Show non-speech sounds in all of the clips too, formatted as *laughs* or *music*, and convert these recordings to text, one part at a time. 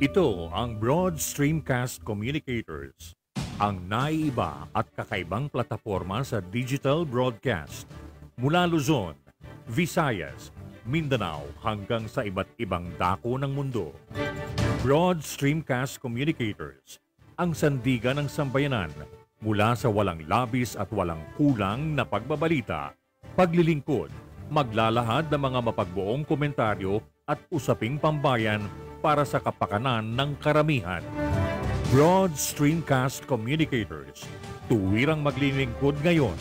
Ito ang Broad Streamcast Communicators, ang naiba at kakaibang plataforma sa digital broadcast mula Luzon, Visayas, Mindanao hanggang sa iba't ibang dako ng mundo. Broad Streamcast Communicators, ang sandigan ng sambayanan mula sa walang labis at walang kulang na pagbabalita, paglilingkod, maglalahad ng mga mapagbuong komentaryo at usaping pambayan para sa kapakanan ng karamihan. Broad Streamcast Communicators, tuwirang maglilingkod ngayon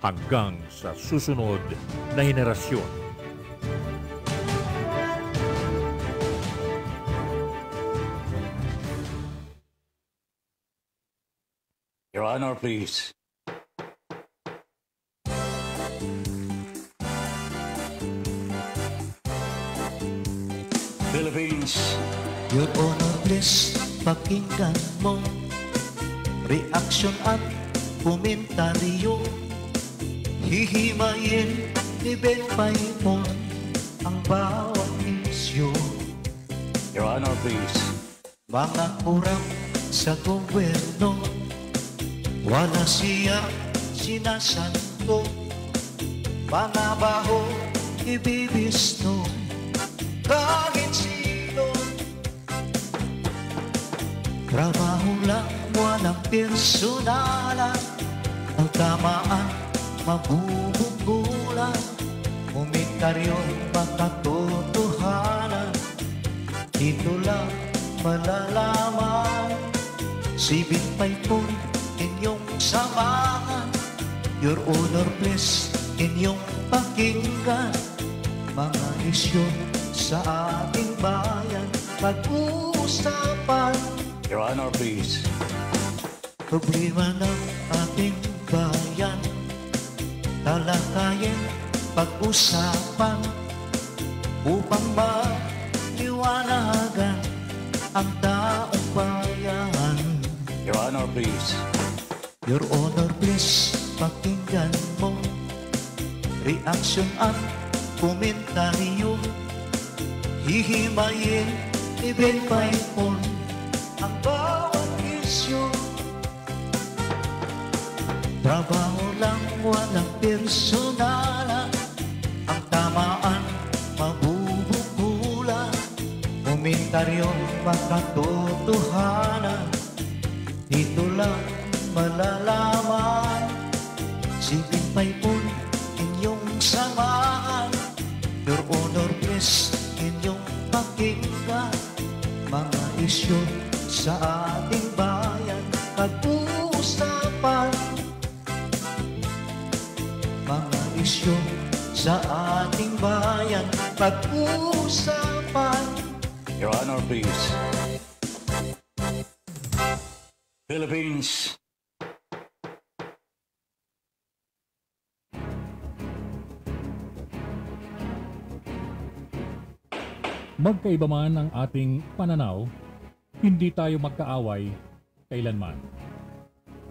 hanggang sa susunod na henerasyon. Your Honor, please. Philippines, Your Honor, please pakinggan mo Reaction at komentaryo Hihimayin ni Ben Paimon Ang bawat isyo Your Honor, please Mga kurang sa gobyerno Wala siya sinasanto Mga baho ibibisto Kahit siya Trabaho lang, walang personalan Pagkamaan, magugugulan Komentaryon, makatotohanan Dito lang malalaman Sibig paypon, inyong samahan Your honor, please, inyong pakinggan Mga isyo sa ating bayan Pag-uusapan Your Honor, please. Problema ng ating bayan Talakayin, pag-usapan Upang maliwanagan ang taong bayan Your Honor, please. Your Honor, please, pakinggan mo Reaksyon at komentaryo Hihimayin, ibigay po ang bawat isyo Trabaho lang walang personala Ang tamaan mabubukula Komentaryong makatotohanan Dito lang malalaman Silbing paypon inyong samahan Your honor, please, inyong pakinggan Mga isyo sa ating bayan Pag-uusapan Mga isyo sa ating bayan Pag-uusapan Your Honor, please Philippines Magkaiba man ang ating pananaw hindi tayo magkaaway kailanman.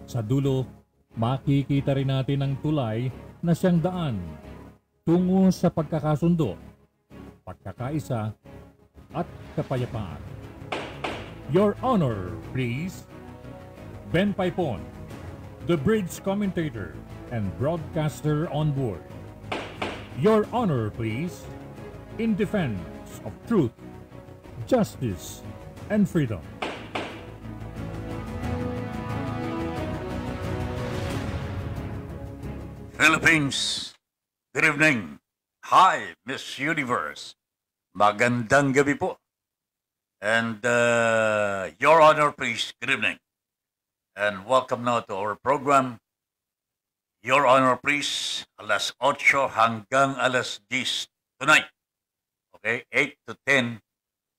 Sa dulo, makikita rin natin ang tulay na siyang daan tungo sa pagkakasundo, pagkakaisa at kapayapaan. Your Honor, please. Ben Paipon, the bridge commentator and broadcaster on board. Your Honor, please. In defense of truth, justice, and freedom. Philippines, good evening. Hi, Miss Universe. Magandang gabi po. And uh, Your Honor, please, good evening. And welcome now to our program. Your Honor, please, alas 8 hanggang alas 10 tonight. Okay, 8 to 10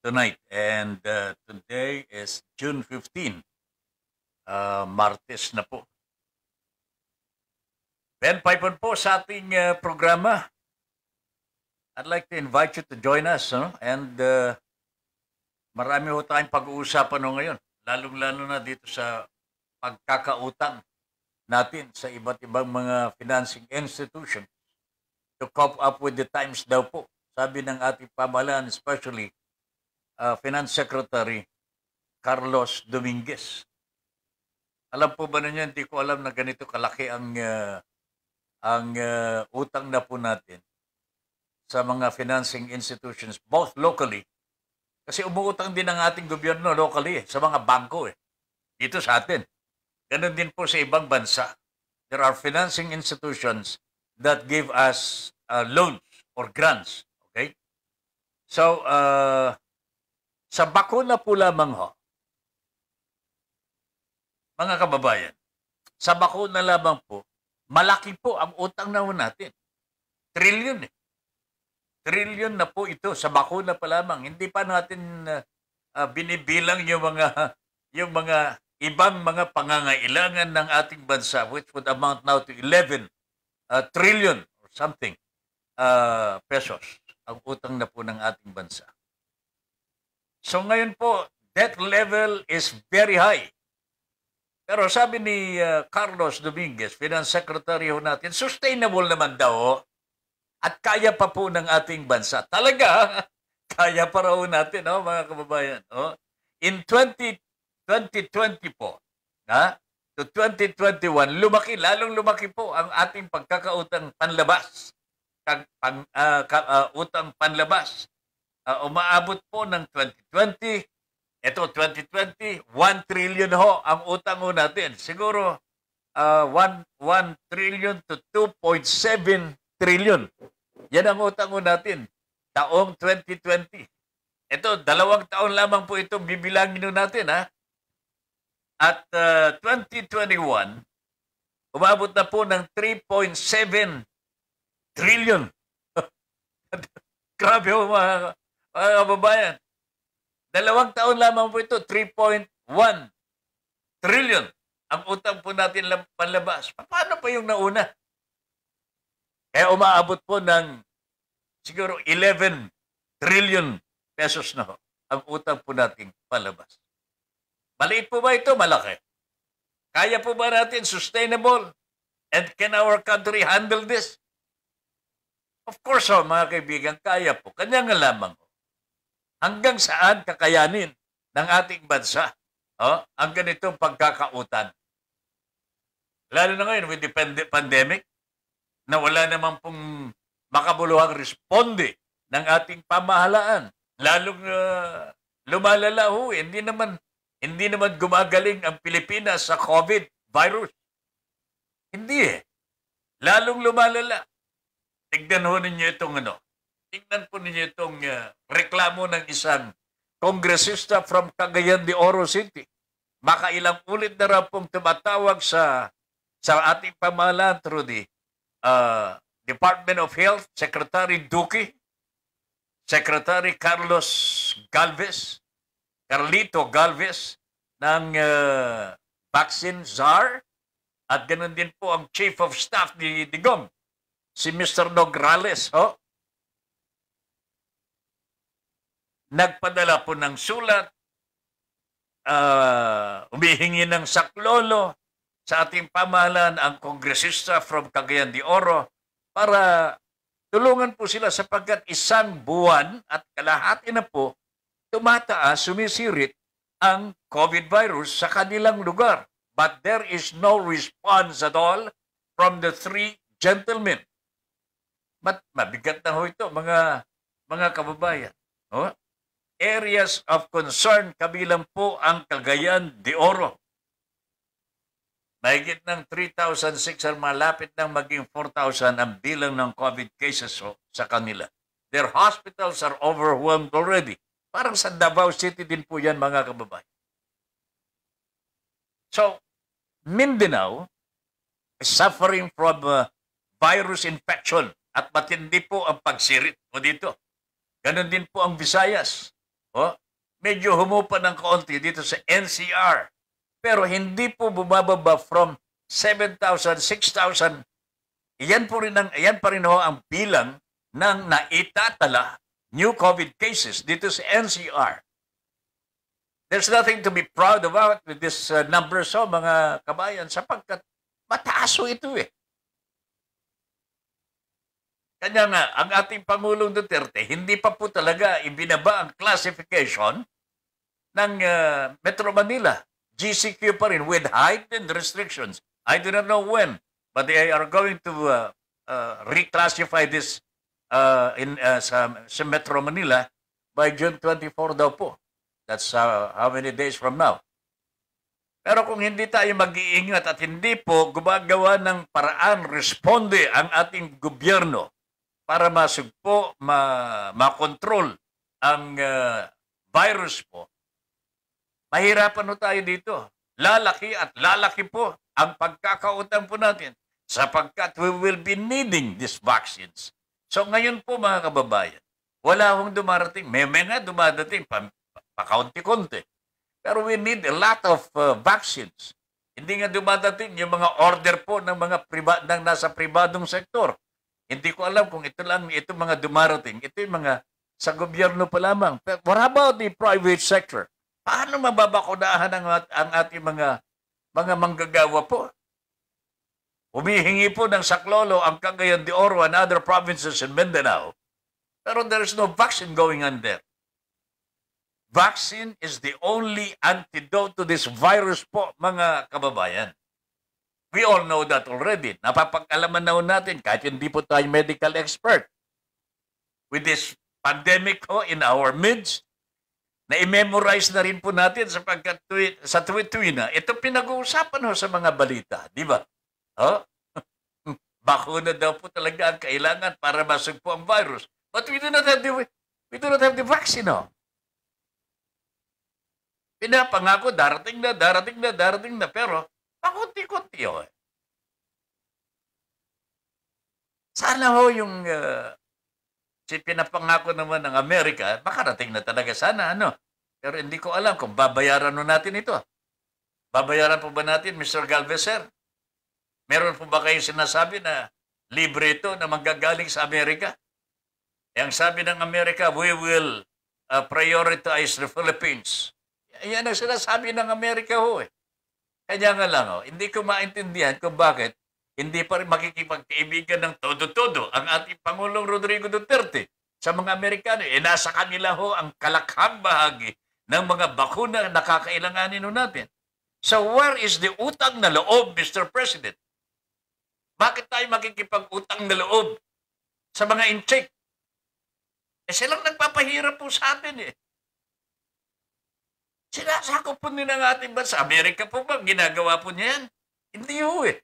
tonight. And uh, today is June 15, uh, ah, Martes na po. Ben Pipon po sa ating uh, programa. I'd like to invite you to join us. No? And uh, marami ho tayong pag-uusapan no ngayon. Lalong-lalo na dito sa pagkakautang natin sa iba't ibang mga financing institution to cope up with the times daw po. Sabi ng ating pamahalaan, especially uh, Finance Secretary Carlos Dominguez. Alam po ba ninyo, hindi ko alam na ganito kalaki ang uh, ang uh, utang na po natin sa mga financing institutions, both locally. Kasi umuutang din ang ating gobyerno locally eh, sa mga bangko eh. Dito sa atin. Ganon din po sa ibang bansa. There are financing institutions that give us uh, loans or grants. Okay? So, uh, sa bakuna po lamang ho, mga kababayan, sa bakuna lamang po, malaki po ang utang na natin. Trillion eh. Trillion na po ito sa bakuna pa lamang. Hindi pa natin uh, binibilang yung mga yung mga ibang mga pangangailangan ng ating bansa which would amount now to 11 uh, ah, trillion or something uh, pesos ang utang na po ng ating bansa. So ngayon po, debt level is very high. Pero sabi ni uh, Carlos Dominguez, Finance Secretary ho natin, sustainable naman daw at kaya pa po ng ating bansa. Talaga, *laughs* kaya pa raw natin, oh, mga kababayan. Oh. In 20, 2020 po, na, to 2021, lumaki, lalong lumaki po ang ating pagkakautang panlabas. Pag, pang, uh, ka, uh, utang panlabas uh, umaabot po ng 2020. Ito, 2020, 1 trillion ho ang utang ho natin. Siguro, uh, 1, 1 trillion to 2.7 trillion. Yan ang utang ho natin. Taong 2020. Ito, dalawang taon lamang po ito bibilangin natin. Ha? At uh, ah, 2021, umabot na po ng 3.7 trillion. *laughs* Grabe ho, mga mga kababayan. Dalawang taon lamang po ito, 3.1 trillion ang utang po natin panlabas. Paano pa yung nauna? Kaya umaabot po ng siguro 11 trillion pesos na ho ang utang po nating palabas. Maliit po ba ito? Malaki. Kaya po ba natin sustainable? And can our country handle this? Of course, oh, mga kaibigan, kaya po. Kanya nga lamang hanggang saan kakayanin ng ating bansa oh, ang ganitong pagkakautan. Lalo na ngayon with the pand- pandemic na wala naman pong makabuluhang responde ng ating pamahalaan. Lalong uh, ah, lumalala ho, hindi naman hindi naman gumagaling ang Pilipinas sa COVID virus. Hindi eh. Lalong lumalala. Tignan ho ninyo itong ano, Tingnan po ninyo itong uh, reklamo ng isang kongresista from Cagayan de Oro City. Makailang ulit na raw pong tumatawag sa sa ating pamahalaan through the uh, Department of Health, Secretary Duque, Secretary Carlos Galvez, Carlito Galvez ng uh, vaccine czar at ganoon din po ang chief of staff ni Digong, si Mr. Nograles. Oh, nagpadala po ng sulat, uh, ah, umihingi ng saklolo sa ating pamahalaan ang kongresista from Cagayan de Oro para tulungan po sila sapagkat isang buwan at kalahati na po tumataas, sumisirit ang COVID virus sa kanilang lugar. But there is no response at all from the three gentlemen. But mabigat na ho ito, mga, mga kababayan. Oh? areas of concern kabilang po ang Cagayan de Oro. Mahigit ng 3,600 ang malapit nang maging 4,000 ang bilang ng COVID cases oh, sa kanila. Their hospitals are overwhelmed already. Parang sa Davao City din po yan mga kababayan. So, Mindanao is suffering from uh, virus infection at matindi po ang pagsirit mo dito. Ganon din po ang Visayas. Oh, medyo humupa ng kaunti dito sa NCR. Pero hindi po bumababa from 7,000, 6,000. Iyan po rin ang iyan pa rin ho ang bilang ng naitatala new COVID cases dito sa NCR. There's nothing to be proud about with this uh, number so mga kabayan sapagkat mataas ito eh. Kanya nga, ang ating Pangulong Duterte, hindi pa po talaga ibinaba ang classification ng uh, Metro Manila. GCQ pa rin with heightened restrictions. I do not know when, but they are going to uh, uh, reclassify this uh, in uh, sa, sa Metro Manila by June 24 daw po. That's uh, how many days from now. Pero kung hindi tayo mag-iingat at hindi po gumagawa ng paraan, responde ang ating gobyerno para masugpo, ma makontrol ang uh, virus po, mahirapan po tayo dito. Lalaki at lalaki po ang pagkakautang po natin sapagkat we will be needing these vaccines. So ngayon po mga kababayan, wala hong dumarating. May nga dumadating pa, kaunti-kunti. Pero we need a lot of uh, vaccines. Hindi nga dumadating yung mga order po ng mga priba, ng nasa pribadong sektor. Hindi ko alam kung ito lang, ito mga dumarating, ito yung mga sa gobyerno pa lamang. But what about the private sector? Paano mababakunahan ang, ang ating mga mga manggagawa po? Umihingi po ng saklolo ang Cagayan de Oro and other provinces in Mindanao. Pero there is no vaccine going on there. Vaccine is the only antidote to this virus po, mga kababayan. We all know that already. Napapag-alaman na natin kahit hindi po tayo medical expert. With this pandemic ho in our midst, na i-memorize na rin po natin sapagkat tweet, sa tweet-tweet na, ito pinag-uusapan ho sa mga balita, di ba? Ho? *laughs* Bakuna daw po talaga ang kailangan para masog po ang virus. But we do not have the, we do not have the vaccine, ho. Pinapangako, darating na, darating na, darating na, pero Pakunti-kunti yun. Oh. Sana ho yung uh, si pinapangako naman ng Amerika, makarating na talaga sana, ano? Pero hindi ko alam kung babayaran nun natin ito. Babayaran po ba natin, Mr. Galvez, sir? Meron po ba kayong sinasabi na libre ito na manggagaling sa Amerika? E ang sabi ng Amerika, we will uh, prioritize the Philippines. Yan ang sinasabi ng Amerika ho eh. Kanya nga lang, oh, hindi ko maintindihan kung bakit hindi pa rin makikipagkaibigan ng todo-todo ang ating Pangulong Rodrigo Duterte sa mga Amerikano. E nasa kanila ho ang kalakhang bahagi ng mga bakuna na nakakailanganin ho natin. So where is the utang na loob, Mr. President? Bakit tayo makikipag-utang na loob sa mga incheck? Eh silang nagpapahirap po sa atin eh. Sinasakop po nila ng ating bansa. Amerika po ba? Ginagawa po niya yan? Hindi ho eh.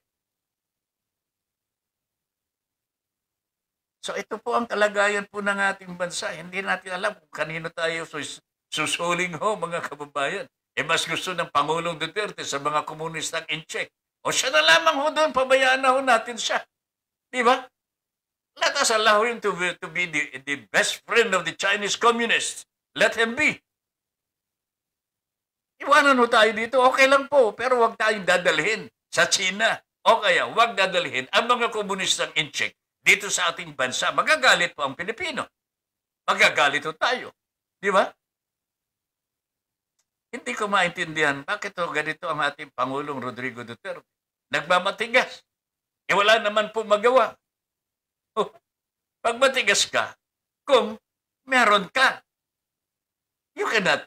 So ito po ang kalagayan po ng ating bansa. Hindi natin alam kung kanino tayo sus susuling ho mga kababayan. E mas gusto ng Pangulong Duterte sa mga komunistang in check. O siya na lamang ho doon, pabayaan na ho natin siya. Di ba? Let us allow him to be, to be the, the best friend of the Chinese communists. Let him be. Iwanan mo tayo dito, okay lang po, pero huwag tayong dadalhin sa China. O kaya, wag dadalhin ang mga komunistang incheck dito sa ating bansa. Magagalit po ang Pilipino. Magagalit po tayo. Di ba? Hindi ko maintindihan bakit o ganito ang ating Pangulong Rodrigo Duterte. Nagmamatigas. E wala naman po magawa. Oh, pagmatigas ka, kung meron ka, you cannot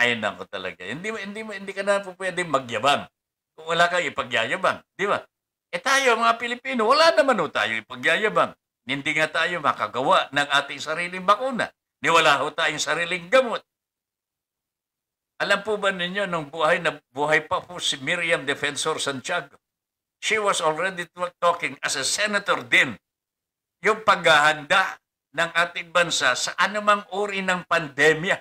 ay, nako talaga. Hindi, hindi, hindi ka na po pwede magyabang. Kung wala kang ipagyayabang. Di ba? E tayo, mga Pilipino, wala naman ho tayo ipagyayabang. Hindi nga tayo makagawa ng ating sariling bakuna. Ni wala ho tayong sariling gamot. Alam po ba ninyo, nung buhay na buhay pa po si Miriam Defensor Santiago, she was already talking as a senator din. Yung paghahanda ng ating bansa sa anumang uri ng pandemya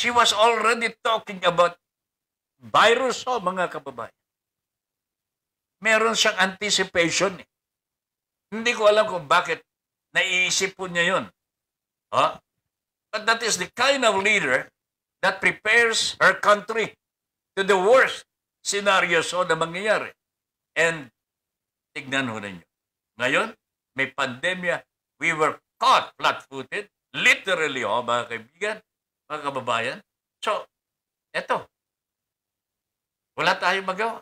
She was already talking about virus o oh, mga kababayan. Meron siyang anticipation. Eh. Hindi ko alam kung bakit naiisip po niya yun. Huh? But that is the kind of leader that prepares her country to the worst scenarios o oh, na mangyayari. And tignan ho ninyo. Ngayon, may pandemya. We were caught flat-footed. Literally, o oh, mga kaibigan, mga kababayan. So, eto. Wala tayong magawa.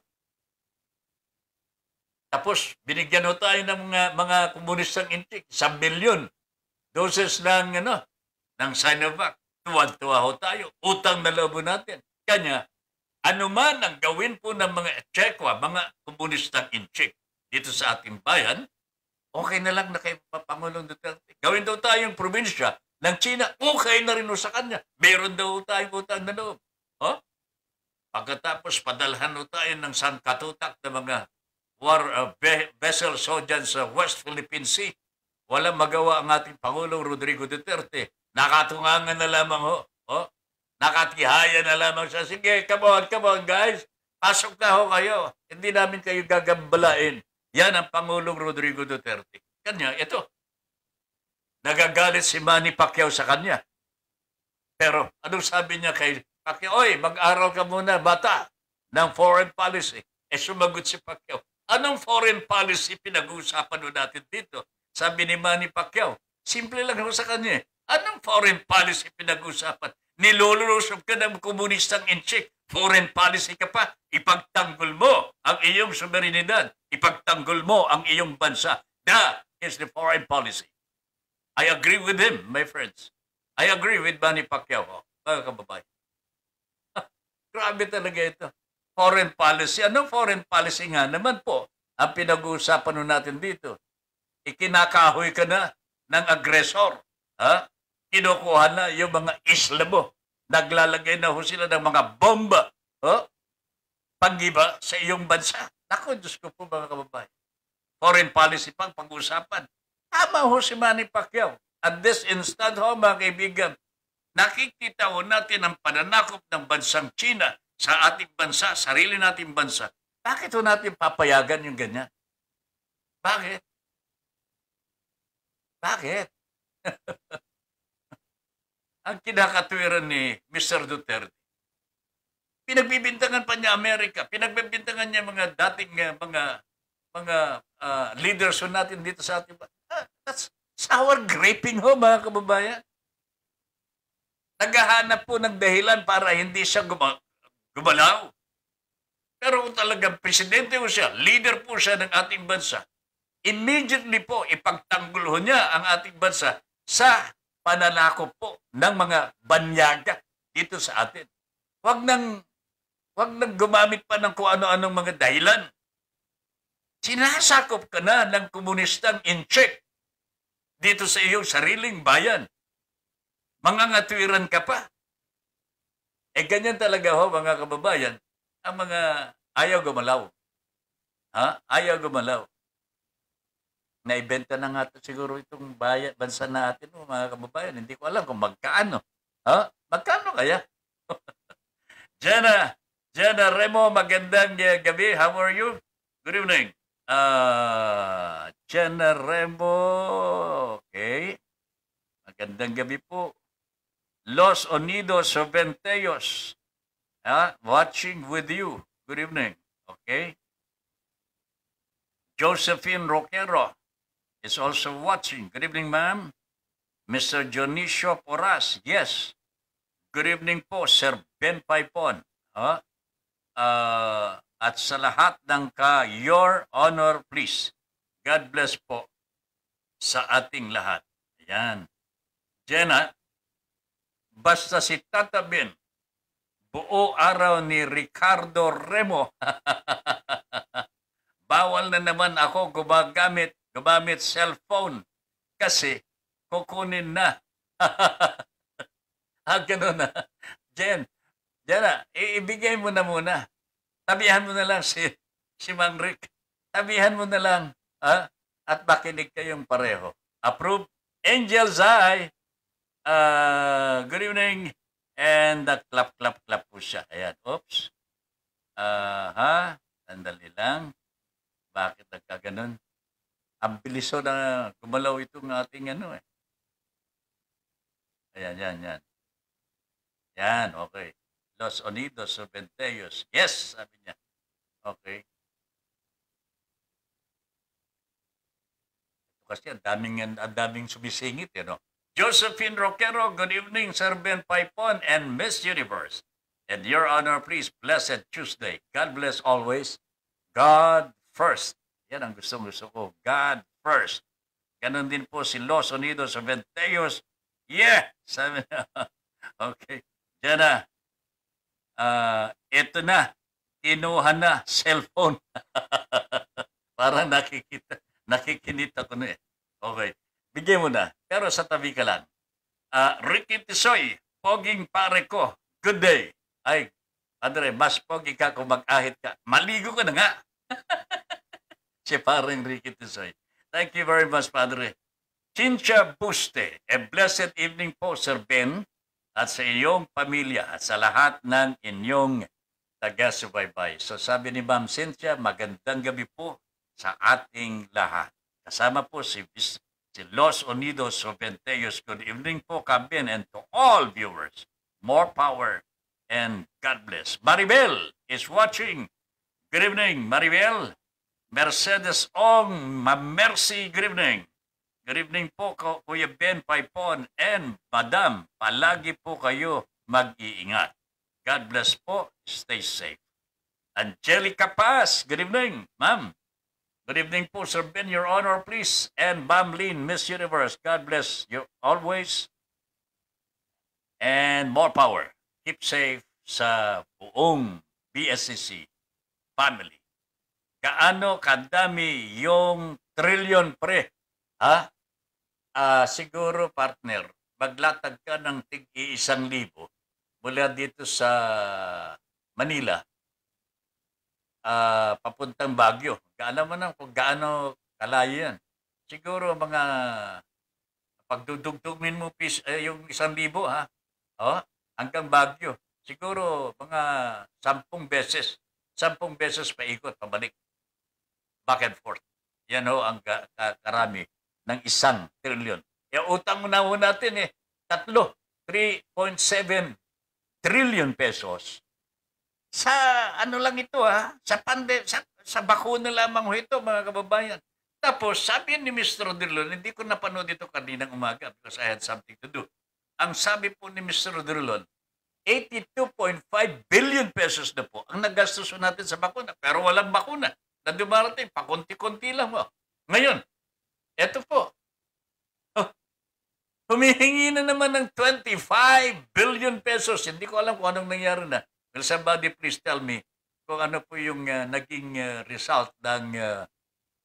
Tapos, binigyan ho tayo ng mga, mga komunistang intik. 1 bilyon doses ng, ano, ng Sinovac. Tuwan-tuwa ho tayo. Utang na loob natin. Kanya, anuman ang gawin po ng mga Tsekwa, mga komunistang intik dito sa ating bayan, okay na lang na kay Pangulong Duterte. Gawin daw tayong probinsya ng China, okay na rin sa kanya. Meron daw tayong utang na loob. Oh? Pagkatapos, padalhan na tayo ng sangkatutak ng mga war uh, be- vessels so sa West Philippine Sea. Walang magawa ang ating Pangulong Rodrigo Duterte. Nakatungangan na lamang ho. Oh? Nakatihaya na lamang siya. Sige, come on, come on guys. Pasok na ho kayo. Hindi namin kayo gagambalain. Yan ang Pangulong Rodrigo Duterte. Kanya, ito, Nagagalit si Manny Pacquiao sa kanya. Pero anong sabi niya kay Pacquiao? Oy, mag-aral ka muna, bata, ng foreign policy. Eh sumagot si Pacquiao, anong foreign policy pinag-uusapan doon natin dito? Sabi ni Manny Pacquiao, simple lang ako sa kanya. Eh. Anong foreign policy pinag-uusapan? Nilulusob ka ng komunistang inchik. Foreign policy ka pa. Ipagtanggol mo ang iyong soberanidad. Ipagtanggol mo ang iyong bansa. That is the foreign policy. I agree with him, my friends. I agree with Manny Pacquiao, oh, mga kababayan. Grabe talaga ito. Foreign policy. Ano foreign policy nga naman po? Ang pinag-uusapan nun natin dito. Ikinakahoy ka na ng agresor. Ha? Kinukuha na yung mga isla mo. Naglalagay na ho sila ng mga bomba. Ha? Pangiba sa iyong bansa. Ako, Diyos ko po mga kababayan. Foreign policy pang pag-uusapan. Tama ho si Manny Pacquiao. At this instant ho, mga kaibigan, nakikita ho natin ang pananakop ng bansang China sa ating bansa, sarili nating bansa. Bakit ho natin papayagan yung ganyan? Bakit? Bakit? *laughs* ang kinakatwiran ni Mr. Duterte. Pinagbibintangan pa niya Amerika, pinagbibintangan niya mga dating eh, mga mga uh, leaders natin dito sa ating That's sour graping ho, mga kababayan. Naghahanap po ng dahilan para hindi siya guma- gumalaw. Pero kung talagang presidente po siya, leader po siya ng ating bansa, immediately po ipagtanggol niya ang ating bansa sa pananakop po ng mga banyaga dito sa atin. Huwag nang Huwag nang gumamit pa ng kung ano-anong mga dahilan. Sinasakop ka na ng komunistang in check dito sa iyong sariling bayan. Mangangatuiran ka pa. E ganyan talaga ho mga kababayan, ang mga ayaw gumalaw. Ha? Ayaw gumalaw. Naibenta na nga to siguro itong bayan, bansa natin ho, oh, mga kababayan. Hindi ko alam kung magkaano. Ha? Magkaano kaya? *laughs* Jenna, Jenna Remo, magandang eh, gabi. How are you? Good evening. Uh, Jenna Rembo. Okay. Magandang gabi po. Los Unidos of Sobenteos. Ha? Watching with you. Good evening. Okay. Josephine Roquero is also watching. Good evening, ma'am. Mr. Jonisho Poras. Yes. Good evening po, Sir Ben Paipon. Ha? Uh, at sa lahat ng ka, Your Honor, please. God bless po sa ating lahat. Ayan. Jenna, basta si Tata Ben, buo araw ni Ricardo Remo. *laughs* Bawal na naman ako gumagamit, gumamit cellphone kasi kukunin na. ha, *laughs* ah, ganun na. Jen, Jana, ibigay mo na muna. Tabihan mo na lang si, si Mang Rick. Tabihan mo na lang ah, at makinig kayong pareho. Approved. Angel's Eye. Uh, ah, good evening. And uh, clap, clap, clap po siya. Ayan. Oops. Uh, Sandali lang. Bakit nagkaganon? Ang bilis na gumalaw itong ating ano eh. Ayan, yan, yan. Yan, okay. Los Unidos, Serpenteios. Yes, sabi niya. Okay. Kasi ang daming, ang daming sumisingit, eh no. Josephine Roquero, good evening, Sir Ben Paipon and Miss Universe. And Your Honor, please, blessed Tuesday. God bless always. God first. Yan ang gusto gusto ko. God first. Ganun din po si Los Unidos of Venteyos. Yeah! Sabi *laughs* ah, na. okay. Diyan Uh, ito na. Inuha na. Cellphone. *laughs* Para nakikita. Nakikinit ako na eh. Okay. Bigyan mo na. Pero sa tabi ka lang. Uh, Ricky Tisoy, poging pare ko. Good day. Ay, Andre, mas pogi ka kung mag-ahit ka. Maligo ko na nga. *laughs* si pareng Ricky Tisoy. Thank you very much, Padre. Chincha Buste, a blessed evening po, Sir Ben, at sa iyong pamilya, at sa lahat ng inyong taga-subaybay. So sabi ni Ma'am Cynthia, magandang gabi po sa ating lahat. Kasama po si, si Los Unidos Soventeos. Good evening po, Kabin, and to all viewers. More power and God bless. Maribel is watching. Good evening, Maribel. Mercedes Ong, Ma Mercy, good evening. Good evening po, Kuya Ben Paipon and Madam. Palagi po kayo mag-iingat. God bless po. Stay safe. Angelica Paz, good evening, ma'am. Good evening po, Sir Ben, Your Honor, please. And Ma'am Lynn, Miss Universe, God bless you always. And more power. Keep safe sa buong BSCC family. Kaano kadami yung trillion pre? Ha? Uh, siguro, partner, maglatag ka ng tig-iisang libo mula dito sa Manila uh, papuntang Baguio. Alam mo na kung gaano kalayo yan. Siguro mga pagdudugtugmin mo pis, eh, yung isang libo ha, oh, hanggang Baguio. Siguro mga sampung beses, sampung beses paikot, pabalik. Back and forth. Yan ho ang karami ng isang trilyon. E utang na ho natin eh, tatlo, 3.7 trillion pesos sa ano lang ito ha, sa pande sa, sa bakuna lamang ho ito mga kababayan. Tapos sabi ni Mr. Odrilon, hindi ko napanood ito kaninang umaga because I had something to do. Ang sabi po ni Mr. Odrilon, 82.5 billion pesos na po ang nagastos natin sa bakuna. Pero walang bakuna na dumarating. Pakunti-kunti lang po. Ngayon, eto po. Oh, humihingi na naman ng 25 billion pesos. Hindi ko alam kung anong nangyari na. Will somebody please tell me kung ano po yung uh, naging uh, result ng uh,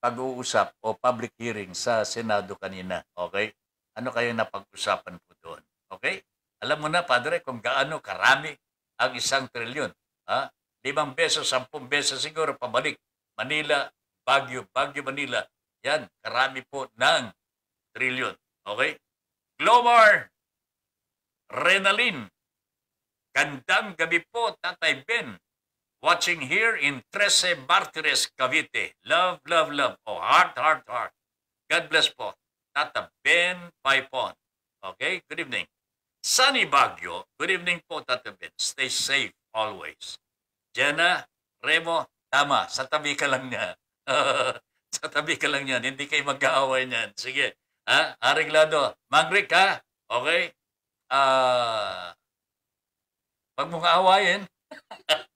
pag-uusap o public hearing sa Senado kanina. Okay? Ano kayo pag usapan po doon? Okay? Alam mo na, Padre, kung gaano karami ang isang trilyon. Ha? Limang beso, sampung beso siguro, pabalik. Manila, Baguio, Baguio, Manila. Yan, karami po ng trilyon. Okay? Glomar Renalin Gandang gabi po, Tatay Ben. Watching here in Trece Martires, Cavite. Love, love, love. Oh, heart, heart, heart. God bless po. Tata Ben Paipon. Okay, good evening. Sunny Baguio, good evening po, Tata Ben. Stay safe always. Jenna, Remo, tama. Sa tabi ka lang niya. *laughs* sa tabi ka lang niyan. Hindi kayo mag-aaway niyan. Sige. Ha? Areglado. Mangrik, ha? Okay? Ah... Uh, Huwag mong aawayin. *laughs*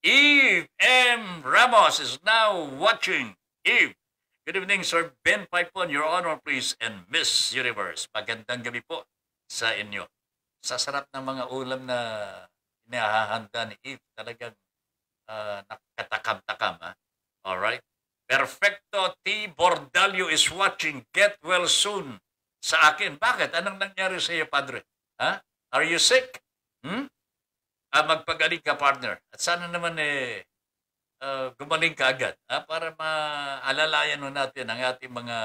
Eve M. Ramos is now watching. Eve, good evening, Sir Ben Pipon. Your Honor, please, and Miss Universe. Magandang gabi po sa inyo. Sasarap ng mga ulam na inahahanda ni Eve. Talagang uh, nakatakam-takam. Ha? All right. Perfecto T. Bordalio is watching. Get well soon. Sa akin. Bakit? Anong nangyari sa iyo, Padre? Ha? Are you sick? Hmm? uh, magpagaling ka partner. At sana naman eh, uh, gumaling ka agad ah, para maalalayan nun natin ang ating mga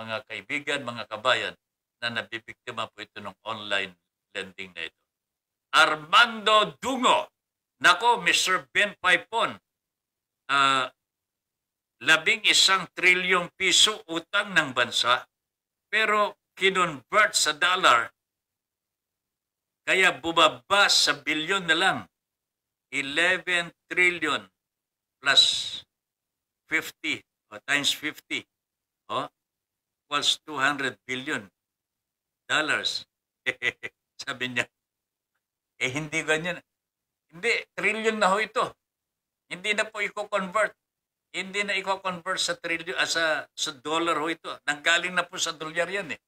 mga kaibigan, mga kabayan na nabibiktima po ito ng online lending na ito. Armando Dungo. Nako, Mr. Ben Paipon. Uh, labing isang trilyong piso utang ng bansa pero kinonvert sa dollar kaya bubaba sa bilyon na lang. 11 trillion plus 50 o times 50 o equals 200 billion dollars. *laughs* Sabi niya, eh hindi ganyan. Hindi, trillion na ho ito. Hindi na po i-convert. Hindi na i-convert sa trillion ah, sa, sa dollar ho ito. Nanggaling na po sa dolyar yan eh.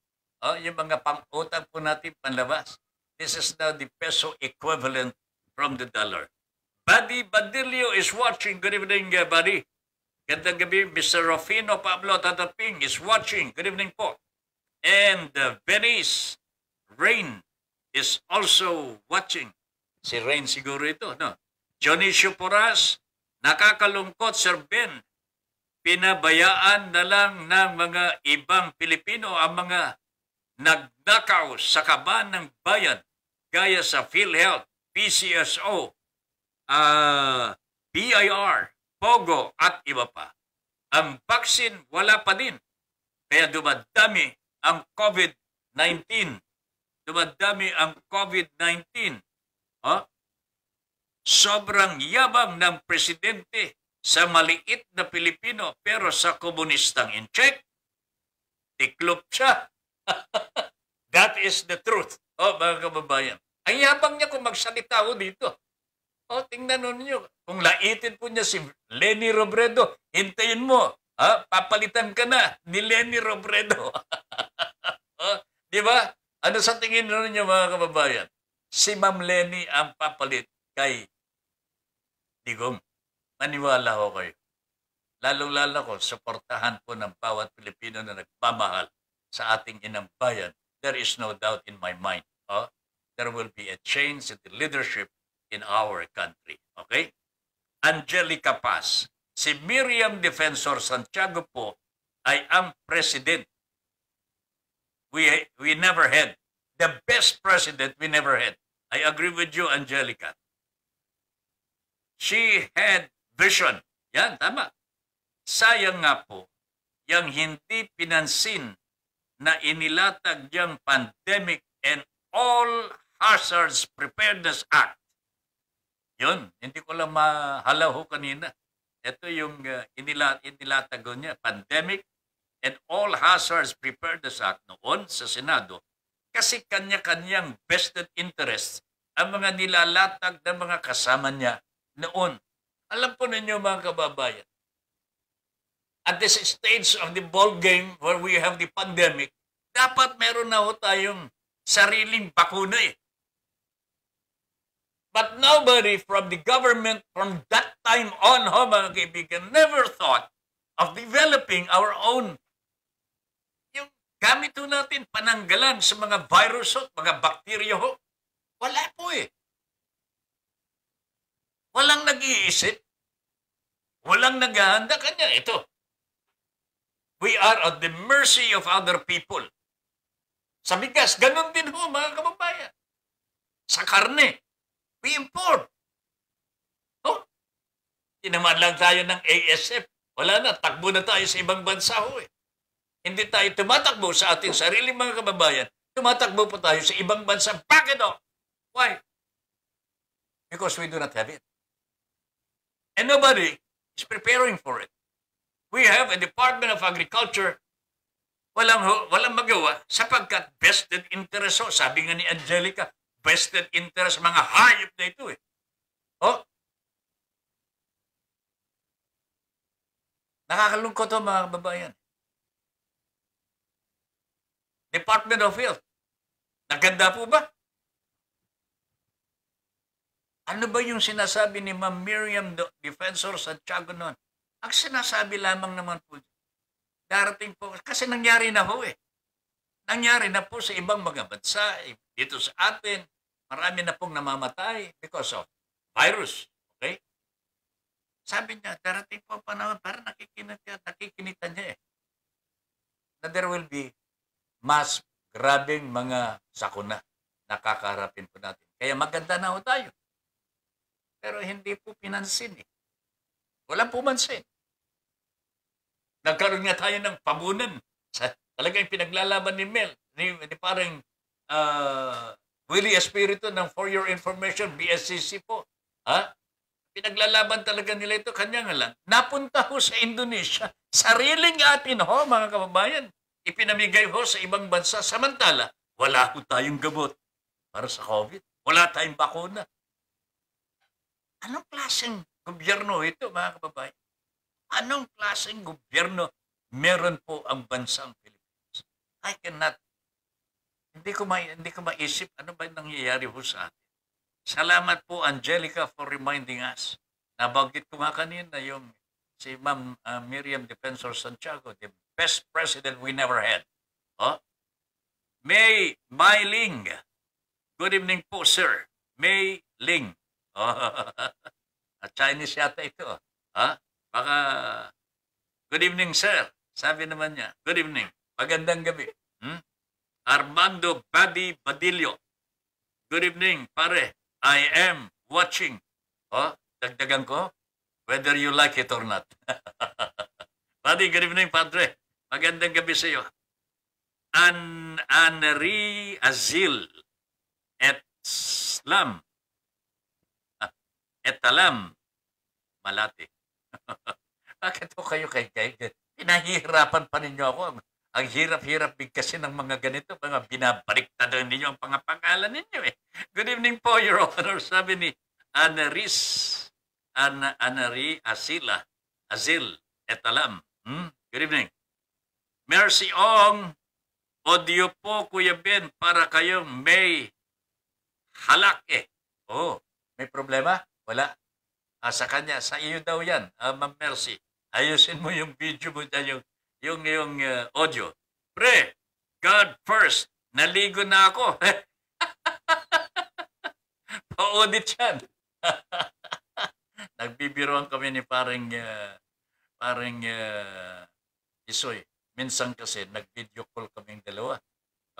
Oh, yung mga pang-utang po natin panlabas. This is now the peso equivalent from the dollar. Buddy Badillo is watching. Good evening, uh, buddy. Gandang gabi, Mr. Rufino Pablo Tataping is watching. Good evening po. And uh, Venice Rain is also watching. Si Rain siguro ito, no? Johnny Poras, nakakalungkot, Sir Ben. Pinabayaan na lang ng mga ibang Pilipino ang mga nagnakaw sa kaban ng bayan gaya sa PhilHealth, PCSO, uh, ah, BIR, POGO at iba pa. Ang vaccine wala pa din. Kaya dumadami ang COVID-19. Dumadami ang COVID-19. Huh? Sobrang yabang ng presidente sa maliit na Pilipino pero sa komunistang in check, tiklop siya *laughs* That is the truth. oh, mga kababayan. Ang yabang niya kung magsalita ko dito. O, oh, tingnan niyo. Kung laitin po niya si Lenny Robredo, hintayin mo. Ha? Papalitan ka na ni Lenny Robredo. *laughs* oh, di ba? Ano sa tingin niyo, mga kababayan? Si Ma'am Lenny ang papalit kay Digong. Maniwala ko kayo. Lalong-lalo ko, suportahan po ng bawat Pilipino na nagpamahal sa ating inang bayan, there is no doubt in my mind, uh, there will be a change in the leadership in our country. Okay? Angelica Paz, si Miriam Defensor Santiago po ay am president. We, we never had. The best president we never had. I agree with you, Angelica. She had vision. Yan, tama. Sayang nga po, yung hindi pinansin na inilatag yung Pandemic and All Hazards Preparedness Act. Yun, hindi ko lang mahalaw ho kanina. Ito yung uh, inila, inilatag niya, Pandemic and All Hazards Preparedness Act noon sa Senado kasi kanya-kanyang vested interests ang mga nilalatag ng mga kasama niya noon. Alam po ninyo mga kababayan, at this stage of the ball game where we have the pandemic, dapat meron na ho tayong sariling bakuna eh. But nobody from the government from that time on, ho mga kaibigan, never thought of developing our own. Yung gamit ho natin, pananggalan sa mga virus ho, mga bakterya ho, wala po eh. Walang nag-iisip. Walang naghahanda kanya. Ito, We are at the mercy of other people. Sa bigas, ganun din ho mga kababayan. Sa karne, we import. Oh, tinaman lang tayo ng ASF. Wala na, takbo na tayo sa ibang bansa ho eh. Hindi tayo tumatakbo sa ating sarili mga kababayan. Tumatakbo po tayo sa ibang bansa. Bakit o? Why? Because we do not have it. And nobody is preparing for it we have a Department of Agriculture walang, walang magawa sapagkat vested interest o. Sabi nga ni Angelica, vested interest, mga hayop na ito eh. Oh, Nakakalungkot to mga kababayan. Department of Health. Naganda po ba? Ano ba yung sinasabi ni Ma'am Miriam Defensor Santiago noon? Ang sinasabi lamang naman po, darating po, kasi nangyari na po eh. Nangyari na po sa ibang mga bansa, eh, dito sa atin, marami na pong namamatay because of virus. Okay? Sabi niya, darating po panahon, para nakikinita, niya, nakikinita niya eh. Na there will be mas grabing mga sakuna na kakaharapin po natin. Kaya maganda na ho tayo. Pero hindi po pinansin eh. Wala Walang pumansin. Nagkaroon nga tayo ng pabunan. Sa, talagang pinaglalaban ni Mel, ni, ni parang uh, ah, Willie Espiritu ng For Your Information, BSCC po. Ha? Pinaglalaban talaga nila ito. Kanya nga lang. Napunta ho sa Indonesia. Sariling atin ho, mga kababayan. Ipinamigay ho sa ibang bansa. Samantala, wala ho tayong gabot para sa COVID. Wala tayong bakuna. Anong klaseng gobyerno ito, mga kababayan? Anong klaseng gobyerno meron po ang bansang Pilipinas? I cannot. Hindi ko, ma hindi ko maisip ano ba nangyayari po sa atin. Salamat po Angelica for reminding us. Nabanggit ko nga kanina yung si Ma'am uh, Miriam Defensor Santiago, the best president we never had. Oh? May Mai Ling. Good evening po, sir. May Ling. *laughs* Oh, Chinese yata ito. Ha? Huh? Oh. Ah. Baka, good evening sir. Sabi naman niya, good evening. Magandang gabi. Hmm? Armando Badi Badillo. Good evening, pare. I am watching. Oh, dagdagan ko, whether you like it or not. *laughs* Buddy, good evening, Padre. Magandang gabi sa iyo. An Anri Azil et Slam. Ah, Alam. Malate. Bakit ho kayo kay Kaigan? Pinahihirapan pa ninyo ako. Ang hirap-hirap big kasi ng mga ganito, mga binabaliktad ninyo ang pangapangalan ninyo eh. Good evening po, Your Honor, sabi ni Anaris, Ana, Anari Asila, Azil, Etalam. Hmm? Good evening. Mercy Ong, audio po Kuya Ben para kayo may halak eh. Oh, may problema? Wala. Ah, sa kanya, sa iyo daw yan, ah, Ma'am Mercy. Ayusin mo yung video mo dyan, yung, yung, yung uh, audio. Pre, God first, naligo na ako. *laughs* Pa-audit yan. *laughs* Nagbibiroan kami ni paring, uh, ah, parang uh, ah, Isoy. Minsan kasi nag-video call kaming dalawa.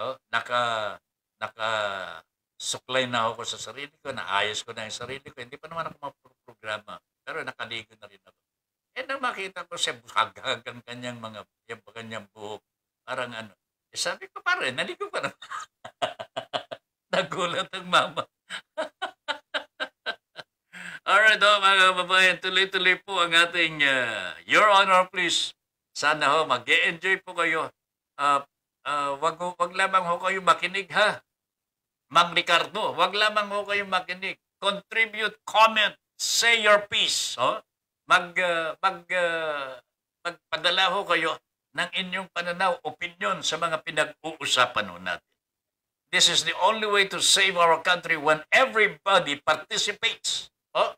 Oh, naka, naka suklay na ako sa sarili ko, naayos ko na yung sarili ko, hindi pa naman ako maproprograma, pero nakaligo na rin ako. And eh, nang makita ko siya, hagagan kanyang mga, yung kanyang buhok, parang ano, eh, sabi ko, pare, naligo ka na. *laughs* Nagulat ang mama. *laughs* Alright, oh, mga kababayan, tuloy-tuloy po ang ating uh, Your Honor, please. Sana ho, mag -e enjoy po kayo. Uh, uh, wag, wag lamang ho kayo makinig ha Mang Ricardo, wag lamang ho kayong makinig. Contribute, comment, say your piece. Oh? Mag, uh, mag, uh, magpadala ho kayo ng inyong pananaw, opinion sa mga pinag-uusapan ho natin. This is the only way to save our country when everybody participates. Oh?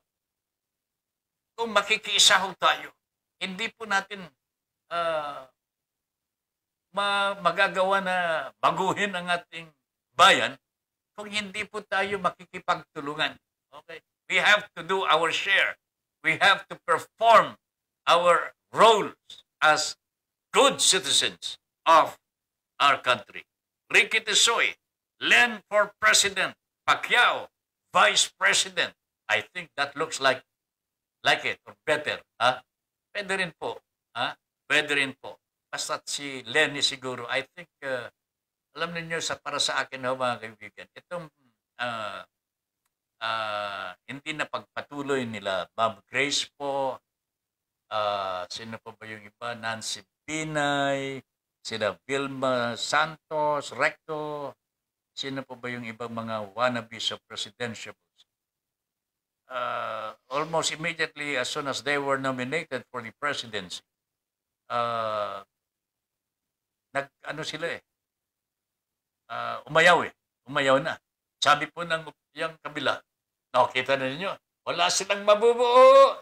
Kung makikiisa ho tayo, hindi po natin uh, ma magagawa na baguhin ang ating bayan kung hindi po tayo makikipagtulungan. Okay? We have to do our share. We have to perform our roles as good citizens of our country. Ricky Tisoy, Len for president, Pacquiao, vice president. I think that looks like like it or better. Ha? Pwede rin po. Ha? Pwede rin po. Basta't si Lenny siguro, I think uh, alam niyo sa para sa akin ho mga kaibigan, itong uh, uh, hindi na pagpatuloy nila Bob Grace po, uh, sino pa ba yung iba, Nancy Pinay, sila Vilma Santos, Recto, sino pa ba yung ibang mga wannabes of presidential uh, almost immediately as soon as they were nominated for the presidency, uh, nag, ano sila eh, uh, umayaw eh. Umayaw na. Sabi po ng yung kabila, nakita na ninyo, wala silang mabubuo.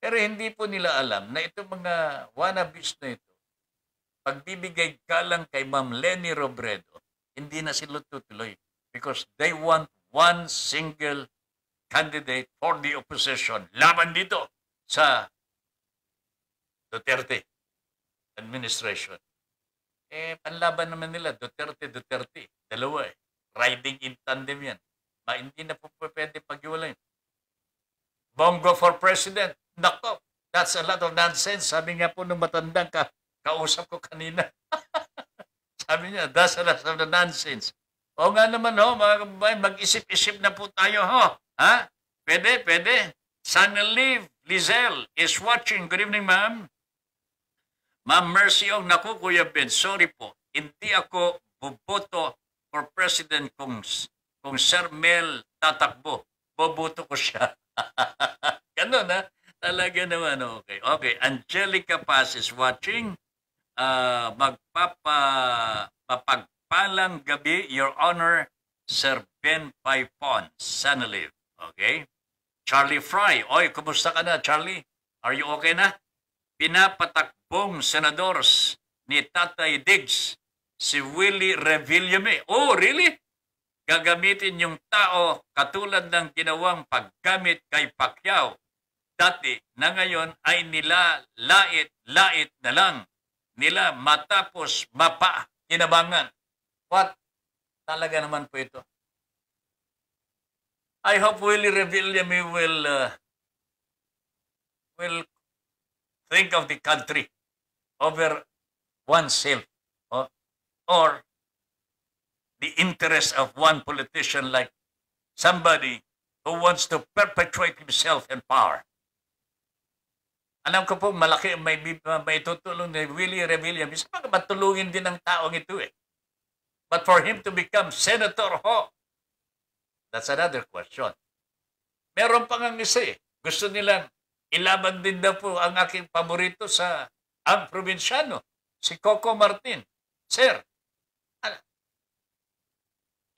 Pero hindi po nila alam na itong mga wannabes na ito, pagbibigay galang kay Ma'am Lenny Robredo, hindi na sila tutuloy because they want one single candidate for the opposition. Laban dito sa Duterte administration. Eh, panlaban naman nila, Duterte, Duterte. Dalawa eh. Riding in tandem yan. Ma, hindi na po pwede pag-iwalay. Bongo for president. Nako, that's a lot of nonsense. Sabi nga po nung matandang ka, kausap ko kanina. *laughs* Sabi niya, that's a lot of nonsense. O nga naman ho, oh, mga kababayan, mag-isip-isip na po tayo ho. Ha? Pwede, pwede. Sana Liv Lizel is watching. Good evening, ma'am. Ma'am Mercy Ong, oh, naku Kuya Ben, sorry po. Hindi ako buboto for president kung, kung Sir Mel tatakbo. Boboto ko siya. *laughs* Ganun na ah. Talaga naman, okay. Okay, Angelica Paz is watching. Uh, ah, magpapa, mapagpalang gabi, Your Honor, Sir Ben Paipon, Sanalib. Okay? Charlie Fry. Oy, kumusta ka na, Charlie? Are you okay na? pinapatakbong senadors ni Tatay Diggs si Willie Revillame. Oh, really? Gagamitin yung tao katulad ng ginawang paggamit kay Pacquiao dati na ngayon ay nila lait-lait na lang nila matapos mapa inabangan. What? Talaga naman po ito. I hope Willie Revillame will uh, will think of the country over oneself or, oh, or the interest of one politician like somebody who wants to perpetuate himself in power. Alam ko po, malaki may, may tutulong ni Willie Revilla. Mismo matulungin din ang taong ito eh. But for him to become Senator Ho, that's another question. Meron pang ang isa eh. Gusto nilang Ilaban din daw po ang aking paborito sa ang probinsyano, si Coco Martin. Sir,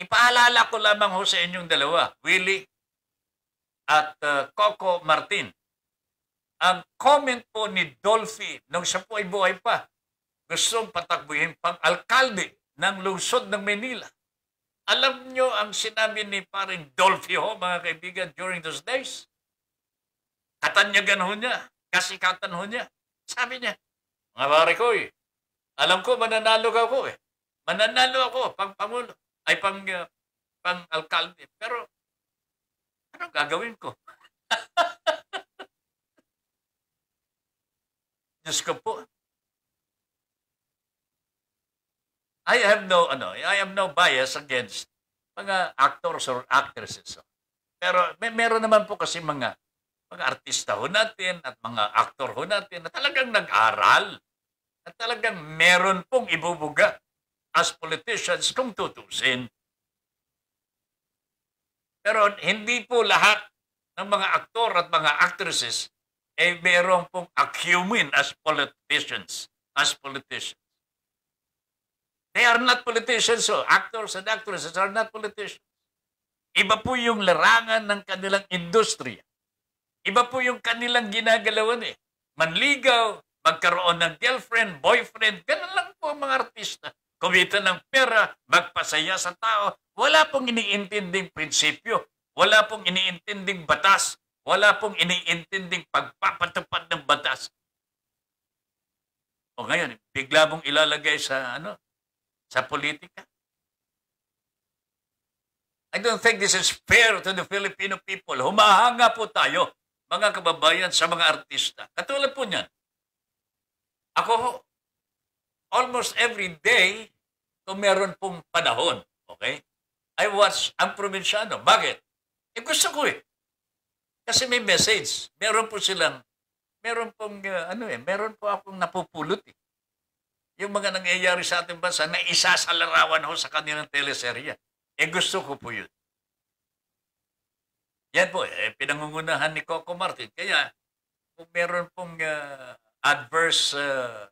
ipaalala ko lamang ho sa inyong dalawa, Willie at uh, Coco Martin. Ang comment po ni Dolphy nung siya po ay buhay pa, gustong patakbuhin pang alkalde ng lungsod ng Manila. Alam nyo ang sinabi ni paring Dolphy ho, mga kaibigan, during those days? Katanyagan ho niya. Kasikatan ho niya. Sabi niya, mga pare ko eh, alam ko mananalo ako eh. Mananalo ako pang pangulo, ay pang, uh, pang alkalde. Pero, ano gagawin ko? *laughs* Diyos ko po. I have no, ano, I have no bias against mga actors or actresses. Pero may meron naman po kasi mga mga artista ho natin at mga aktor ho natin na talagang nag-aral, at talagang meron pong ibubuga as politicians kung tutusin. Pero hindi po lahat ng mga aktor at mga actresses ay meron pong acumen as politicians. As politicians. They are not politicians. So actors and actresses are not politicians. Iba po yung larangan ng kanilang industriya. Iba po yung kanilang ginagalawan eh. Manligaw, magkaroon ng girlfriend, boyfriend, ganun lang po ang mga artista. Kumita ng pera, magpasaya sa tao, wala pong iniintinding prinsipyo, wala pong iniintinding batas, wala pong iniintinding pagpapatupad ng batas. O ngayon, bigla mong ilalagay sa ano, sa politika. I don't think this is fair to the Filipino people. Humahanga po tayo mga kababayan sa mga artista. Katulad po niyan. Ako, almost every day, kung meron pong panahon, okay? I watch ang probinsyano. Bakit? Eh gusto ko eh. Kasi may message. Meron po silang, meron pong, uh, ano eh, meron po akong napupulot eh. Yung mga nangyayari sa ating bansa na isasalarawan ho sa kanilang teleserya. Eh gusto ko po yun. Yan po, eh, pinangungunahan ni Coco Martin. Kaya kung meron pong uh, adverse uh,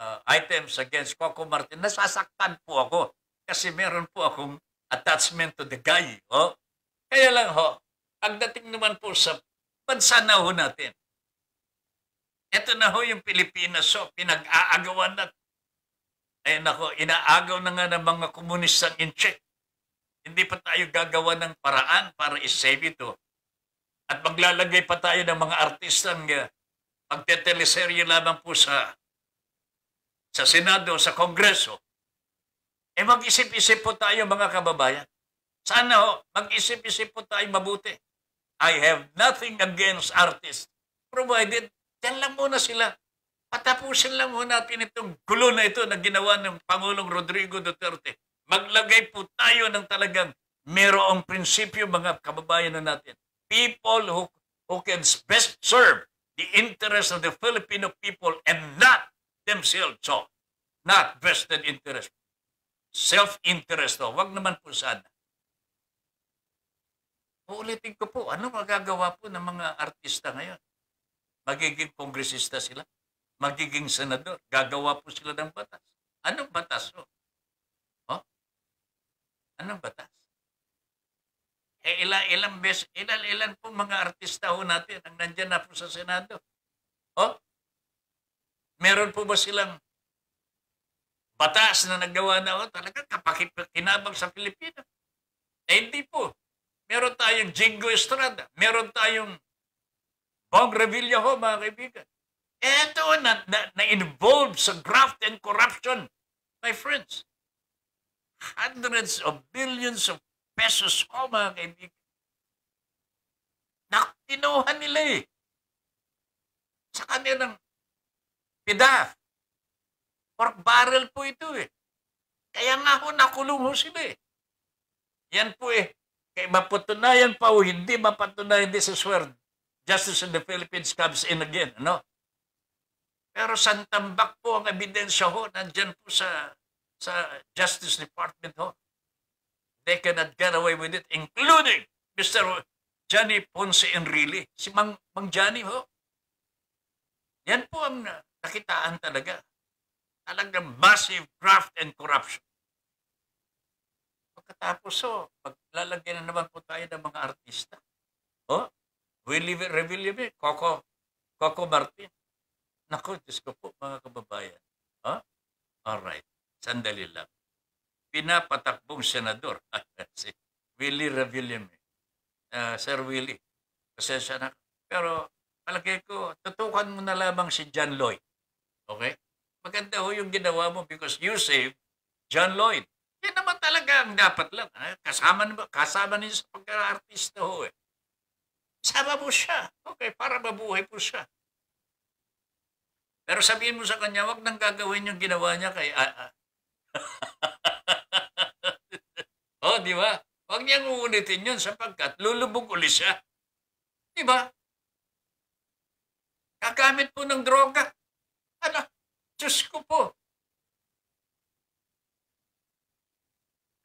uh, items against Coco Martin, nasasaktan po ako kasi meron po akong attachment to the guy. Oh. Kaya lang ho, pagdating naman po sa bansa na ho natin, eto na ho yung Pilipinas, so pinag-aagawan na. Ayun ako, inaagaw na nga ng mga komunistang in check hindi pa tayo gagawa ng paraan para isave ito. At maglalagay pa tayo ng mga artistang eh, magteteleserye lamang po sa sa Senado, sa Kongreso. Eh mag-isip-isip po tayo mga kababayan. Sana ho, mag-isip-isip po tayo mabuti. I have nothing against artists. Provided, dyan lang muna sila. Patapusin lang muna natin itong gulo na ito na ginawa ng Pangulong Rodrigo Duterte. Maglagay po tayo ng talagang merong prinsipyo mga kababayan na natin. People who, who can best serve the interest of the Filipino people and not themselves. So, not vested interest. Self-interest. Oh. Wag naman po sana. Uulitin ko po, ano magagawa po ng mga artista ngayon? Magiging kongresista sila? Magiging senador? Gagawa po sila ng batas? Anong batas? Oh? Anong batas? Eh, ilan, ilan, bes, ilan, ilan po mga artista ho natin ang nandyan na po sa Senado? Oh? Meron po ba silang batas na naggawa na o oh, talaga kapag kinabang sa Pilipinas? Eh, hindi po. Meron tayong Jingo Estrada. Meron tayong Bong Revilla ho, mga kaibigan. Eh, eto na, na, na involved sa graft and corruption, my friends hundreds of billions of pesos ko, mga kaibigan. Nakinuha nila eh. Sa kanilang PIDAF. Pork barrel po ito eh. Kaya nga ho nakulong ho sila eh. Yan po eh. Kaya mapatunayan pa ho, hindi mapatunayan this is where justice in the Philippines comes in again. Ano? Pero sa tambak po ang ebidensya ho, nandyan po sa sa Justice Department ho. They cannot get away with it, including Mr. Johnny Ponce Enrile. Si Mang, Mang Johnny ho. Yan po ang nakitaan talaga. Talagang massive graft and corruption. Pagkatapos ho, maglalagyan na naman po tayo ng mga artista. Oh, Willie Revillame, Coco, Coco Martin. Naku, Diyos ko po, mga kababayan. Huh? All right. Sandali lang. Pinapatakbong senador *laughs* si Willie Revillame. Uh, ah, Sir Willie, pasensya na. Pero palagay ko, tutukan mo na lamang si John Lloyd. Okay? Maganda ho yung ginawa mo because you save John Lloyd. Yan naman talaga ang dapat lang. Ha? Kasama, kasama niya sa pagka-artista ho eh. Sama mo siya. Okay, para mabuhay po siya. Pero sabihin mo sa kanya, wag nang gagawin yung ginawa niya kay uh, uh, *laughs* oh, di ba? Huwag niyang uulitin yun sapagkat lulubog uli siya. Di ba? Kakamit po ng droga. Ano? Diyos ko po.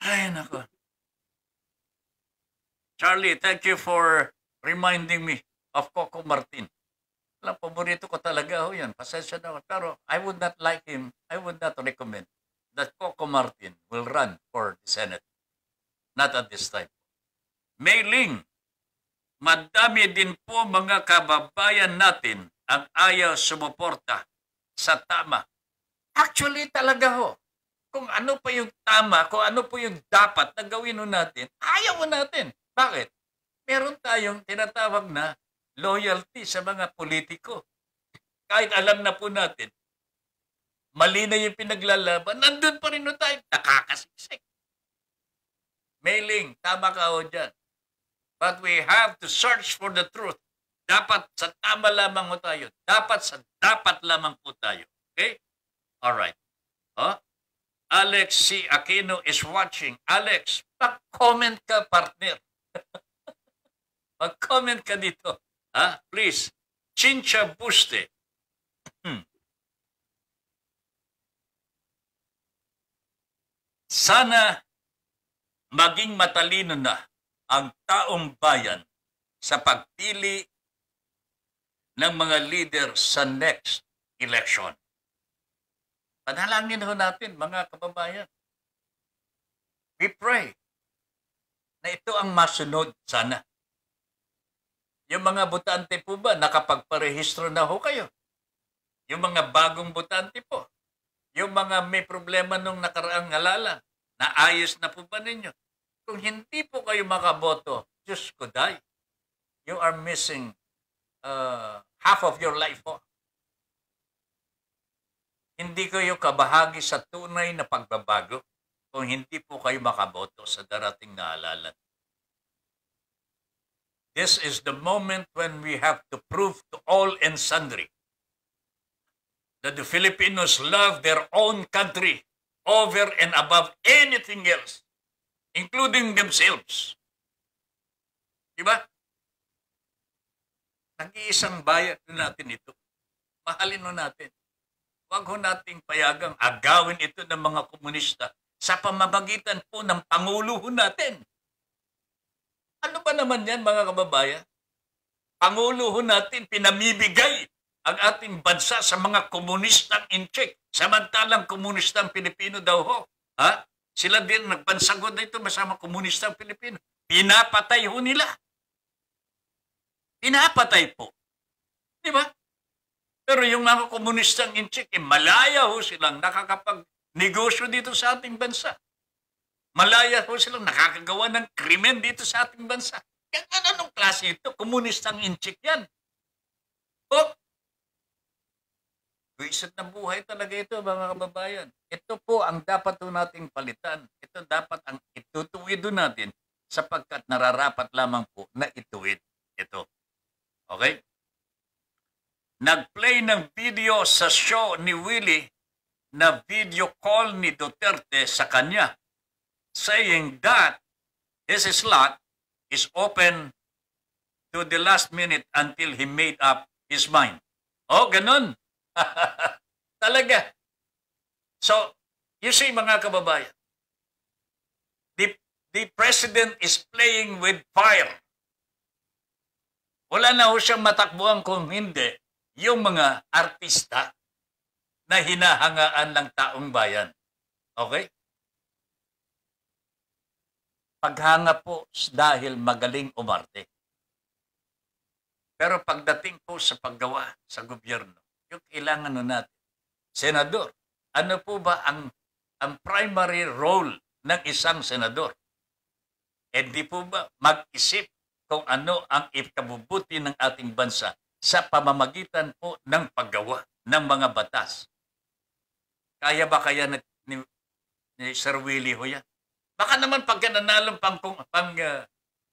Ay, nako. Charlie, thank you for reminding me of Coco Martin. Alam, paborito ko talaga ho yan. Pasensya na ako. Pero I would not like him. I would not recommend that Coco Martin will run for the Senate. Not at this time. Mailing, madami din po mga kababayan natin ang ayaw sumuporta sa tama. Actually talaga ho, kung ano pa yung tama, kung ano po yung dapat na gawin natin, ayaw natin. Bakit? Meron tayong tinatawag na loyalty sa mga politiko. Kahit alam na po natin, mali na yung pinaglalaban, nandun pa rin no tayo, nakakasiksik. Mailing, tama ka o oh, dyan. But we have to search for the truth. Dapat sa tama lamang ho tayo. Dapat sa dapat lamang po tayo. Okay? Alright. Huh? Alex C. Aquino is watching. Alex, mag-comment ka, partner. *laughs* mag-comment ka dito. Ha? Huh? Please. Chincha Buste. Hmm. Sana maging matalino na ang taong bayan sa pagpili ng mga leader sa next election. Panalangin ho natin, mga kababayan. We pray na ito ang masunod sana. Yung mga butante po ba, nakapagparehistro na ho kayo? Yung mga bagong butante po, yung mga may problema nung nakaraang halalan, naayos na po ba ninyo? Kung hindi po kayo makaboto, just ko die. You are missing uh, half of your life po. Hindi kayo kabahagi sa tunay na pagbabago kung hindi po kayo makaboto sa darating na halalan. This is the moment when we have to prove to all and sundry that the Filipinos love their own country over and above anything else, including themselves. Diba? Nag-iisang bayan natin ito. Mahalin ho natin. Huwag ho nating payagang agawin ito ng mga komunista sa pamamagitan po ng Pangulo ho natin. Ano ba naman yan mga kababayan? Pangulo ho natin pinamibigay ang ating bansa sa mga komunistang in check. Samantalang komunistang Pilipino daw ho. Ha? Sila din nagbansagod dito masama komunistang Pilipino. Pinapatay ho nila. Pinapatay po. Di ba? Pero yung mga komunistang in check, eh, malaya ho silang nakakapag-negosyo dito sa ating bansa. Malaya ho silang nakakagawa ng krimen dito sa ating bansa. Yan, anong klase ito? Komunistang in check yan. O, Vision na buhay talaga ito mga kababayan. Ito po ang dapat po nating palitan. Ito dapat ang itutuwid natin sapagkat nararapat lamang po na ituwid ito. Okay? Nagplay ng video sa show ni Willie na video call ni Duterte sa kanya saying that his slot is open to the last minute until he made up his mind. Oh, ganun. *laughs* Talaga. So, you see mga kababayan, the, the president is playing with fire. Wala na ho siyang matakbuhan kung hindi yung mga artista na hinahangaan ng taong bayan. Okay? Paghanga po dahil magaling umarte. Pero pagdating po sa paggawa sa gobyerno, yung kailangan nun natin. Senador, ano po ba ang, ang primary role ng isang senador? Hindi po ba mag-isip kung ano ang ikabubuti ng ating bansa sa pamamagitan po ng paggawa ng mga batas. Kaya ba kaya na, ni, ni Sir Willie ho yan? Baka naman pag nanalo pang, pang, uh,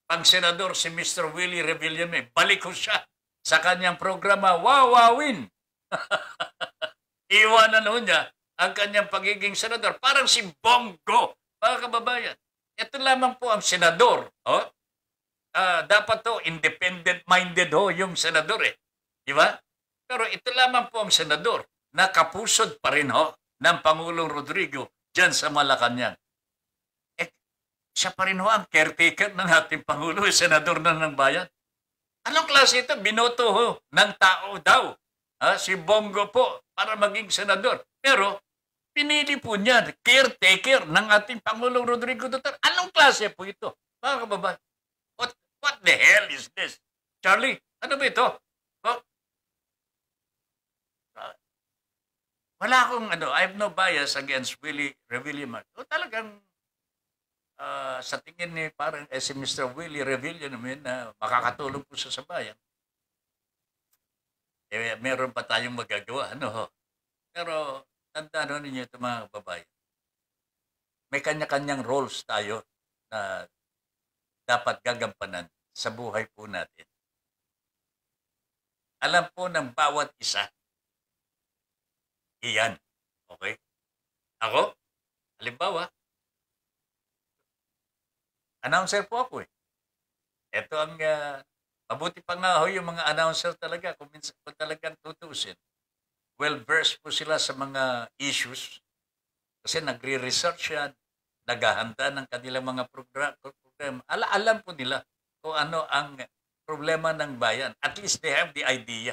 pang senador si Mr. Willie Revillame, balik ko siya sa kanyang programa Wawawin Iwanan ho niya ang kanyang pagiging senador. Parang si Bongo, mga kababayan. Ito lamang po ang senador. Oh? Uh, dapat to independent-minded ho yung senador eh. Di ba? Pero ito lamang po ang senador na kapusod pa rin ho ng Pangulong Rodrigo dyan sa Malacanang. Eh, siya pa rin ho ang caretaker ng ating Pangulo, eh, senador na ng bayan. Anong klase ito? Binoto ho ng tao daw ha, si Bongo po para maging senador. Pero pinili po niya caretaker ng ating Pangulong Rodrigo Duterte. Anong klase po ito? Mga kababayan, what, what the hell is this? Charlie, ano ba ito? Oh, wala akong ano, I have no bias against Willie Revilliman. O talagang uh, sa tingin ni parang eh, si Mr. Willie Revilliman na uh, makakatulong po sa sabayan eh, meron pa tayong magagawa. Ano? Pero tandaan ninyo ito mga babae. May kanya-kanyang roles tayo na dapat gagampanan sa buhay po natin. Alam po ng bawat isa. Iyan. Okay? Ako, halimbawa, announcer po ako eh. Ito ang uh, Mabuti pa nga ho yung mga announcer talaga kung, minsan, kung talagang tutusin. Well-versed po sila sa mga issues kasi nagre-research yan, naghahanda ng kanilang mga program, program. Ala alam po nila kung ano ang problema ng bayan. At least they have the idea.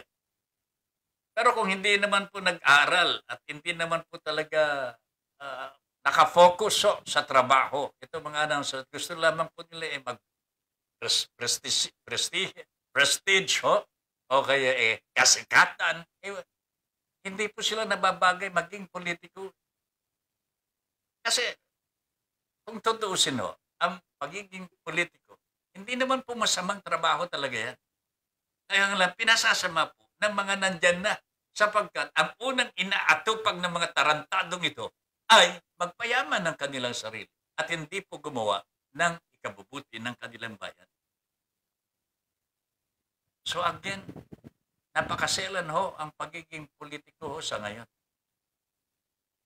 Pero kung hindi naman po nag-aral at hindi naman po talaga uh, nakafocus sa trabaho, ito mga announcer, gusto lamang po nila eh mag pres, prestige, prestige, prestige ho, oh. o kaya eh, kasikatan, eh, hindi po sila nababagay maging politiko. Kasi, kung tutuusin ho, oh, ang pagiging politiko, hindi naman po masamang trabaho talaga yan. Kaya nga lang, pinasasama po ng mga nandyan na sapagkat ang unang inaatupag ng mga tarantadong ito ay magpayaman ng kanilang sarili at hindi po gumawa ng ikabubuti ng kanilang bayan. So again, napakaselan ho ang pagiging politiko ho sa ngayon.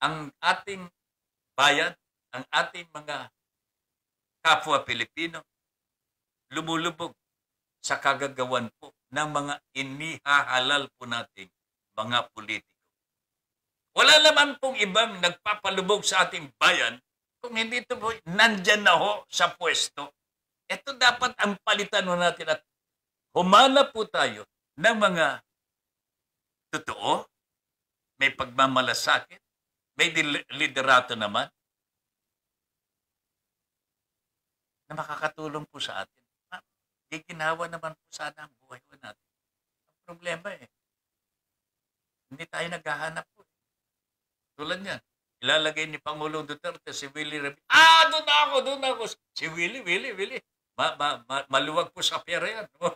Ang ating bayan, ang ating mga kapwa Pilipino, lumulubog sa kagagawan po ng mga inihahalal po natin mga politiko. Wala naman pong ibang nagpapalubog sa ating bayan kung hindi ito po, nandyan na ho sa pwesto. Ito dapat ang palitan ho natin at humana po tayo ng mga totoo, may pagmamalasakit, may liderato naman, na makakatulong po sa atin. Giginawa naman po sana ang buhay po natin. Ang problema eh, hindi tayo naghahanap po. Tulad niyan, Ilalagay ni Pangulong Duterte si Willie Revilla. Ah, doon ako, doon ako. Si Willie, Willie, Willie. Ma, ma, ma, maluwag po sa pera yan. *laughs*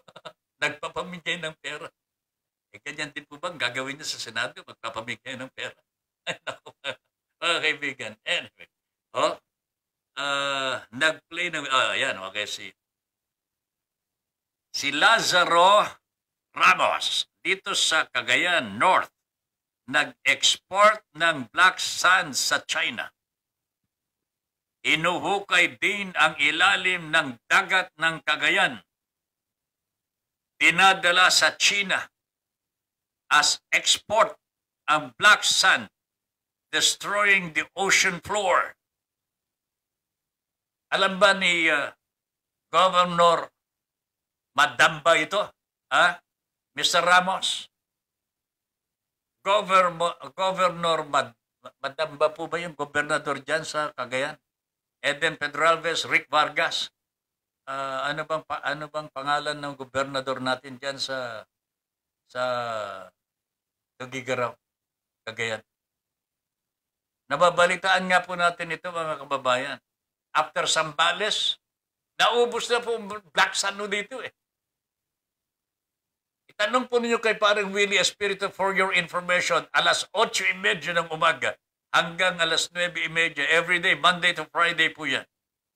Nagpapamigay ng pera. Eh, ganyan din po bang gagawin niya sa Senado? Magpapamigay ng pera. *laughs* Ay, naku, mga Anyway. Oh, uh, nag-play ng... Oh, ah, yan, okay, si... Si Lazaro Ramos dito sa Cagayan North nag-export ng black sand sa China. Inuhukay din ang ilalim ng dagat ng Cagayan. Pinadala sa China as export ang black sand, destroying the ocean floor. Alam ba ni uh, Governor Madamba ito? Ha? Mr. Ramos? Governor, Governor Mad, Madam ba po ba yun? Gobernador dyan sa Cagayan? Eden Pedralves, Rick Vargas. Uh, ano bang pa, ano bang pangalan ng gobernador natin diyan sa sa Tugigaraw, Cagayan? Nababalitaan nga po natin ito mga kababayan. After Sambales, naubos na po Black Sano dito eh. Tanong po ninyo kay parang Willie Espiritu for your information. Alas 8.30 ng umaga hanggang alas 9.30 every day, Monday to Friday po yan.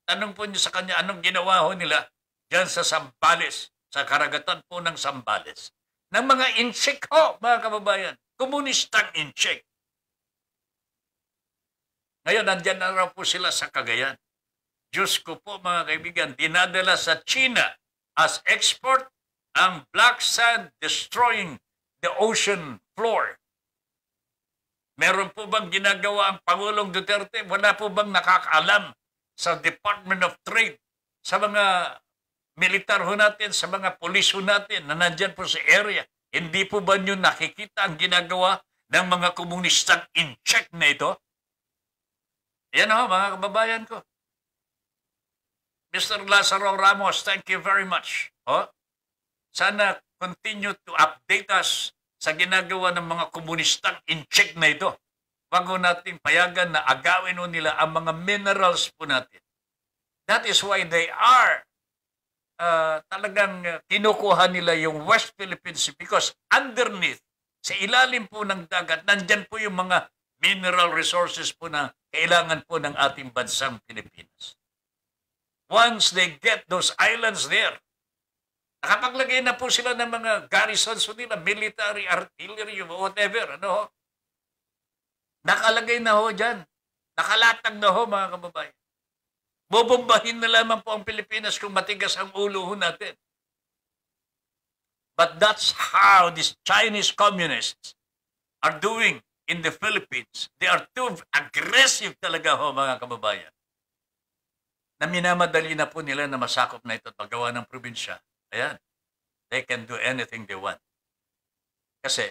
Tanong po niyo sa kanya anong ginawa ho nila dyan sa Sambales, sa karagatan po ng Sambales. Ng mga insik ho, mga kababayan. Komunistang insik. Ngayon, nandyan na raw po sila sa Cagayan. Diyos ko po mga kaibigan, dinadala sa China as export ang black sand destroying the ocean floor. Meron po bang ginagawa ang Pangulong Duterte? Wala po bang nakakaalam sa Department of Trade, sa mga militar ho natin, sa mga polis ho natin na nandyan po sa area? Hindi po ba nyo nakikita ang ginagawa ng mga komunistang in check na ito? Yan ho, mga kababayan ko. Mr. Lazaro Ramos, thank you very much. Ho? Sana continue to update us sa ginagawa ng mga komunistang in-check na ito bago natin payagan na agawin o nila ang mga minerals po natin. That is why they are uh, talagang kinukuha nila yung West Philippines because underneath, sa ilalim po ng dagat, nandyan po yung mga mineral resources po na kailangan po ng ating bansang Pilipinas. Once they get those islands there, Nakapaglagay na po sila ng mga garrisons po nila, military, artillery, whatever, ano Nakalagay na ho dyan. Nakalatag na ho mga kababayan. Bobombahin na lamang po ang Pilipinas kung matigas ang ulo ho natin. But that's how these Chinese communists are doing in the Philippines. They are too aggressive talaga ho mga kababayan. Na minamadali na po nila na masakop na ito at magawa ng probinsya Ayan. They can do anything they want. Kasi,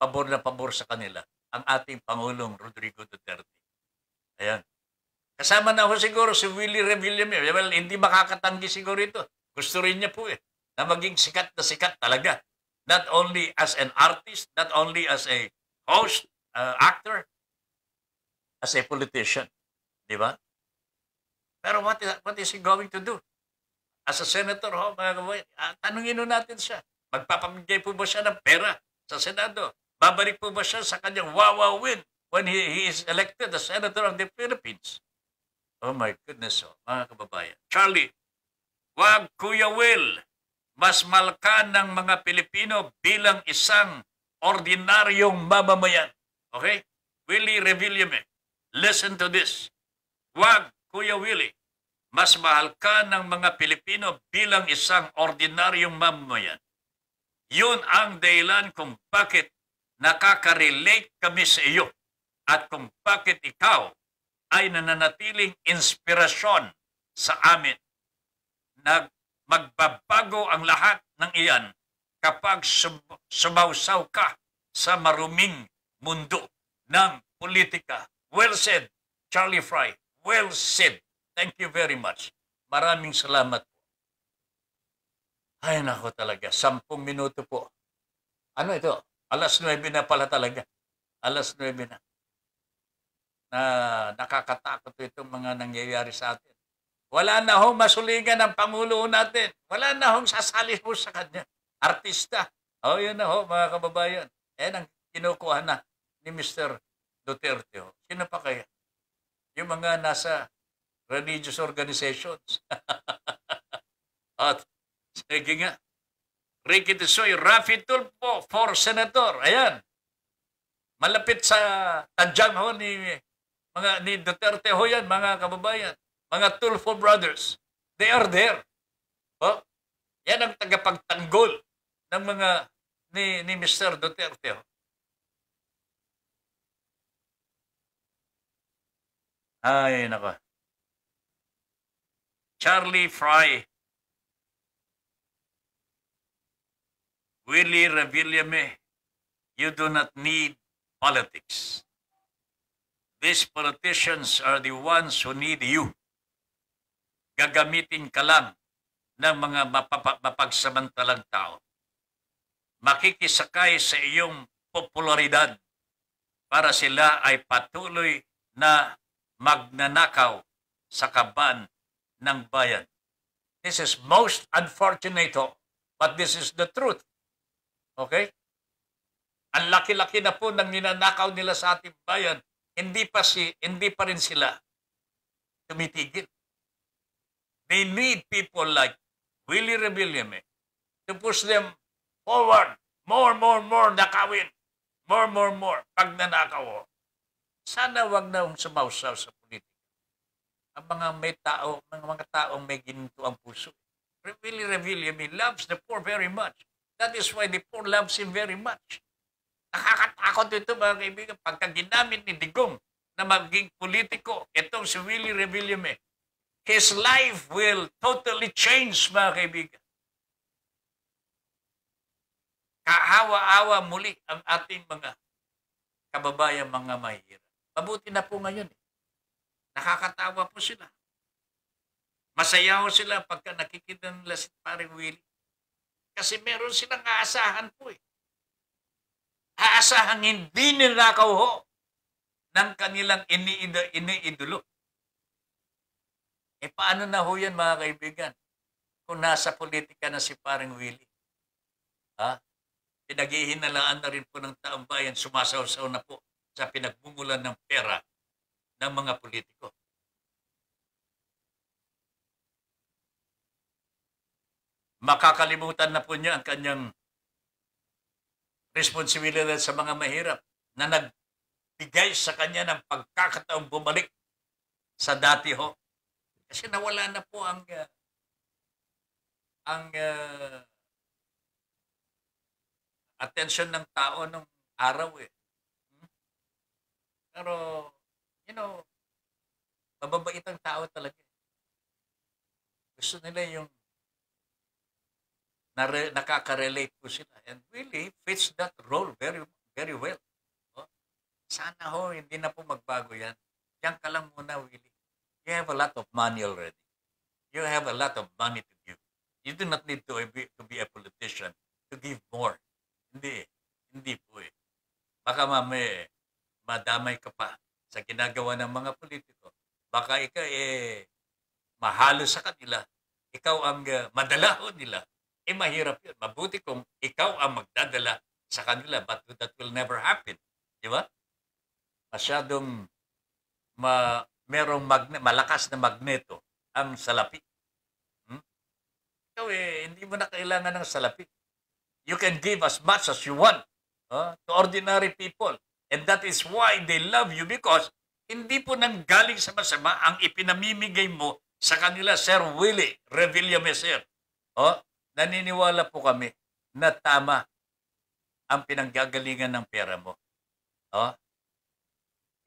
pabor na pabor sa kanila ang ating Pangulong Rodrigo Duterte. Ayan. Kasama na ho siguro si Willie Revillame. Well, hindi makakatanggi siguro ito. Gusto rin niya po eh, na maging sikat na sikat talaga. Not only as an artist, not only as a host, uh, actor, as a politician. Di ba? Pero what is, what is he going to do? as a senator, ho, mga kabayan, ah, tanungin natin siya. Magpapamigay po ba siya ng pera sa Senado? Babalik po ba siya sa kanyang wawa win when he, he is elected as senator of the Philippines? Oh my goodness, ho, mga kababayan. Charlie, wag Kuya Will, mas malkan ng mga Pilipino bilang isang ordinaryong mamamayan. Okay? Willie Revillame, listen to this. Wag, Kuya Willie, mas mahal ka ng mga Pilipino bilang isang ordinaryong mamamayan. Yun ang dahilan kung bakit nakaka-relate kami sa iyo at kung bakit ikaw ay nananatiling inspirasyon sa amin. Nag magbabago ang lahat ng iyan kapag sub- sumausaw ka sa maruming mundo ng politika. Well said, Charlie Fry. Well said. Thank you very much. Maraming salamat po. Ay, nako talaga. Sampung minuto po. Ano ito? Alas 9 na pala talaga. Alas 9 na. Na nakakatakot itong mga nangyayari sa atin. Wala na hong masulingan ang Pangulo natin. Wala na hong sasali po sa kanya. Artista. O oh, yun na ho, mga kababayan. Eh, ang kinukuha na ni Mr. Duterte. Sino pa kaya? Yung mga nasa religious organizations. *laughs* At sige nga, Ricky Tisoy, Rafi Tulpo for Senator. Ayan. Malapit sa tadyang ho ni, mga, ni Duterte ho yan, mga kababayan. Mga Tulfo brothers. They are there. Oh, yan ang tagapagtanggol ng mga ni, ni Mr. Duterte. Oh. Ay, nako. Charlie Fry, Willie Revillame, you do not need politics. These politicians are the ones who need you. Gagamitin ka lang ng mga mapap mapagsamantalang tao. Makikisakay sa iyong popularidad para sila ay patuloy na magnanakaw sa kaban ng bayan. This is most unfortunate, oh, but this is the truth. Okay? Ang laki-laki na po ng ninanakaw nila sa ating bayan, hindi pa, si, hindi pa rin sila tumitigil. They need people like Willie Rebellame to push them forward. More, more, more, nakawin. More, more, more, pag nanakaw. Oh. Sana wag na sumausaw sa politika ang mga may tao, mga mga taong may ginto ang puso. Really reveal him. He loves the poor very much. That is why the poor loves him very much. Nakakatakot ito mga kaibigan. Pagka ginamit ni Digong na maging politiko, itong si Willie Revillame, his life will totally change mga kaibigan. Kahawa-awa muli ang ating mga kababayan mga mahirap. Mabuti na po ngayon eh Nakakatawa po sila. Masaya sila pagka nakikita nila si Paring Willie. Kasi meron silang aasahan po eh. Aasahan hindi nilakaw ho ng kanilang iniido, iniidolo. Eh paano na ho yan mga kaibigan? Kung nasa politika na si Paring Willie. Ha? Pinaghihinalaan na rin po ng taong bayan, sumasaw-saw na po sa pinagmumulan ng pera ng mga politiko. Makakalimutan na po niya ang kanyang responsibilidad sa mga mahirap na nagbigay sa kanya ng pagkakataong bumalik sa dati ho. Kasi nawala na po ang uh, ang uh, ah, attention ng tao nung araw eh. Hmm? Pero you know, mababait ang tao talaga. Gusto nila yung nare, nakaka-relate po sila. And really fits that role very very well. Oh, sana ho, hindi na po magbago yan. Diyan ka lang muna, Willie. You have a lot of money already. You have a lot of money to give. You do not need to be, to be a politician to give more. Hindi. Hindi po eh. Baka mamaya eh, madamay ka pa sa ginagawa ng mga politiko. Baka ikaw eh mahalo sa kanila. Ikaw ang uh, eh, madalahon nila. Eh mahirap yun. Mabuti kung ikaw ang magdadala sa kanila but that will never happen. Di ba? Masyadong ma merong magne, malakas na magneto ang salapi. Hmm? Ikaw eh, hindi mo na kailangan ng salapi. You can give as much as you want uh, to ordinary people. And that is why they love you because hindi po nanggaling sa masama ang ipinamimigay mo sa kanila, Sir Willie Revillame, Sir. Oh, naniniwala po kami na tama ang pinanggagalingan ng pera mo. Oh,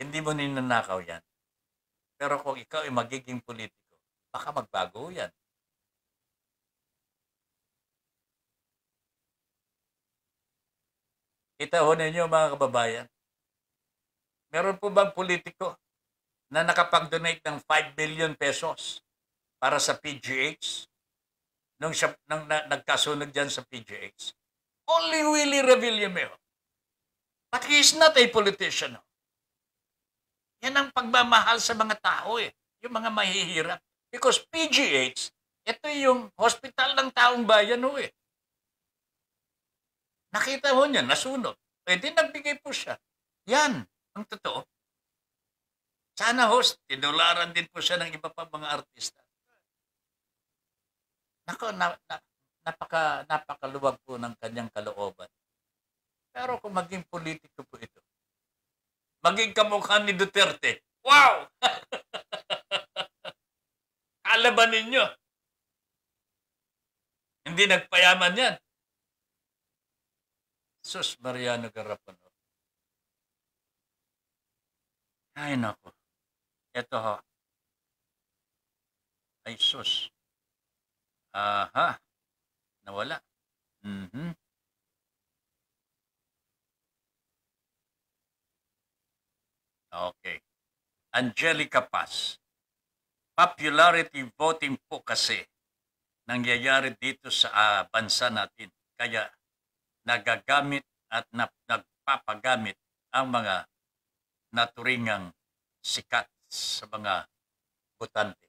hindi mo ninanakaw yan. Pero kung ikaw ay magiging politiko, baka magbago yan. Kita ho ninyo mga kababayan, Meron po bang politiko na nakapag-donate ng 5 billion pesos para sa PGH? Nung, siya, nung na, nagkasunog dyan sa PGH. Only Willie Revillame. But he is not a politician. Yan ang pagmamahal sa mga tao eh. Yung mga mahihirap. Because PGH, ito yung hospital ng taong bayan ho oh, eh. Nakita ho niya, nasunog. Pwede nagbigay po siya. Yan, ang totoo, sana host, tinularan din po siya ng iba pa mga artista. Nako, na, na, napaka, napakaluwag po ng kanyang kalooban. Pero kung maging politiko po ito, maging kamukha ni Duterte, wow! *laughs* Kalaban ninyo? Hindi nagpayaman yan. Sus Mariano Garapano. Ay, nako. Ito ho. Ay, sus. Aha. Nawala. Mm-hmm. Okay. Angelica Paz. Popularity voting po kasi nangyayari dito sa uh, bansa natin. Kaya nagagamit at nagpapagamit ang mga naturingang sikat sa mga botante.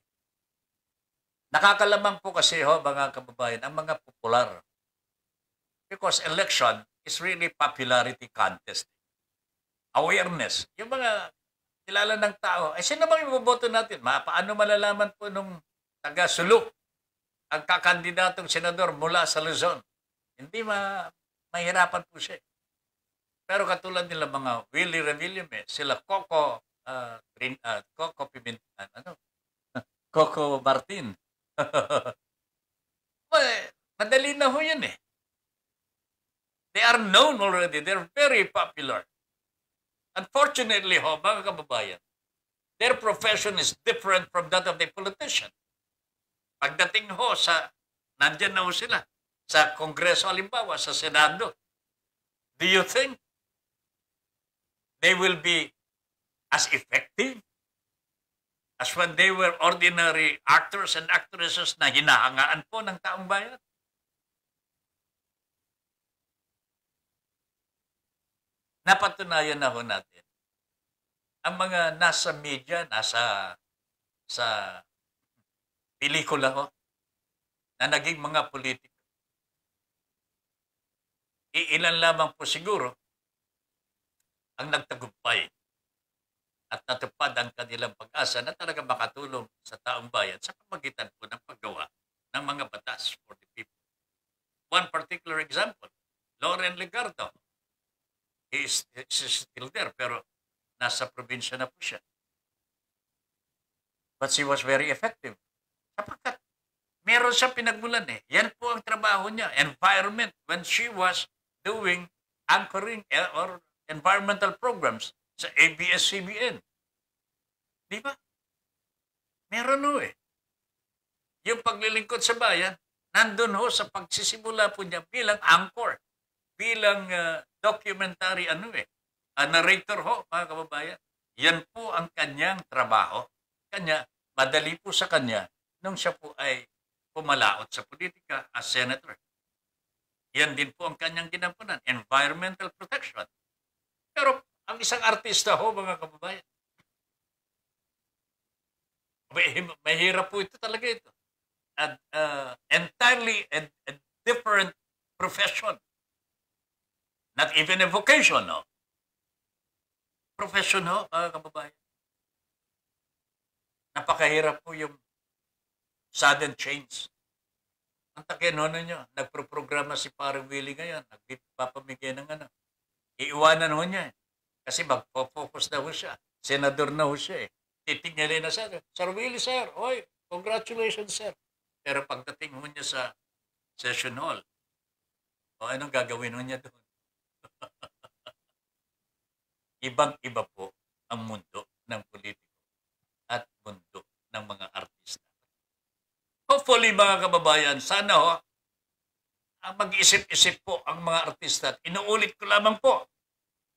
Nakakalamang po kasi ho mga kababayan ang mga popular because election is really popularity contest. Awareness. Yung mga kilala ng tao, ay sino bang iboboto natin? Ma, paano malalaman po nung taga sulok ang kakandidatong senador mula sa Luzon? Hindi ma mahirapan po siya. Pero katulad nila mga Willie Revillame, sila Coco uh, ah, Green, uh, ah, Coco Piment, ah, ano? *laughs* Coco Martin. *laughs* Madali na ho yun eh. They are known already. They're very popular. Unfortunately ho, mga kababayan, their profession is different from that of the politician. Pagdating ho sa, nandyan na ho sila, sa Kongreso halimbawa, sa Senado, do you think they will be as effective as when they were ordinary actors and actresses na hinahangaan po ng taong bayan. Napatunayan na ho natin. Ang mga nasa media, nasa sa pelikula ho, na naging mga politiko, iilan lamang po siguro ang nagtagumpay at natupad ang kanilang pag-asa na talaga makatulong sa taong bayan sa pamagitan po ng paggawa ng mga batas for the people. One particular example, Lauren Legardo, he is, he is still there pero nasa probinsya na po siya. But she was very effective sapagkat meron siya pinagmulan eh. Yan po ang trabaho niya, environment. When she was doing anchoring eh, or environmental programs sa ABS-CBN. Di ba? Meron ho eh. Yung paglilingkod sa bayan, nandun ho sa pagsisimula po niya bilang anchor, bilang uh, documentary ano eh, uh, narrator ho mga kababayan. Yan po ang kanyang trabaho. Kanya, madali po sa kanya nung siya po ay pumalaot sa politika as senator. Yan din po ang kanyang ginampanan, environmental protection. Pero ang isang artista ho, mga kababayan, mahirap po ito talaga ito. At uh, entirely a, a different profession. Not even a vocation, no? Profession, no, mga kababayan. Napakahirap po yung sudden change. Ang takin, no, ninyo, nagpro-programa si Parang Willie ngayon, nagpapamigay ng ano, Iiwanan ho niya. Kasi magpo-focus na ho siya. Senador na ho siya eh. Titignan na sir. Sir Willie, sir. Oy, congratulations, sir. Pero pagdating ho niya sa session hall, o oh, anong gagawin ho niya doon? *laughs* Ibang-iba po ang mundo ng politiko at mundo ng mga artista. Hopefully, mga kababayan, sana ho, ang mag-isip-isip po ang mga artista. Inuulit ko lamang po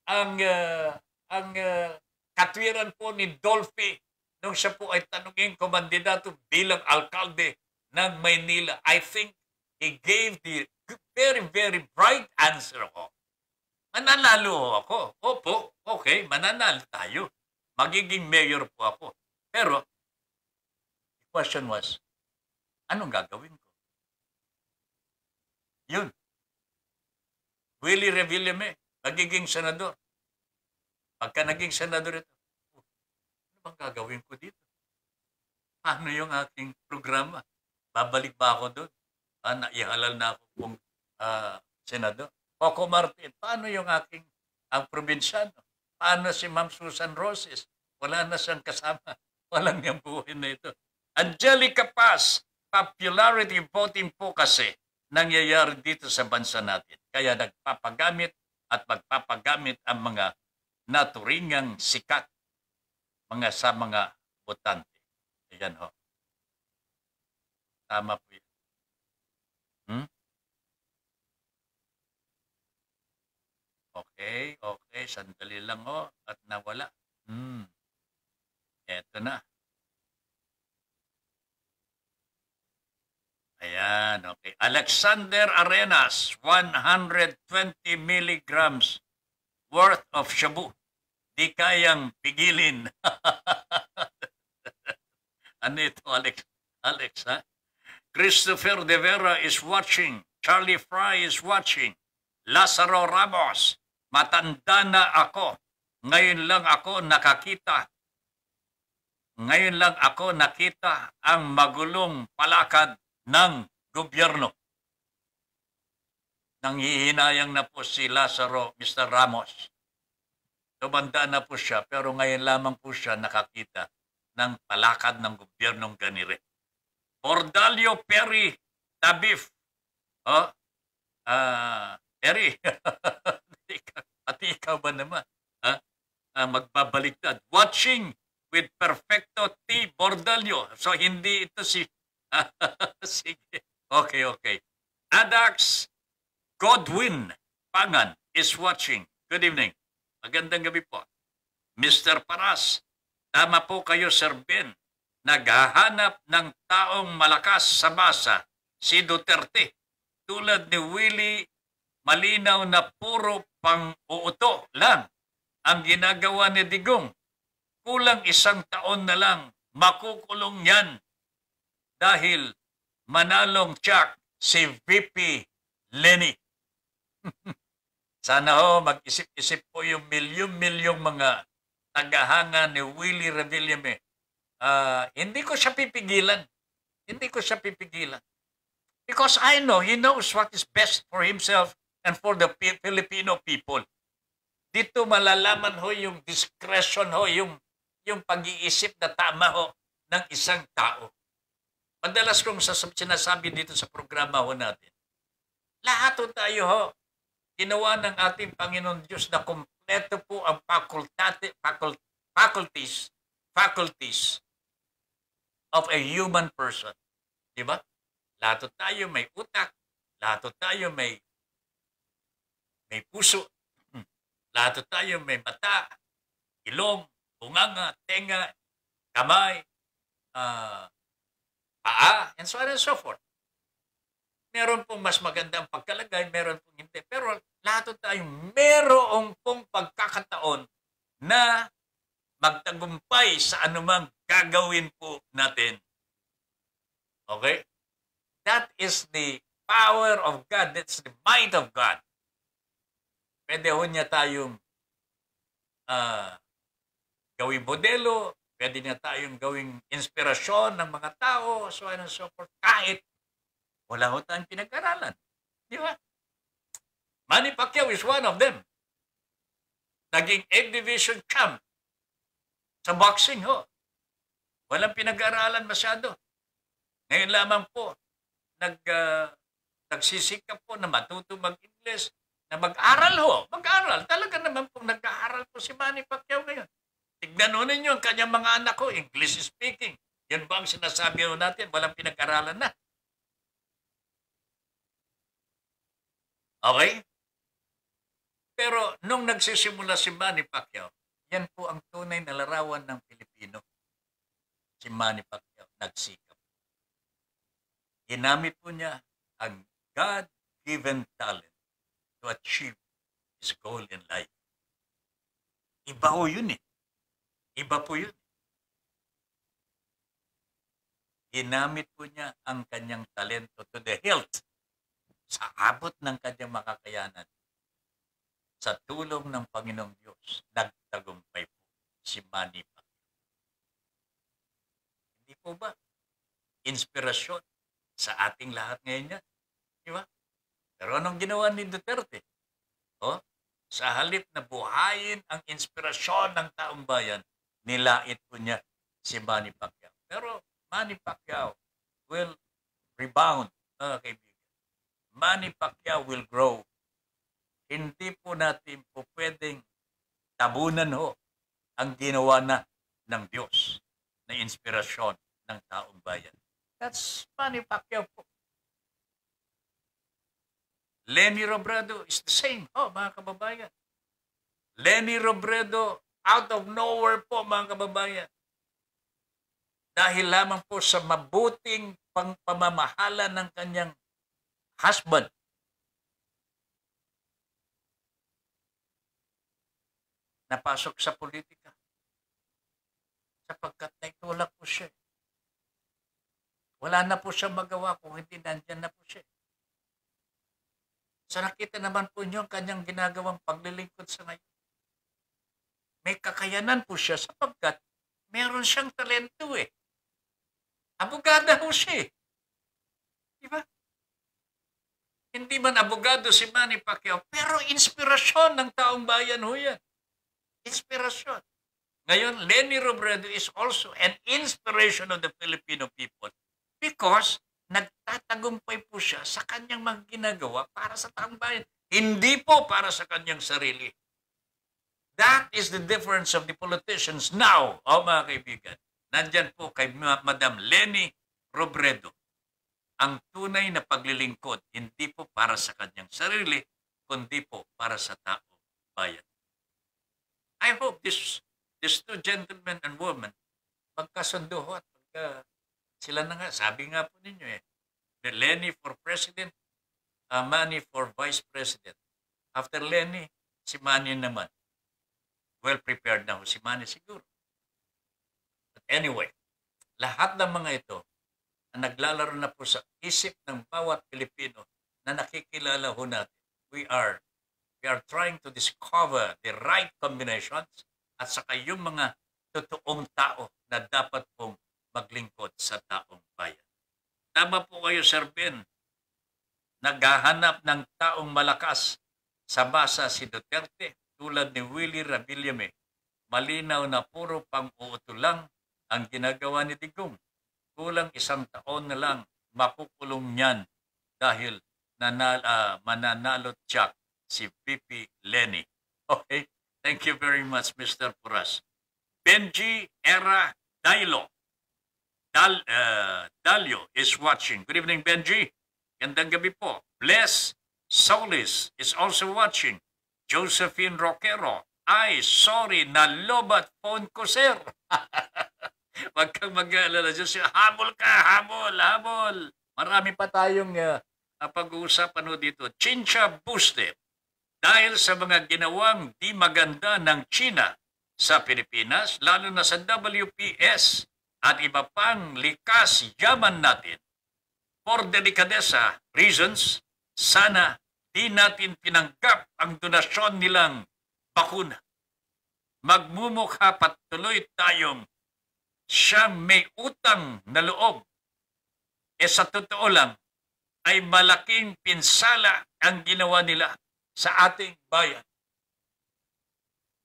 ang uh, ang uh, katwiran po ni Dolphy nung siya po ay tanungin kumandidato bilang alkalde ng Maynila. I think he gave the very, very bright answer ko. Mananalo ako. Opo, okay, mananalo tayo. Magiging mayor po ako. Pero, the question was, anong gagawin ko? Yun. Willie Revillame, nagiging senador. Pagka naging senador ito, oh, ano bang gagawin ko dito? Ano yung aking programa? Babalik ba ako doon? Ah, ihalal na ako kung uh, senador. Coco Martin, paano yung aking ang probinsyano? Paano si Ma'am Susan Roses? Wala na siyang kasama. *laughs* Walang niyang buhay na ito. Angelica Paz, popularity voting po kasi nangyayari dito sa bansa natin. Kaya nagpapagamit at magpapagamit ang mga naturingang sikat mga sa mga botante. Ayan ho. Oh. Tama po yan. Hmm? Okay, okay. Sandali lang ho. Oh, at nawala. Hmm. Eto na. Ayan, okay. Alexander Arenas, 120 milligrams worth of shabu. Di kayang pigilin. *laughs* ano ito, Alex? Alex, ha? Christopher De Vera is watching. Charlie Fry is watching. Lazaro Ramos, matanda na ako. Ngayon lang ako nakakita. Ngayon lang ako nakita ang magulong palakad ng gobyerno. Nangihinayang na po si Lazaro, Mr. Ramos. Tumanda na po siya pero ngayon lamang po siya nakakita ng palakad ng gobyernong ganire. Ordalio Perry Tabif. Oh, uh, Perry, *laughs* pati ikaw ba naman? Ha? Uh, magbabaliktad. Watching with Perfecto T. Bordalio. So hindi ito si *laughs* Sige. Okay, okay. Adax Godwin Pangan is watching. Good evening. Magandang gabi po. Mr. Paras, tama po kayo, Sir Ben. Naghahanap ng taong malakas sa masa, si Duterte. Tulad ni Willie, malinaw na puro pang-uuto lang ang ginagawa ni Digong. Kulang isang taon na lang, makukulong yan dahil manalong tsak si VP Lenny. *laughs* Sana ho mag-isip-isip po yung milyong-milyong mga tagahanga ni Willie Revillame. Uh, hindi ko siya pipigilan. Hindi ko siya pipigilan. Because I know he knows what is best for himself and for the Filipino people. Dito malalaman ho yung discretion ho, yung, yung pag-iisip na tama ho ng isang tao madalas kong sinasabi dito sa programa ho natin, lahat ho tayo ho, ginawa ng ating Panginoon Diyos na kompleto po ang facultate, facult, faculties, faculties of a human person. Di ba? Lahat tayo may utak, lahat tayo may may puso, *clears throat* lahat tayo may mata, ilong, bunganga, tenga, kamay, uh, paa, ah, and so on and so forth. Meron pong mas magandang ang pagkalagay, meron pong hindi. Pero lahat tayo, meron pong pagkakataon na magtagumpay sa anumang gagawin po natin. Okay? That is the power of God. That's the might of God. Pwede ho niya tayong uh, gawing modelo, Pwede na tayong gawing inspirasyon ng mga tao, so on and so forth, kahit wala ho tayong pinag-aralan. Di ba? Manny Pacquiao is one of them. Naging 8 division champ sa boxing ho. Walang pinag-aralan masyado. Ngayon lamang po, nag, uh, nagsisikap po na matuto mag english na mag-aral ho. Mag-aral. Talaga naman po nag-aaral po si Manny Pacquiao ngayon. Tignan nun ninyo ang kanyang mga anak ko, English speaking. Yan ba ang sinasabi natin? Walang pinag-aralan na. Okay? Pero nung nagsisimula si Manny Pacquiao, yan po ang tunay na larawan ng Pilipino. Si Manny Pacquiao nagsikap. Ginamit po niya ang God-given talent to achieve his goal in life. Iba ho yun eh. Iba po yun. Ginamit po niya ang kanyang talento to the hilt sa abot ng kanyang makakayanan sa tulong ng Panginoong Diyos, nagtagumpay po si Manny Pacquiao. Hindi po ba? Inspirasyon sa ating lahat ngayon yan. Di ba? Pero anong ginawa ni Duterte? Oh? sa halip na buhayin ang inspirasyon ng taong bayan, nilait po niya si Manny Pacquiao. Pero Manny Pacquiao will rebound, mga kaibigan. Manny Pacquiao will grow. Hindi po natin po pwedeng tabunan ho ang ginawa na ng Diyos na inspirasyon ng taong bayan. That's Manny Pacquiao po. Lenny Robredo is the same. ho, mga kababayan. Lenny Robredo out of nowhere po mga kababayan. Dahil lamang po sa mabuting pamamahala ng kanyang husband. Napasok sa politika sapagkat naitulak po siya. Wala na po siya magawa kung hindi nandyan na po siya. So nakita naman po niyo ang kanyang ginagawang paglilingkod sa ngayon may kakayanan po siya sapagkat meron siyang talento eh. Abogada ho siya eh. Di Hindi man abogado si Manny Pacquiao, pero inspirasyon ng taong bayan ho yan. Inspirasyon. Ngayon, Lenny Robredo is also an inspiration of the Filipino people because nagtatagumpay po siya sa kanyang mga ginagawa para sa taong bayan. Hindi po para sa kanyang sarili. That is the difference of the politicians now, oh, mga kaibigan. Nandyan po kay Madam Leni Robredo. Ang tunay na paglilingkod, hindi po para sa kanyang sarili, kundi po para sa tao bayan. I hope this this two gentlemen and women magkasundo ho at magka, sila na nga, sabi nga po ninyo eh, Leni for president, uh, Manny for vice president. After Leni, si Manny naman well-prepared na ho si Manny siguro. But anyway, lahat ng mga ito na naglalaro na po sa isip ng bawat Pilipino na nakikilala ho natin, we are we are trying to discover the right combinations at saka yung mga totoong tao na dapat pong maglingkod sa taong bayan. Tama po kayo, Sir Ben. Naghahanap ng taong malakas sa basa si Duterte tulad ni Willie Rabillame. Malinaw na puro pang-uuto lang ang ginagawa ni Digong. Kulang isang taon na lang makukulong niyan dahil nanal, uh, ah, mananalo Jack si Pipi Lenny. *laughs* Okay? Thank you very much, Mr. Puras. Benji Era Dailo. Dal, uh, Dalio is watching. Good evening, Benji. Gandang gabi po. Bless Solis is also watching. Josephine Roquero, ay, sorry, nalobat phone ko, sir. Huwag *laughs* kang mag-aalala dyan, sir. Habol ka, habol, habol. Marami pa tayong uh, ah, ah, pag uusap ano dito. Chincha boosted dahil sa mga ginawang di maganda ng China sa Pilipinas, lalo na sa WPS at iba pang likas yaman natin. For delikadesa reasons, sana Di natin tinanggap ang donasyon nilang bakuna. Magmumukha patuloy tayong siyang may utang na loob. E sa totoo lang, ay malaking pinsala ang ginawa nila sa ating bayan.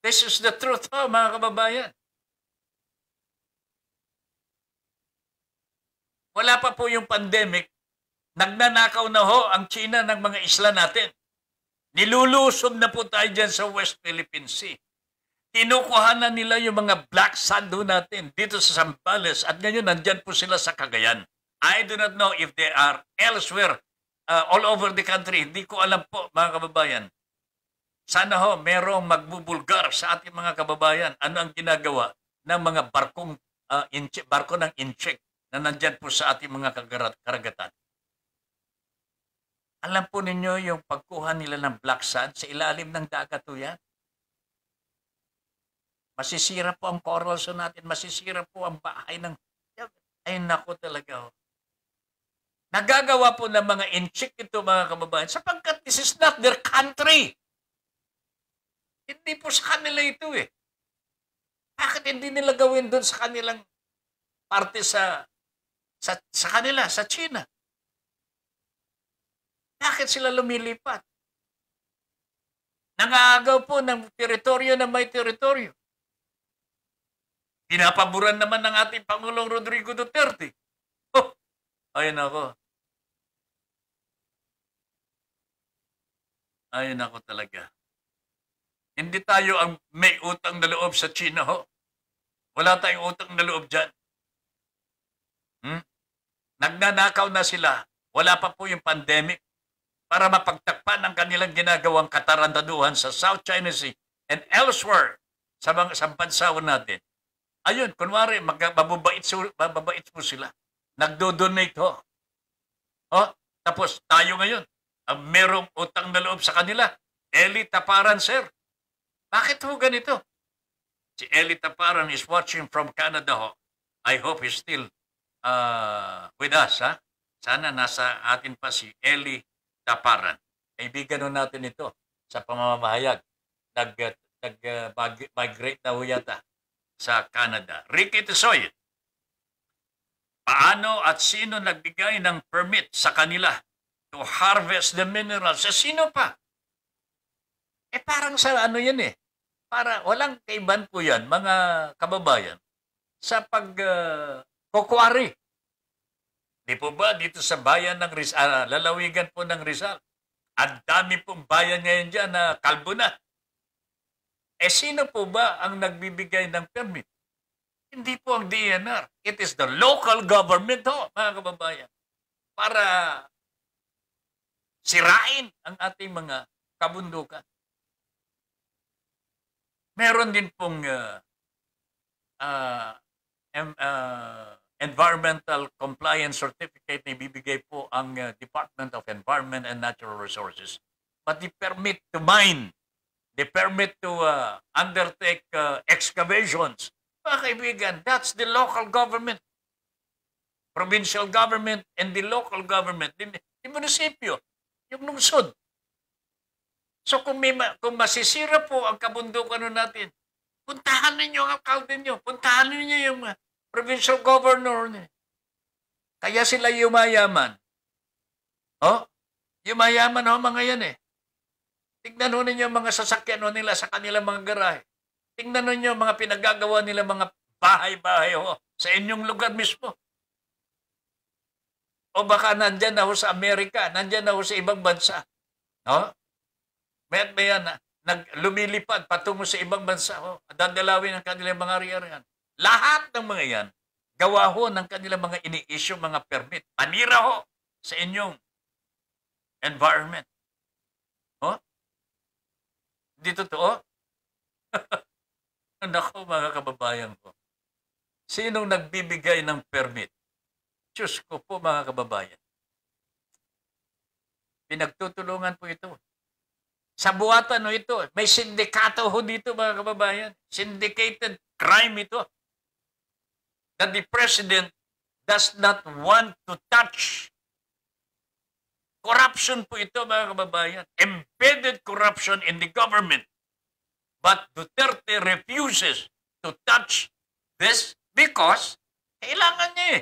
This is the truth, oh, mga kababayan. Wala pa po yung pandemic, Nagnanakaw na ho ang China ng mga isla natin. Nilulusob na po tayo dyan sa West Philippine Sea. Tinukuhan na nila yung mga black sand natin dito sa Zambales at ngayon nandyan po sila sa Cagayan. I do not know if they are elsewhere uh, all over the country. Hindi ko alam po mga kababayan. Sana ho merong magbubulgar sa ating mga kababayan. Ano ang ginagawa ng mga barkong, uh, barko ng incheck na nandyan po sa ating mga karagatan. Alam po ninyo yung pagkuha nila ng black sand sa ilalim ng dagat po yan. Masisira po ang corals natin, masisira po ang bahay ng... Ay nako talaga. Oh. Nagagawa po ng mga inchik ito mga kababayan sapagkat this is not their country. Hindi po sa kanila ito eh. Bakit hindi nila gawin doon sa kanilang parte sa sa, sa kanila, sa China? Bakit sila lumilipat? Nangaagaw po ng teritoryo na may teritoryo. Pinapaboran naman ng ating Pangulong Rodrigo Duterte. Oh, ayun ako. Ayun ako talaga. Hindi tayo ang may utang na loob sa China ho. Wala tayong utang na loob dyan. Hmm? Nagnanakaw na sila. Wala pa po yung pandemic para mapagtakpan ang kanilang ginagawang katarantaduhan sa South China Sea and elsewhere sa mga sa bansawan natin. Ayun, kunwari, mababait, mababait mo sila. Nagdo-donate ho. Oh, tapos tayo ngayon, ang merong utang na loob sa kanila, Eli Taparan, sir. Bakit ho ganito? Si Eli Taparan is watching from Canada ho. I hope he's still uh, with us. Ha? Sana nasa atin pa si Eli taparan. Kaibigan nun natin ito sa pamamahayag. Nag-migrate nag, uh, bag, na huyata sa Canada. Ricky Tisoy, paano at sino nagbigay ng permit sa kanila to harvest the minerals? Sa sino pa? Eh parang sa ano yan eh. Para walang kaiban po yan, mga kababayan, sa pag uh, Di po ba dito sa bayan ng Rizal, uh, lalawigan po ng Rizal, ang dami pong bayan ngayon dyan na kalbo na. Eh sino po ba ang nagbibigay ng permit? Hindi po ang DNR. It is the local government ho, mga kababayan. Para sirain ang ating mga kabundukan. Meron din pong uh, uh, M, uh, environmental compliance certificate na ibibigay po ang uh, Department of Environment and Natural Resources. But the permit to mine, the permit to uh, undertake uh, excavations, mga kaibigan, that's the local government, provincial government, and the local government, the, the munisipyo, yung lungsod. So kung, may, kung masisira po ang kabundukan natin, puntahan ninyo ang alcalde nyo, puntahan ninyo yung provincial governor. Kaya sila yumayaman. Oh, yumayaman ho oh, mga yan eh. Tignan ho ninyo mga sasakyan ho oh, nila sa kanilang mga garahe. Tignan ho ninyo mga pinagagawa nila mga bahay-bahay ho oh, sa inyong lugar mismo. O baka nandyan na ho sa Amerika, nandyan na ho sa ibang bansa. No? May maya na, nag, lumilipad patungo sa ibang bansa. Ho, dadalawin ang kanilang mga ari-arian. Lahat ng mga yan, gawa ho ng kanilang mga ini-issue mga permit. Panira ho sa inyong environment. Ho? Di totoo? *laughs* Nako mga kababayan ko. Sinong nagbibigay ng permit? Diyos ko po mga kababayan. Pinagtutulungan po ito. Sa buwatan no ito, may sindikato ho dito mga kababayan. Syndicated crime ito that the president does not want to touch. Corruption po ito mga kababayan. Embedded corruption in the government. But Duterte refuses to touch this because kailangan niya eh.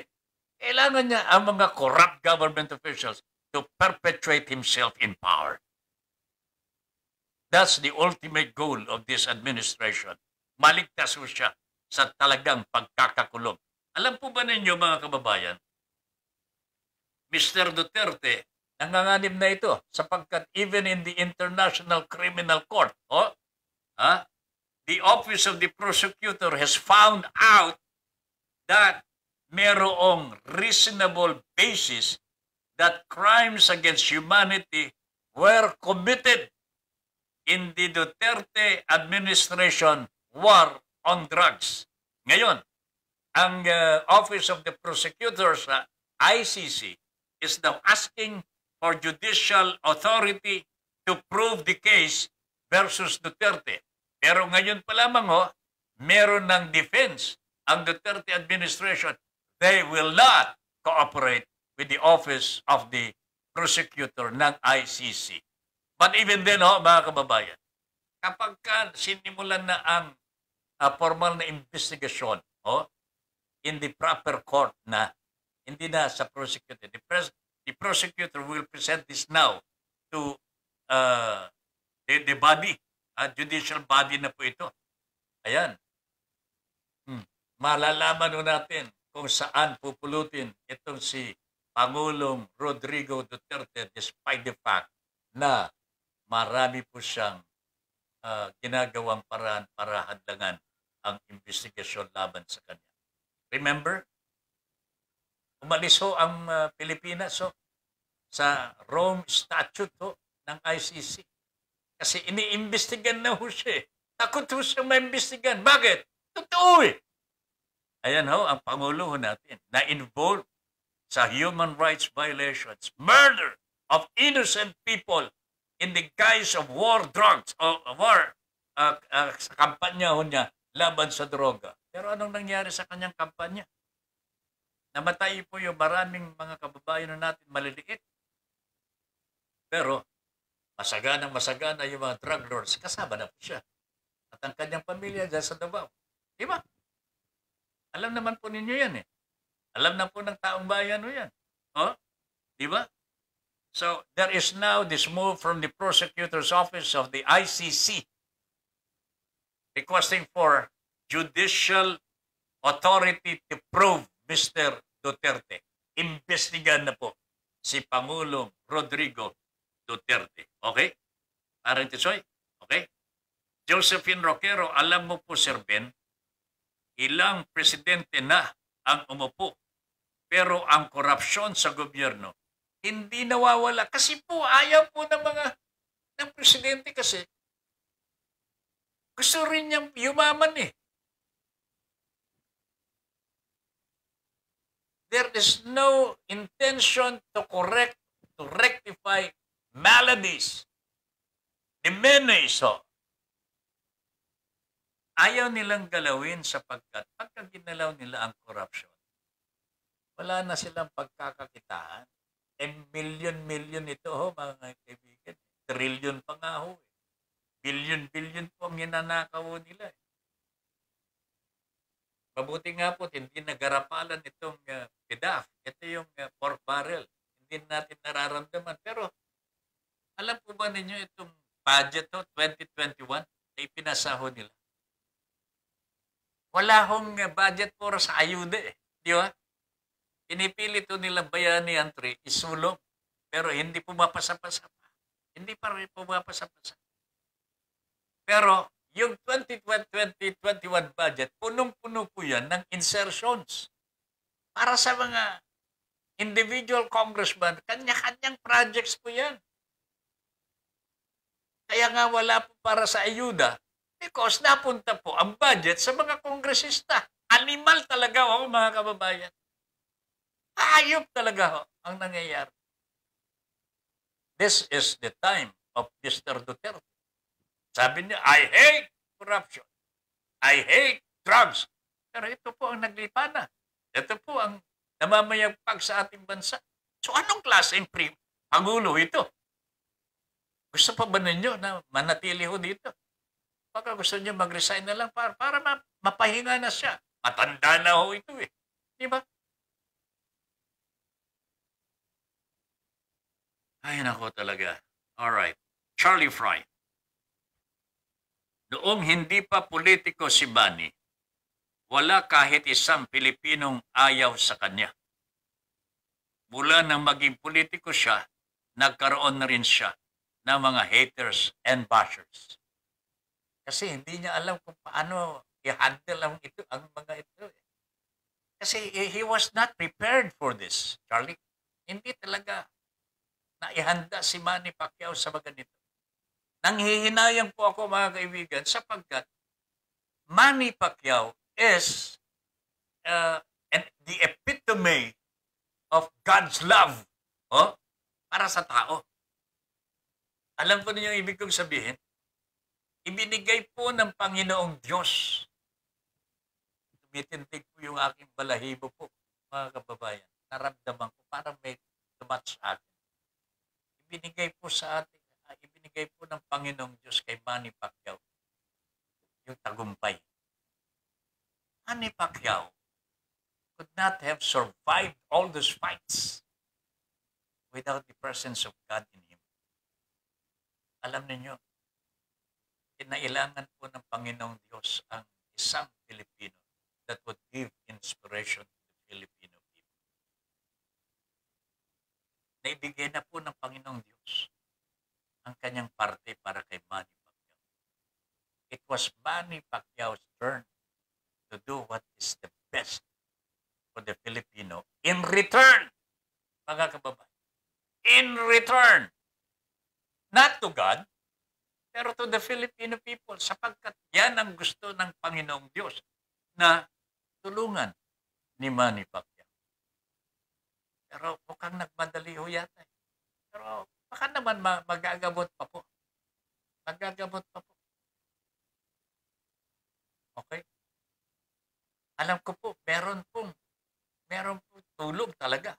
Kailangan niya ang mga corrupt government officials to perpetuate himself in power. That's the ultimate goal of this administration. Maligtas mo siya sa talagang pagkakakulong. Alam po ba ninyo mga kababayan, Mr. Duterte, nanganganib na ito sapagkat even in the International Criminal Court, oh, ha, the Office of the Prosecutor has found out that merong reasonable basis that crimes against humanity were committed in the Duterte administration war on drugs. Ngayon, ang uh, Office of the Prosecutor sa ICC, is now asking for judicial authority to prove the case versus Duterte. Pero ngayon pa lamang ho, oh, meron ng defense ang Duterte administration. They will not cooperate with the Office of the Prosecutor ng ICC. But even then ho, oh, mga kababayan, kapag sinimulan na ang uh, formal na investigation, ho, oh, in the proper court na hindi na sa prosecutor. The, pres- the prosecutor will present this now to uh, the, the body, uh, judicial body na po ito. Ayan. Hmm. Malalaman nun natin kung saan pupulutin itong si Pangulong Rodrigo Duterte despite the fact na marami po siyang uh, ginagawang paraan para hadlangan ang investigasyon laban sa kanya. Remember? Umalis ho ang uh, Pilipinas ho, sa Rome Statute ho, ng ICC. Kasi iniimbestigan na ho siya. Eh. Takot ho siya maimbestigan. Bakit? Totoo eh. Ayan ho, ang Pangulo ho natin na involved sa human rights violations, murder of innocent people in the guise of war drugs o war uh, uh, sa kampanya ho niya laban sa droga. Pero anong nangyari sa kanyang kampanya? Namatay po yung maraming mga kababayan natin maliliit. Pero masagana masagana yung mga drug lords. Kasama na po siya. At ang kanyang pamilya dyan sa Davao. Di ba? Alam naman po ninyo yan eh. Alam na po ng taong bayan o yan. O? Oh? Di ba? So, there is now this move from the prosecutor's office of the ICC requesting for judicial authority to prove Mr. Duterte. Imbestigan na po si Pangulong Rodrigo Duterte. Okay? Parang tisoy. Okay? Josephine Roquero, alam mo po Sir Ben, ilang presidente na ang umupo. Pero ang korupsyon sa gobyerno, hindi nawawala. Kasi po, ayaw po ng mga ng presidente kasi. Gusto rin niyang yumaman eh. there is no intention to correct, to rectify maladies, diminish. So, ayaw nilang galawin sapagkat pagka ginalaw nila ang corruption, wala na silang pagkakakitaan. Eh, million-million ito ho, mga kaibigan. Trillion pa nga ho. Eh. Billion-billion po ang hinanakaw nila. Eh. Mabuti nga po, hindi nagarapalan itong uh, PEDAF. Ito yung uh, pork barrel. Hindi natin nararamdaman. Pero alam po ba ninyo itong budget to 2021 ay pinasaho nila? Wala hong uh, budget para sa ayuda eh. Di ba? Pinipili to nila bayani ang isulong. Pero hindi pumapasa-pasa pa. Hindi pa rin pumapasa-pasa. Pero yung 2020-2021 budget, punong-puno po yan ng insertions. Para sa mga individual congressman, kanya-kanyang projects po yan. Kaya nga wala po para sa ayuda because napunta po ang budget sa mga kongresista. Animal talaga ako mga kababayan. Hayop talaga ho ang nangyayari. This is the time of Mr. Duterte. Sabi niya, I hate corruption. I hate drugs. Pero ito po ang naglipa na. Ito po ang namamayagpag sa ating bansa. So anong klaseng pre- pagulo ito? Gusto pa ba ninyo na manatili ho dito? Baka gusto niyo mag-resign na lang para, para mapahinga na siya. Matanda na ho ito eh. Di ba? Ay, nako talaga. All right. Charlie Fry. Noong hindi pa politiko si Bani, wala kahit isang Pilipinong ayaw sa kanya. Mula nang maging politiko siya, nagkaroon na rin siya ng mga haters and bashers. Kasi hindi niya alam kung paano i-handle ang, ito, ang mga ito. Kasi he was not prepared for this, Charlie. Hindi talaga naihanda si Manny Pacquiao sa mga ganito. Nanghihinayang po ako mga kaibigan sapagkat Manny Pacquiao is uh, the epitome of God's love oh, para sa tao. Alam po ninyo ibig kong sabihin? Ibinigay po ng Panginoong Diyos. Tumitintig po yung aking balahibo po, mga kababayan. Naramdaman ko para may tumat sa akin. Ibinigay po sa atin uh, ibinigay po ng Panginoong Diyos kay Manny Pacquiao yung tagumpay. Manny Pacquiao could not have survived all those fights without the presence of God in him. Alam niyo, kinailangan po ng Panginoong Diyos ang isang Pilipino that would give inspiration to the Filipino people. Naibigay na po ng Panginoong Diyos ang kanyang parte para kay Manny Pacquiao. It was Manny Pacquiao's turn to do what is the best for the Filipino in return, mga kababayan. In return, not to God, pero to the Filipino people sapagkat yan ang gusto ng Panginoong Diyos na tulungan ni Manny Pacquiao. Pero mukhang nagmadali ho yata. Eh. Pero baka naman magagamot pa po. Magagamot pa po. Okay? Alam ko po, meron pong, meron po tulog talaga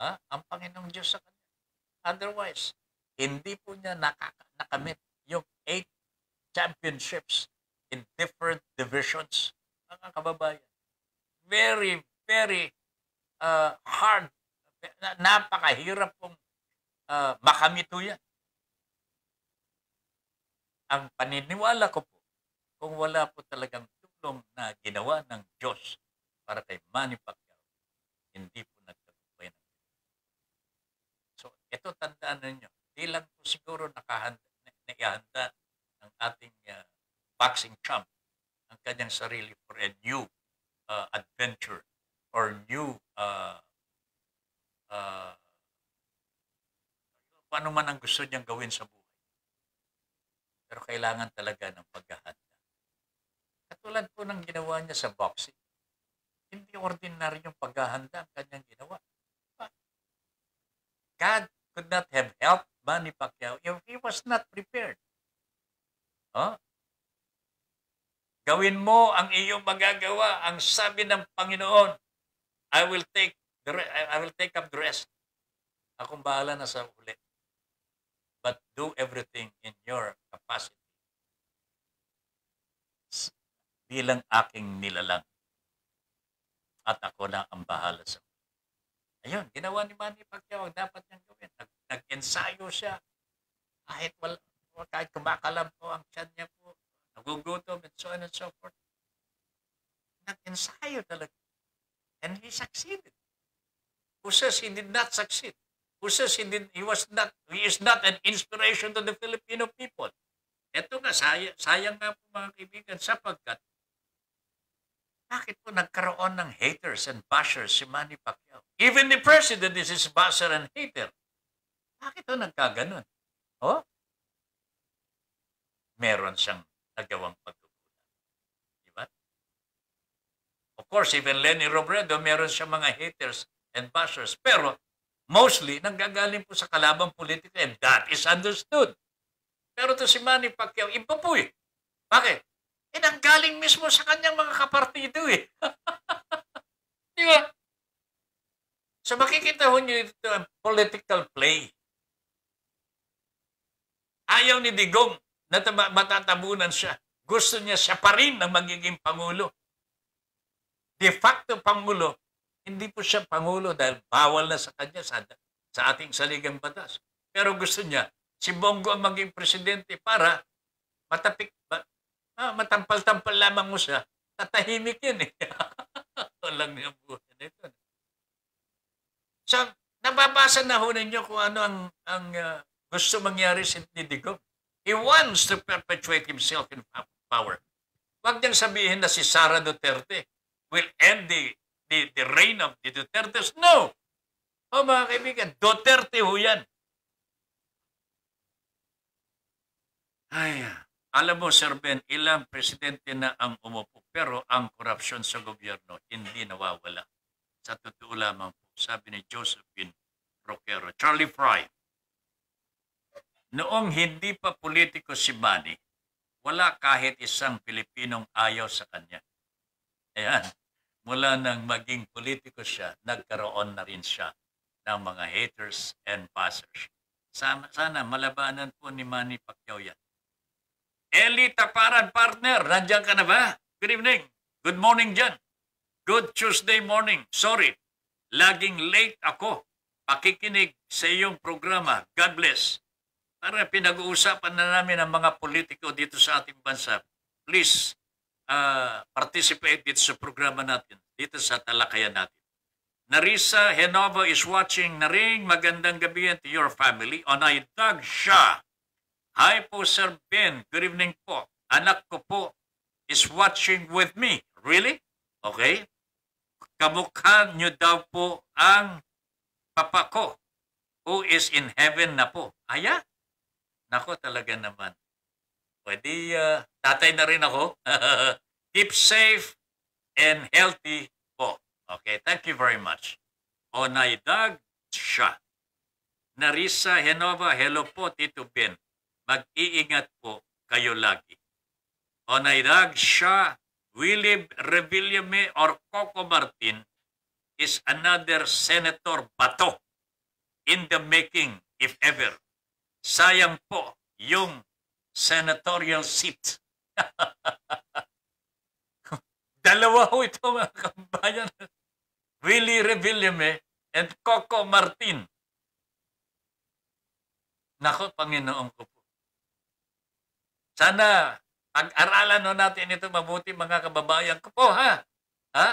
ha? ang Panginoong Diyos sa kanya. Otherwise, hindi po niya nakaka- nakamit yung eight championships in different divisions. Mga kababayan, very, very uh, hard, napakahirap pong uh, ah, makamito yan. Ang paniniwala ko po, kung wala po talagang tulong na ginawa ng Diyos para kay Manny Pacquiao, hindi po nagtagumpay ng So, ito tandaan ninyo, di lang po siguro nakahanda, na ng ating uh, boxing champ ang kanyang sarili for a new uh, adventure or new uh, kung ano man ang gusto niyang gawin sa buhay. Pero kailangan talaga ng paghahanda. Katulad po ng ginawa niya sa boxing. Hindi yung paghahanda ang kanyang ginawa. God could not have helped Manny Pacquiao if he was not prepared. Huh? Gawin mo ang iyong magagawa. Ang sabi ng Panginoon, I will take the I will take up the rest. Akong bahala na sa ulit but do everything in your capacity bilang aking nilalang. At ako na ang bahala sa mga. Ayun, ginawa ni Manny Pacquiao dapat niyang gawin. Nag, nag-ensayo siya. Kahit, wala, kahit kumakalam po ang tiyan niya po, nagugutom and so on and so forth. Nag-ensayo talaga. And he succeeded. Who says he did not succeed? who says he, did, he, was not, he is not an inspiration to the Filipino people. Ito nga, sayang, sayang nga po mga kaibigan sapagkat bakit po nagkaroon ng haters and bashers si Manny Pacquiao? Even the president is his basher and hater. Bakit po nagkaganon? Oh? Meron siyang nagawang pagkukulang. Diba? Of course, even Lenny Robredo, meron siyang mga haters and bashers. Pero mostly nanggagaling po sa kalabang politika and that is understood. Pero to si Manny Pacquiao, iba po eh. Bakit? Eh, nanggaling mismo sa kanyang mga kapartido eh. *laughs* Di ba? So makikita ho nyo ito ang political play. Ayaw ni Digong na matatabunan siya. Gusto niya siya pa rin ang magiging Pangulo. De facto Pangulo hindi po siya Pangulo dahil bawal na sa kanya sa, sa ating saligang batas. Pero gusto niya, si Bongo ang maging presidente para matapik, ba, ah, matampal-tampal lamang mo siya, tatahimik yun eh. *laughs* Walang niyang buhay na ito. So, nababasa na ho ninyo kung ano ang, ang uh, gusto mangyari sa si Digong. He wants to perpetuate himself in power. Huwag niyang sabihin na si Sara Duterte will end the the, the reign of the Dutertes? No! O oh, mga kaibigan, Duterte ho yan. Ay, alam mo, Sir Ben, ilang presidente na ang umupo, pero ang korupsyon sa gobyerno hindi nawawala. Sa totoo lamang po, sabi ni Josephine Roquero, Charlie Fry, noong hindi pa politiko si Manny, wala kahit isang Pilipinong ayaw sa kanya. Ayan mula nang maging politiko siya, nagkaroon na rin siya ng mga haters and passers. Sana, sana malabanan po ni Manny Pacquiao yan. Eli Taparan, partner, nandiyan ka na ba? Good evening. Good morning dyan. Good Tuesday morning. Sorry, laging late ako. Pakikinig sa iyong programa. God bless. Para pinag-uusapan na namin ang mga politiko dito sa ating bansa. Please, uh, dito sa programa natin dito sa talakayan natin. Narisa Henova is watching na rin. Magandang gabi to your family. On I dog Shah. Hi po Sir Ben. Good evening po. Anak ko po is watching with me. Really? Okay. Kamukha nyo daw po ang papa ko who is in heaven na po. Aya? Nako talaga naman. Pwede, uh, tatay na rin ako. *laughs* Keep safe and healthy po. Okay, thank you very much. Onaydag siya. Narisa Henova, hello po Tito Ben. Mag-iingat po kayo lagi. Onaydag siya, Willie Revillame or Coco Martin is another Senator Bato in the making, if ever. Sayang po yung senatorial seat. *laughs* Dalawa ho ito mga kabayan. Willie Revillame and Coco Martin. Nako, Panginoon ko po. Sana pag-aralan no natin ito mabuti mga kababayan ko po ha. Ha?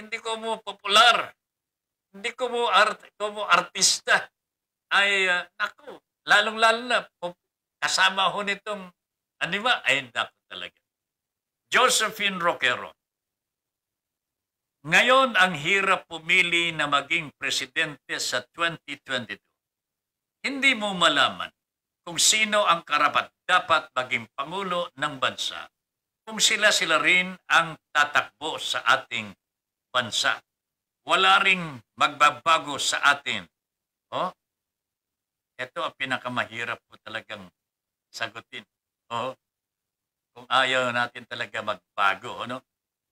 Hindi ko mo popular. Hindi ko mo, art, ko mo artista. Ay, uh, nako, lalong-lalo na, po Kasama ho nitong, ano ba? Ay, naku talaga. Josephine Roquero. Ngayon, ang hirap pumili na maging presidente sa 2022. Hindi mo malaman kung sino ang karapat dapat maging pangulo ng bansa kung sila-sila rin ang tatakbo sa ating bansa. Wala ring magbabago sa atin. Oh, ito ang pinakamahirap po talagang sagutin. Oh, kung ayaw natin talaga magbago, ano?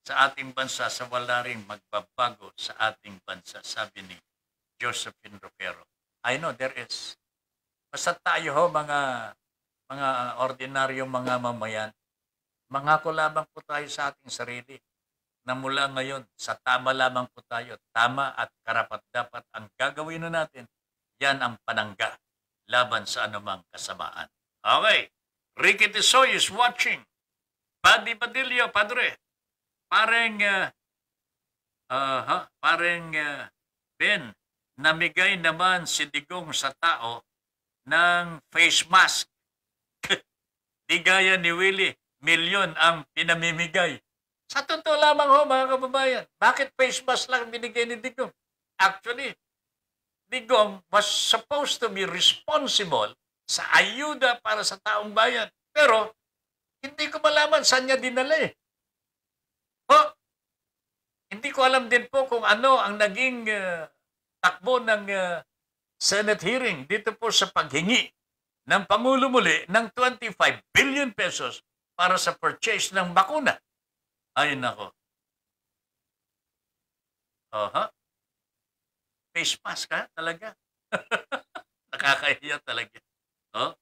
Sa ating bansa, sa wala rin magbabago sa ating bansa, sabi ni Josephine Roquero. I know there is. Basta tayo ho, mga, mga ordinaryong mga mamayan, mangako lamang po tayo sa ating sarili na mula ngayon, sa tama lamang po tayo, tama at karapat-dapat ang gagawin na natin, yan ang panangga laban sa anumang kasamaan. Okay. Ricky Tisoy is watching. Paddy Padilla, padre. Pareng, uh, uh, huh? uh, Ben, namigay naman si Digong sa tao ng face mask. *laughs* Di gaya ni Willie, milyon ang pinamimigay. Sa totoo lamang ho mga kababayan, bakit face mask lang binigay ni Digong? Actually, Digong was supposed to be responsible sa ayuda para sa taong bayan. Pero, hindi ko malaman saan niya dinala eh. Oh, hindi ko alam din po kung ano ang naging uh, takbo ng uh, Senate hearing dito po sa paghingi ng Pangulo muli ng 25 billion pesos para sa purchase ng bakuna. Ayun nako. Aha. Uh-huh. Face mask ha? Talaga. *laughs* Nakakahiya talaga. Oh?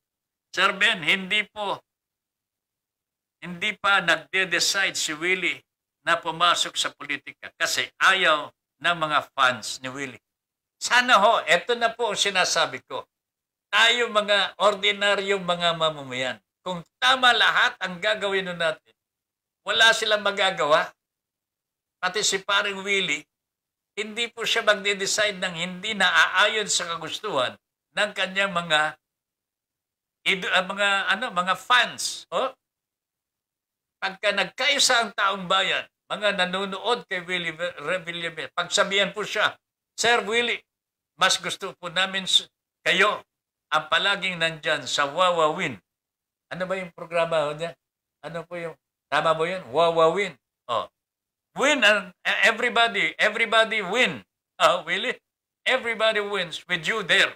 Sir Ben, hindi po. Hindi pa nagde-decide si Willie na pumasok sa politika kasi ayaw ng mga fans ni Willie. Sana ho, eto na po ang sinasabi ko. Tayo mga ordinaryong mga mamamayan, kung tama lahat ang gagawin natin, wala silang magagawa. Pati si paring Willie, hindi po siya magde-decide ng hindi naaayon sa kagustuhan ng kanyang mga Id- uh, mga ano mga fans, oh. Pagka nagkaisa ang taong bayan, mga nanonood kay Willie Revillame, pagsabihan po siya, Sir Willie, mas gusto po namin kayo ang palaging nandyan sa Wawawin. Ano ba yung programa niya? Ano po yung, tama ba yun? Wawawin. Oh. Win and e, everybody, everybody win. Uh, *laughs* Willie, everybody wins with you there.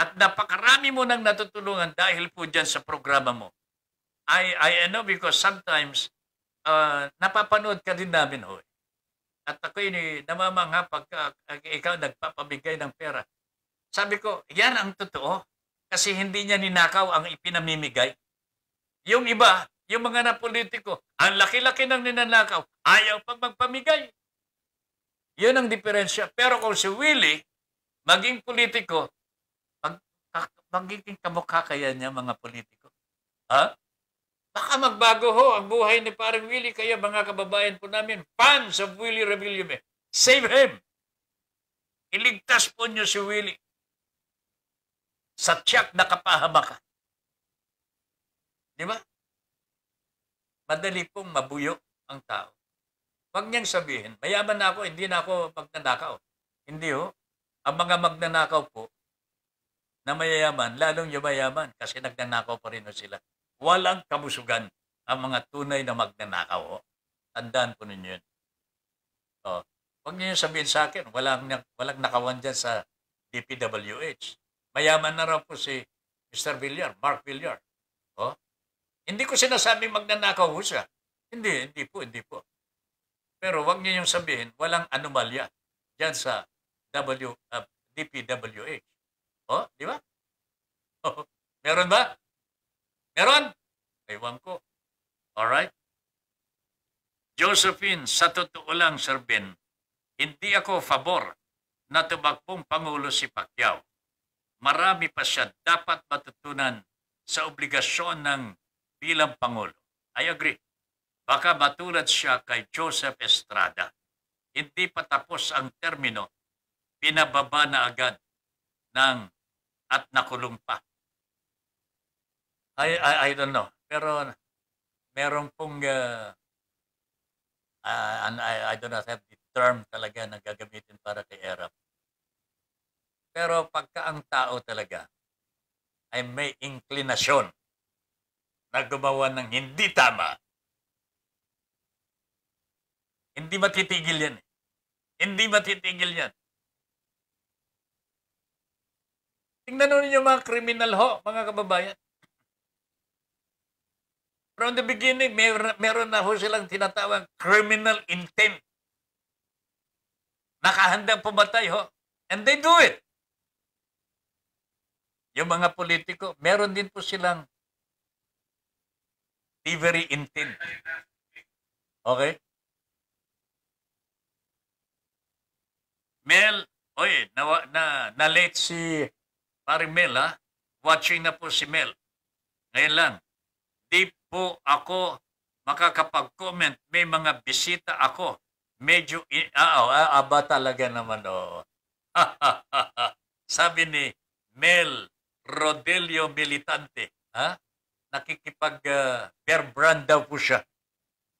At napakarami mo nang natutulungan dahil po dyan sa programa mo. I, I know because sometimes uh, napapanood ka din namin hoy. At ako ini namamangha pagka ikaw nagpapabigay ng pera. Sabi ko, yan ang totoo. Kasi hindi niya ninakaw ang ipinamimigay. Yung iba, yung mga na politiko, ang laki-laki ng ninanakaw, ayaw pa magpamigay. Yun ang diferensya. Pero kung si Willie, maging politiko, magiging kamukha kaya niya mga politiko? Ha? Baka magbago ho ang buhay ni Parang Willie kaya mga kababayan po namin, fans of Willie Rebellion. Save him! Iligtas po niyo si Willie sa tiyak na kapahamakan. Di ba? Madali pong mabuyo ang tao. Huwag niyang sabihin, mayaman na ako, hindi na ako magnanakaw. Hindi ho. Ang mga magnanakaw po, na mayayaman, lalong yumayaman kasi nagnanakaw pa rin sila. Walang kabusugan ang mga tunay na magnanakaw. Tandaan po ninyo yun. O, oh, huwag niyo sabihin sa akin, walang, walang nakawan dyan sa DPWH. Mayaman na raw po si Mr. Villar, Mark Villar. O, oh, hindi ko sinasabing magnanakaw siya. Hindi, hindi po, hindi po. Pero huwag niyo yung sabihin, walang anomalya dyan sa w, uh, ah, DPWH. Oh, di ba? Oh, meron ba? Meron? Aywan ko. Alright? Josephine, sa totoo lang, Sir Ben, hindi ako favor na tumakbong Pangulo si Pacquiao. Marami pa siya dapat matutunan sa obligasyon ng bilang Pangulo. I agree. Baka matulad siya kay Joseph Estrada. Hindi pa tapos ang termino, pinababa na agad ng at nakulong pa. I, I, I don't know. Pero meron pong uh, uh, and I, I do have the term talaga na gagamitin para kay Arab. Pero pagka ang tao talaga ay may inclination na gumawa ng hindi tama, hindi matitigil yan. Eh. Hindi matitigil yan. Tingnan ninyo mga kriminal ho, mga kababayan. From the beginning, meron, meron na ho silang tinatawag criminal intent. Nakahandang pumatay ho. And they do it. Yung mga politiko, meron din po silang thievery intent. Okay? Mel, oy, na, na, na late si Pare Mel ha, watching na po si Mel. Ngayon lang, di po ako makakapag-comment. May mga bisita ako. Medyo, in- ah, ah, aba ah, ah, talaga naman o. Oh. *laughs* Sabi ni Mel Rodelio Militante, ha? nakikipag uh, bear po siya.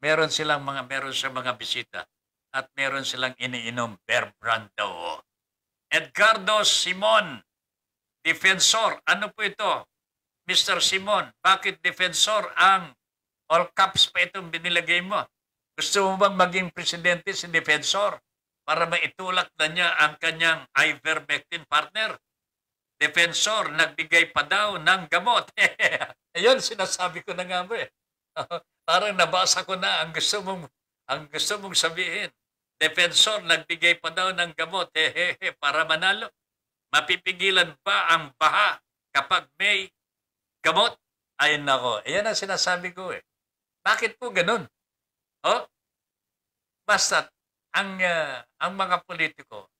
Meron silang mga meron sa mga bisita at meron silang iniinom bear brand daw. Edgardo Simon Defensor, ano po ito? Mr. Simon, bakit defensor ang all caps pa itong binilagay mo? Gusto mo bang maging presidente si defensor para maitulak na niya ang kanyang ivermectin partner? Defensor, nagbigay pa daw ng gamot. *laughs* Ayun, sinasabi ko na nga mo eh. *laughs* Parang nabasa ko na ang gusto mong, ang gusto mong sabihin. Defensor, nagbigay pa daw ng gamot *laughs* para manalo. Mapipigilan ba ang baha kapag may gamot? Ay nako, Ayun ang sinasabi ko eh. Bakit po ganun? Oh? Basta ang uh, ang mga politiko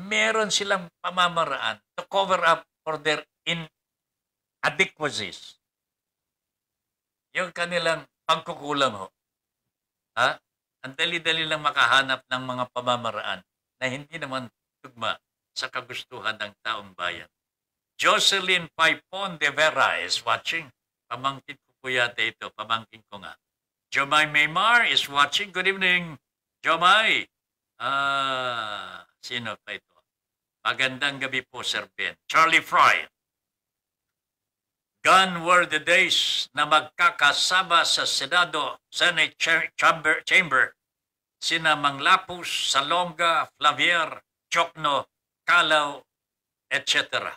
meron silang pamamaraan to cover up for their inadequacies. Yung kanilang pagkukulang ho. Ha? Ang dali-dali lang makahanap ng mga pamamaraan na hindi naman tugma sa kagustuhan ng taong bayan. Jocelyn Paipon de Vera is watching. Pamangkin ko po yata ito. Pamangkin ko nga. Jomai Maymar is watching. Good evening, Jomai. Ah, sino pa ito? Magandang gabi po, Sir Ben. Charlie Fry. Gone were the days na magkakasama sa Senado, Senate Chamber, Chamber sina Manglapus, Salonga, Flavier, Chokno, kalaw, etc.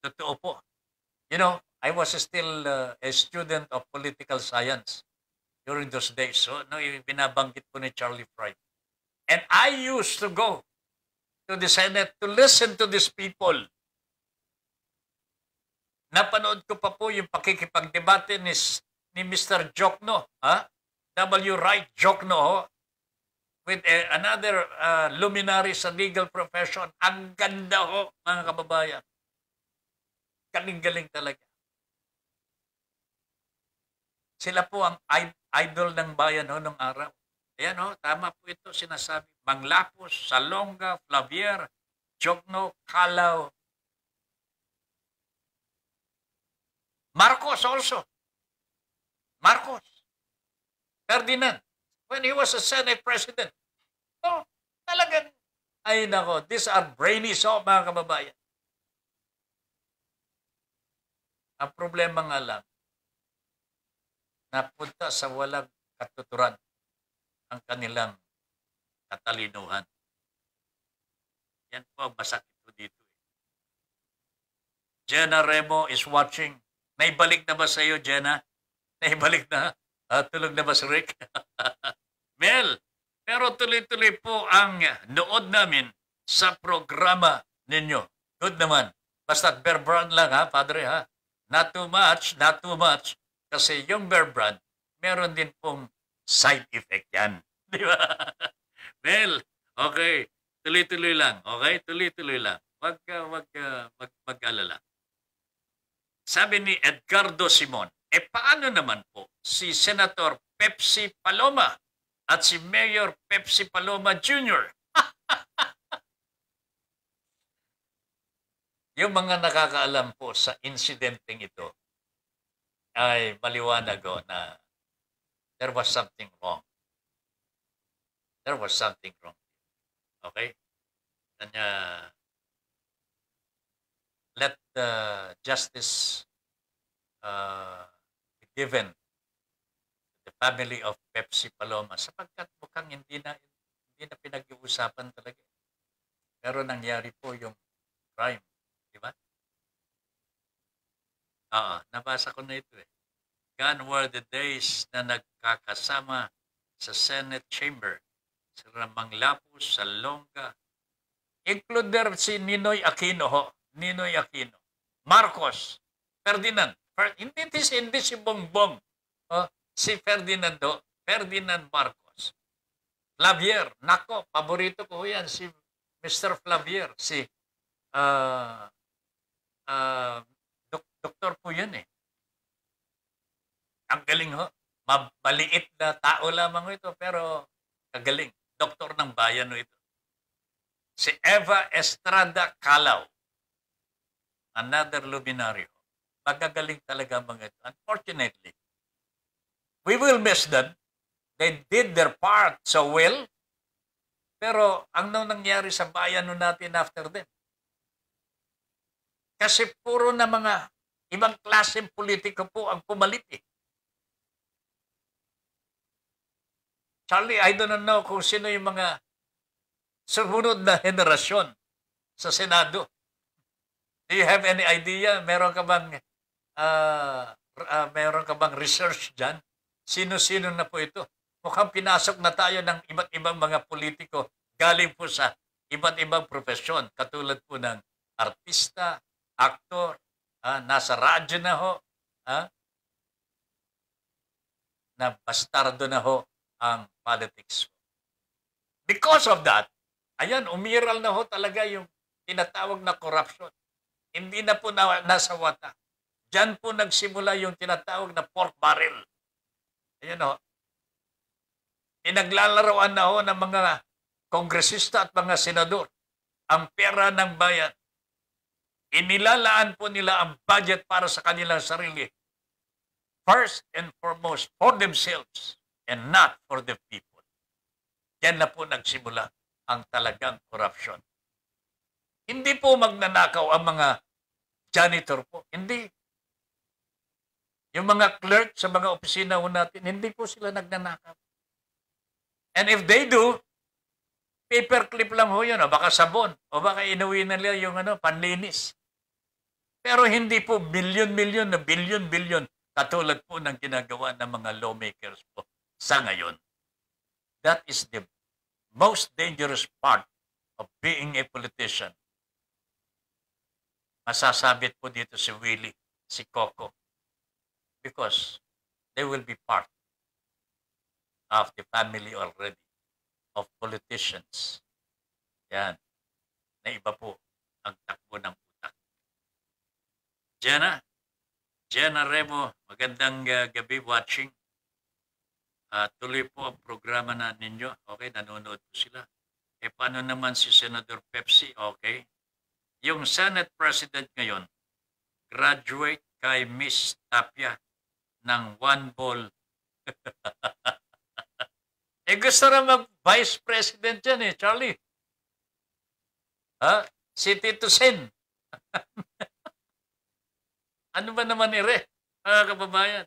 Totoo po. You know, I was still uh, a student of political science during those days. So, no, yung binabanggit ko ni Charlie Fry. And I used to go to the Senate to listen to these people. Napanood ko pa po yung pakikipagdebate ni, ni Mr. Jokno, ha? W. Wright Jokno, with a, another uh, luminary sa legal profession. Ang ganda ho, mga kababayan. Galing-galing talaga. Sila po ang idol ng bayan ho nung araw. Ayan ho, tama po ito sinasabi. Manglapos, Salonga, Flavier, Jogno, Kalaw. Marcos also. Marcos. Ferdinand when he was a Senate President. So, talagang, ay nako, these are brainy so, mga kababayan. Ang problema nga lang, napunta sa walang katuturan ang kanilang katalinuhan. Yan po ang masakit po dito. Jenna Remo is watching. Naibalik na ba sa iyo, Jenna? Naibalik na? At ah, tulog na ba si Rick? *laughs* Mel, pero tuloy-tuloy po ang nood namin sa programa ninyo. Good naman. Basta Bear Brand lang ha, Padre ha. Not too much, not too much. Kasi yung Bear Brand, meron din pong side effect yan. *laughs* Di ba? Mel, okay. Tuloy-tuloy lang. Okay? Tuloy-tuloy lang. Wag ka, wag ka, mag, mag-alala. Sabi ni Edgardo Simon, E paano naman po si Senator Pepsi Paloma at si Mayor Pepsi Paloma Jr. *laughs* Yung mga nakakaalam po sa insidenteng ito ay maliwanag na there was something wrong. There was something wrong. Okay? Kanya, uh, let the uh, justice uh, given the family of Pepsi Paloma sapagkat mukhang hindi na hindi na pinag-uusapan talaga. Pero nangyari po yung crime, di ba? Ah, nabasa ko na ito eh. Gone were the days na nagkakasama sa Senate Chamber sa Manglapos, sa Longga, include there si Ninoy Aquino ho, Ninoy Aquino, Marcos, Ferdinand, hindi this, hindi bomb Bongbong. Oh, si Ferdinando, Ferdinand Marcos. Flavier, nako, paborito ko yan. Si Mr. Flavier, si uh, uh, dok- doktor po yan eh. Ang galing ho. Mabaliit na tao lamang ito pero kagaling. Doktor ng bayan ho ito. Si Eva Estrada Calaw. Another luminaryo magagaling talaga mga ito. Unfortunately, we will miss them. They did their part so well. Pero ang nang nangyari sa bayan nun natin after them? Kasi puro na mga ibang klaseng politiko po ang pumalit eh. Charlie, I don't know kung sino yung mga sumunod na henerasyon sa Senado. Do you have any idea? Meron ka bang uh, uh, meron ka bang research dyan? Sino-sino na po ito? Mukhang pinasok na tayo ng iba't ibang mga politiko galing po sa iba't ibang profesyon. Katulad po ng artista, aktor, uh, nasa radyo na ho, uh, na bastardo na ho ang politics. Because of that, ayan, umiral na ho talaga yung tinatawag na corruption. Hindi na po na, nasa watak Diyan po nagsimula yung tinatawag na pork barrel. Ayan o. Oh. Pinaglalarawan na ho oh, ng mga kongresista at mga senador ang pera ng bayan. Inilalaan po nila ang budget para sa kanilang sarili. First and foremost, for themselves and not for the people. Yan na po nagsimula ang talagang corruption. Hindi po magnanakaw ang mga janitor po. Hindi. Yung mga clerk sa mga opisina ho natin, hindi po sila nagnanakaw. And if they do, paperclip lang ho yun, o baka sabon, o baka inuwi na nila yung ano, panlinis. Pero hindi po bilyon-bilyon na bilyon-bilyon katulad po ng ginagawa ng mga lawmakers po sa ngayon. That is the most dangerous part of being a politician. Masasabit po dito si Willie, si Coco, because they will be part of the family already of politicians. Yan. Na iba po ang takbo ng utak. Jenna, Jenna Remo, magandang uh, gabi watching. Uh, tuloy po ang programa na ninyo. Okay, nanonood po sila. E paano naman si Senator Pepsi? Okay. Yung Senate President ngayon, graduate kay Miss Tapia ng one ball. *laughs* eh gusto na mag-vice president yan eh, Charlie. Ha? City Tito Sen. *laughs* ano ba naman ire, mga kababayan?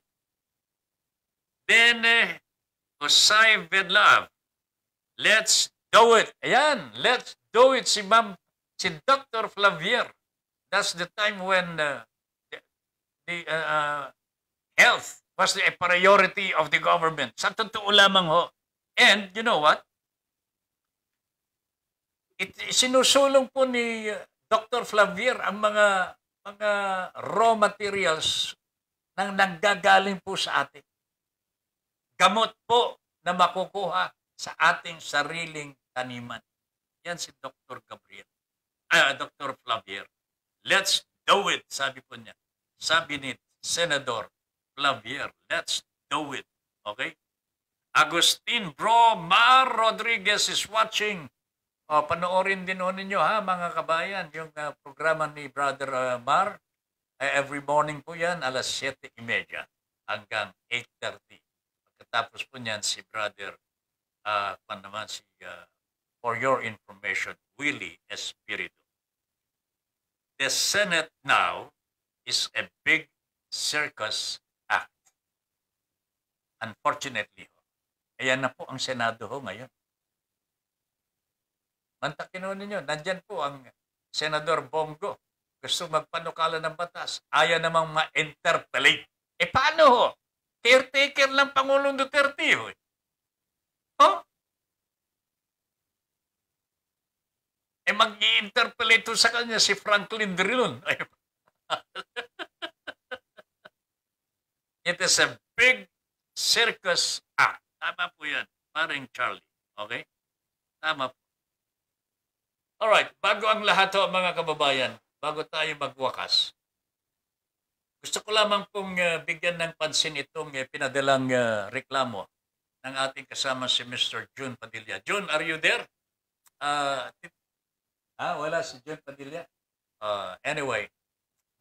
Then, eh, Osai Vedlove, let's do it. Ayan, let's do it si Ma'am, si Dr. Flavier. That's the time when uh, the, the uh, uh, Health was the priority of the government. Sa totoo lamang ho. And you know what? It, sinusulong po ni uh, Dr. Flavier ang mga mga raw materials nang nanggagaling po sa atin. Gamot po na makukuha sa ating sariling taniman. Yan si Dr. Gabriel. Ah, Dr. Flavier. Let's do it, sabi po niya. Sabi ni Senador Clavier. Let's do it. Okay? Agustin Bro Mar Rodriguez is watching. Oh, panoorin din o ninyo ha, mga kabayan, yung uh, programa ni Brother uh, Mar. Uh, every morning po yan, alas 7.30 hanggang 8.30. Pagkatapos po niyan, si Brother, uh, pan naman si, uh, for your information, Willie Espiritu. The Senate now is a big circus Unfortunately, ayan na po ang Senado ho ngayon. Mantakin ho ninyo, nandyan po ang Senador Bongo. Gusto magpanukala ng batas. Ayaw namang ma-interpellate. E paano ho? Caretaker lang Pangulong Duterte ho. Eh. Ho? E eh, mag interpellate sa kanya si Franklin Drillon. *laughs* It is a big circus act. Tama po yan, paring Charlie. Okay? Tama po. Alright, bago ang lahat ho mga kababayan, bago tayo magwakas, gusto ko lamang pong uh, bigyan ng pansin itong uh, pinadalang uh, reklamo ng ating kasama si Mr. June Padilla. June, are you there? Uh, ah, wala si June Padilla. Uh, anyway,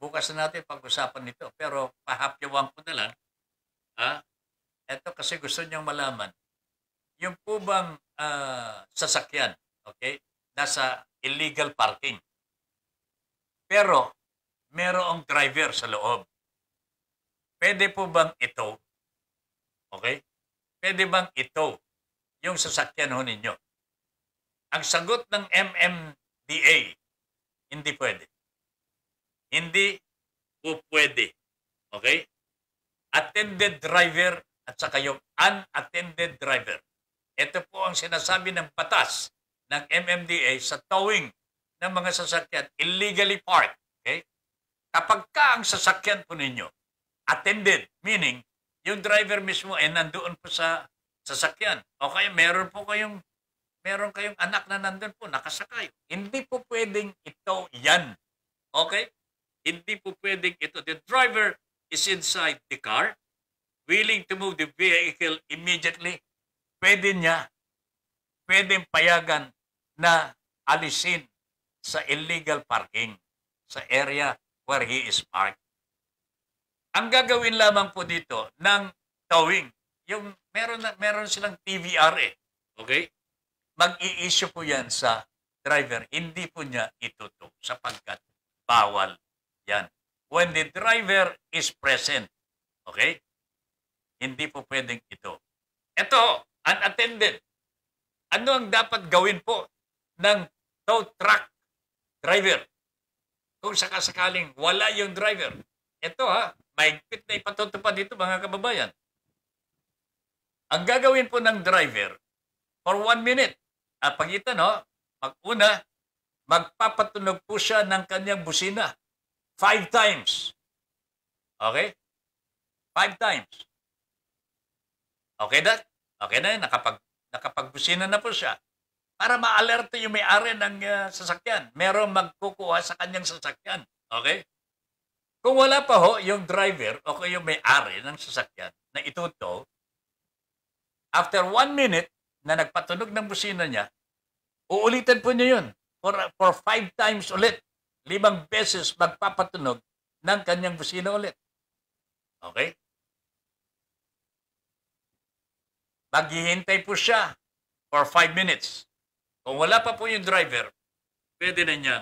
bukas na natin pag-usapan nito. Pero pahapyawan ko na lang. Ha? Ah, ito kasi gusto niyang malaman. Yung po bang uh, sasakyan, okay, nasa illegal parking. Pero, merong driver sa loob. Pwede po bang ito? Okay? Pwede bang ito yung sasakyan ho ninyo? Ang sagot ng MMDA, hindi pwede. Hindi po pwede. Okay? Attended driver at saka yung unattended driver. Ito po ang sinasabi ng batas ng MMDA sa towing ng mga sasakyan illegally parked. Okay? Kapag ka ang sasakyan po ninyo attended, meaning yung driver mismo ay nandoon po sa sasakyan. O kaya meron po kayong meron kayong anak na nandun po, nakasakay. Hindi po pwedeng ito yan. Okay? Hindi po pwedeng ito. The driver is inside the car willing to move the vehicle immediately, pwede niya, pwedeng payagan na alisin sa illegal parking sa area where he is parked. Ang gagawin lamang po dito ng towing, yung meron, na, meron silang TVR eh. Okay? Mag-i-issue po yan sa driver. Hindi po niya ituto sapagkat bawal yan. When the driver is present, okay? Hindi po pwedeng ito. Ito, unattended. Ano ang dapat gawin po ng tow truck driver? Kung sakasakaling wala yung driver. Ito ha, mahigpit na ipatutupad dito mga kababayan. Ang gagawin po ng driver, for one minute, at ah, ito no, mag-una, magpapatunog po siya ng kanyang busina. Five times. Okay? Five times. Okay na? Okay na, nakapag, nakapagkusina na po siya. Para ma-alerto yung may-ari ng uh, sasakyan. Merong magkukuha sa kanyang sasakyan. Okay? Kung wala pa ho yung driver o okay, yung may-ari ng sasakyan na ituto, after one minute na nagpatunog ng busina niya, uulitin po niya yun for, for five times ulit. Limang beses magpapatunog ng kanyang busina ulit. Okay? Maghihintay po siya for 5 minutes. Kung wala pa po yung driver, pwede na niya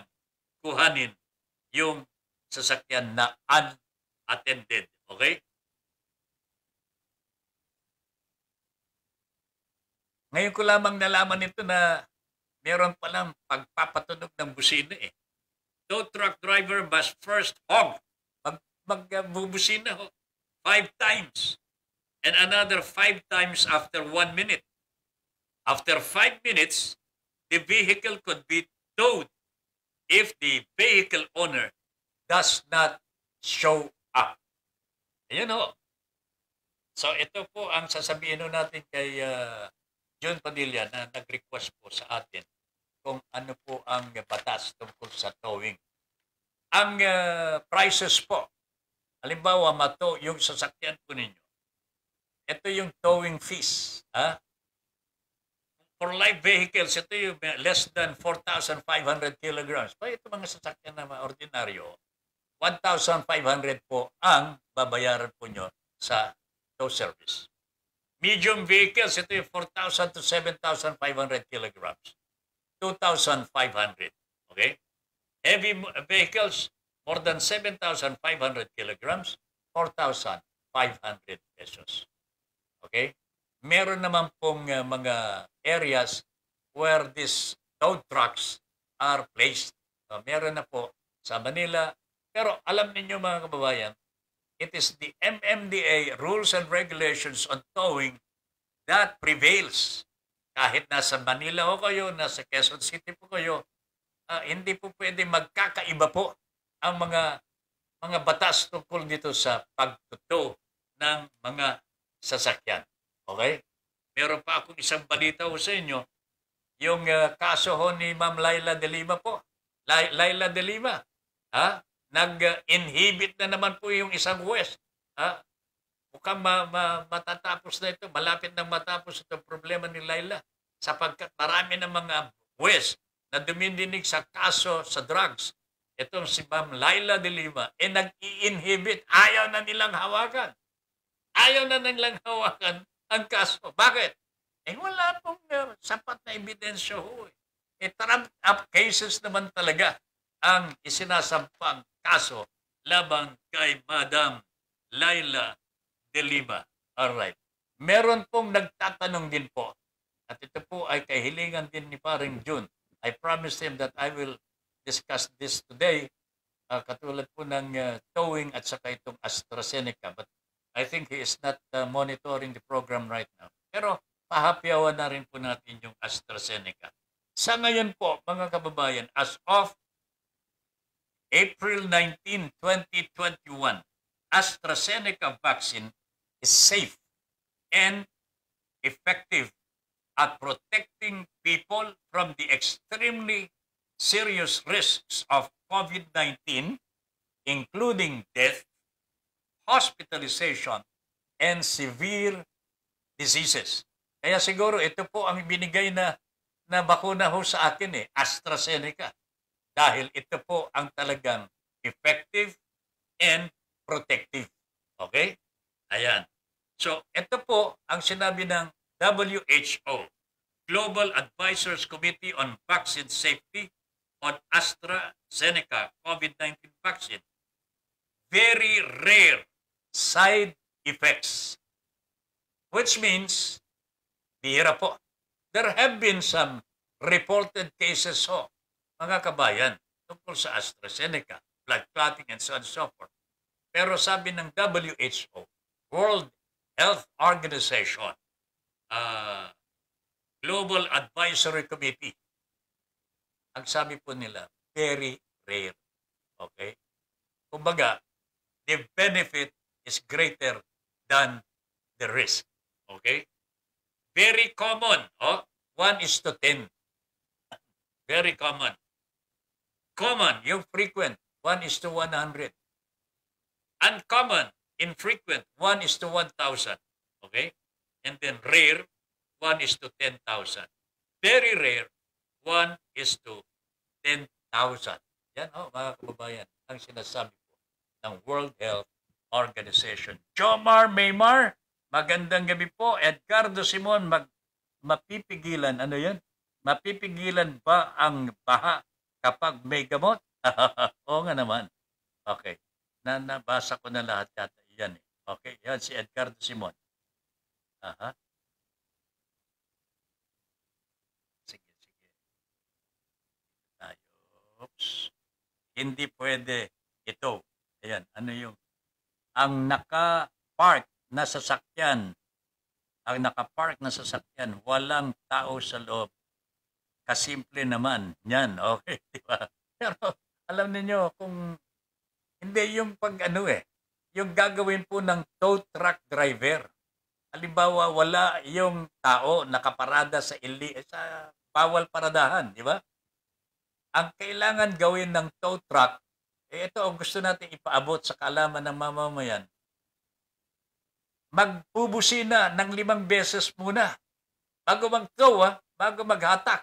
kuhanin yung sasakyan na unattended. Okay? Ngayon ko lamang nalaman nito na meron palang pagpapatunog ng busina eh. No truck driver must first honk. Mag, magbubusina ho. Five times and another five times after one minute. After five minutes, the vehicle could be towed if the vehicle owner does not show up. Ayan o. Oh. So ito po ang sasabihin natin kay uh, John Padilla na nag-request po sa atin kung ano po ang batas tungkol sa towing. Ang uh, prices po, halimbawa mato yung sasakyan po ninyo, ito yung towing fees. Ha? For light vehicles, ito yung less than 4,500 kilograms. Pa ito mga sasakyan na ordinaryo, 1,500 po ang babayaran po nyo sa tow service. Medium vehicles, ito yung 4,000 to 7,500 kilograms. 2,500. Okay? Heavy vehicles, more than 7,500 kilograms, 4,500 pesos. Okay? Meron naman pong uh, mga areas where these tow trucks are placed. So, meron na po sa Manila. Pero alam ninyo mga kababayan, it is the MMDA rules and regulations on towing that prevails. Kahit nasa Manila o kayo, nasa Quezon City po kayo, uh, hindi po pwede magkakaiba po ang mga mga batas tungkol dito sa pagtuto ng mga sasakyan. Okay? Meron pa akong isang balita ho sa inyo. Yung uh, kaso ho ni Ma'am Laila de Lima po. Laila de Lima. Ha? Nag-inhibit na naman po yung isang West. Ha? Mukhang ma ma matatapos na ito. Malapit na matapos itong problema ni Laila. Sapagkat marami ng mga West na dumindinig sa kaso sa drugs. Itong si Ma'am Laila de Lima, eh nag inhibit Ayaw na nilang hawakan. Ayaw na nilang hawakan ang kaso. Bakit? Eh wala pong uh, sapat na ebidensya ho. Eh, eh trumped up cases naman talaga ang isinasampang kaso laban kay Madam Laila de Lima. Alright. Meron pong nagtatanong din po. At ito po ay kahilingan din ni Paring June. I promised him that I will discuss this today. Uh, katulad po ng uh, towing at saka itong AstraZeneca. But I think he is not uh, monitoring the program right now. Pero pahapyawan na rin po natin yung AstraZeneca. Sa ngayon po, mga kababayan, as of April 19, 2021, AstraZeneca vaccine is safe and effective at protecting people from the extremely serious risks of COVID-19, including death, hospitalization, and severe diseases. Kaya siguro ito po ang binigay na, na bakuna ho sa akin eh, AstraZeneca. Dahil ito po ang talagang effective and protective. Okay? Ayan. So, ito po ang sinabi ng WHO, Global Advisors Committee on Vaccine Safety on AstraZeneca COVID-19 vaccine. Very rare side effects. Which means, bihira po. There have been some reported cases ho, mga kabayan, tungkol sa AstraZeneca, blood clotting, and so on and so forth. Pero sabi ng WHO, World Health Organization, uh, Global Advisory Committee, ang sabi po nila, very rare. Okay? Kumbaga, the benefit is greater than the risk. Okay? Very common. Oh? 1 is to 10. Very common. Common, yung frequent, 1 is to 100. Uncommon, infrequent, 1 is to 1,000. Okay? And then rare, 1 is to 10,000. Very rare, 1 is to 10,000. Yan oh, mga kababayan, ang sinasabi ko ng World Health Organization. Jomar Maymar, magandang gabi po. Edgardo Simon, mag, mapipigilan, ano yan? Mapipigilan ba ang baha kapag may gamot? *laughs* Oo nga naman. Okay. Na, nabasa ko na lahat yata. Yan eh. Okay, yan si Edgardo Simon. Aha. Sige, sige. Tayo. Oops. Hindi pwede ito. Ayan, ano yung ang naka-park na sasakyan, ang naka-park na sasakyan, walang tao sa loob. Kasimple naman, yan, *laughs* okay, di ba? Pero alam niyo kung hindi yung pag ano eh, yung gagawin po ng tow truck driver. Halimbawa, wala yung tao nakaparada sa ili, sa bawal paradahan, di ba? Ang kailangan gawin ng tow truck eh ito ang gusto natin ipaabot sa kaalaman ng mamamayan. Magpubusina ng limang beses muna. Bago ah, bago mag maghatak.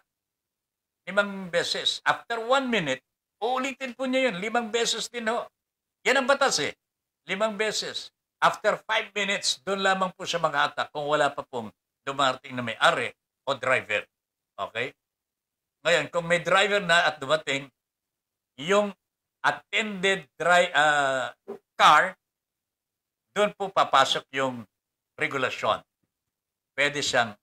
Limang beses. After one minute, uulitin po niya yun. Limang beses din ho. Yan ang batas eh. Limang beses. After five minutes, doon lamang po siya mag maghatak kung wala pa pong dumating na may-ari o driver. Okay? Ngayon, kung may driver na at dumating, yung attended dry, uh, car, doon po papasok yung regulasyon. Pwede siyang,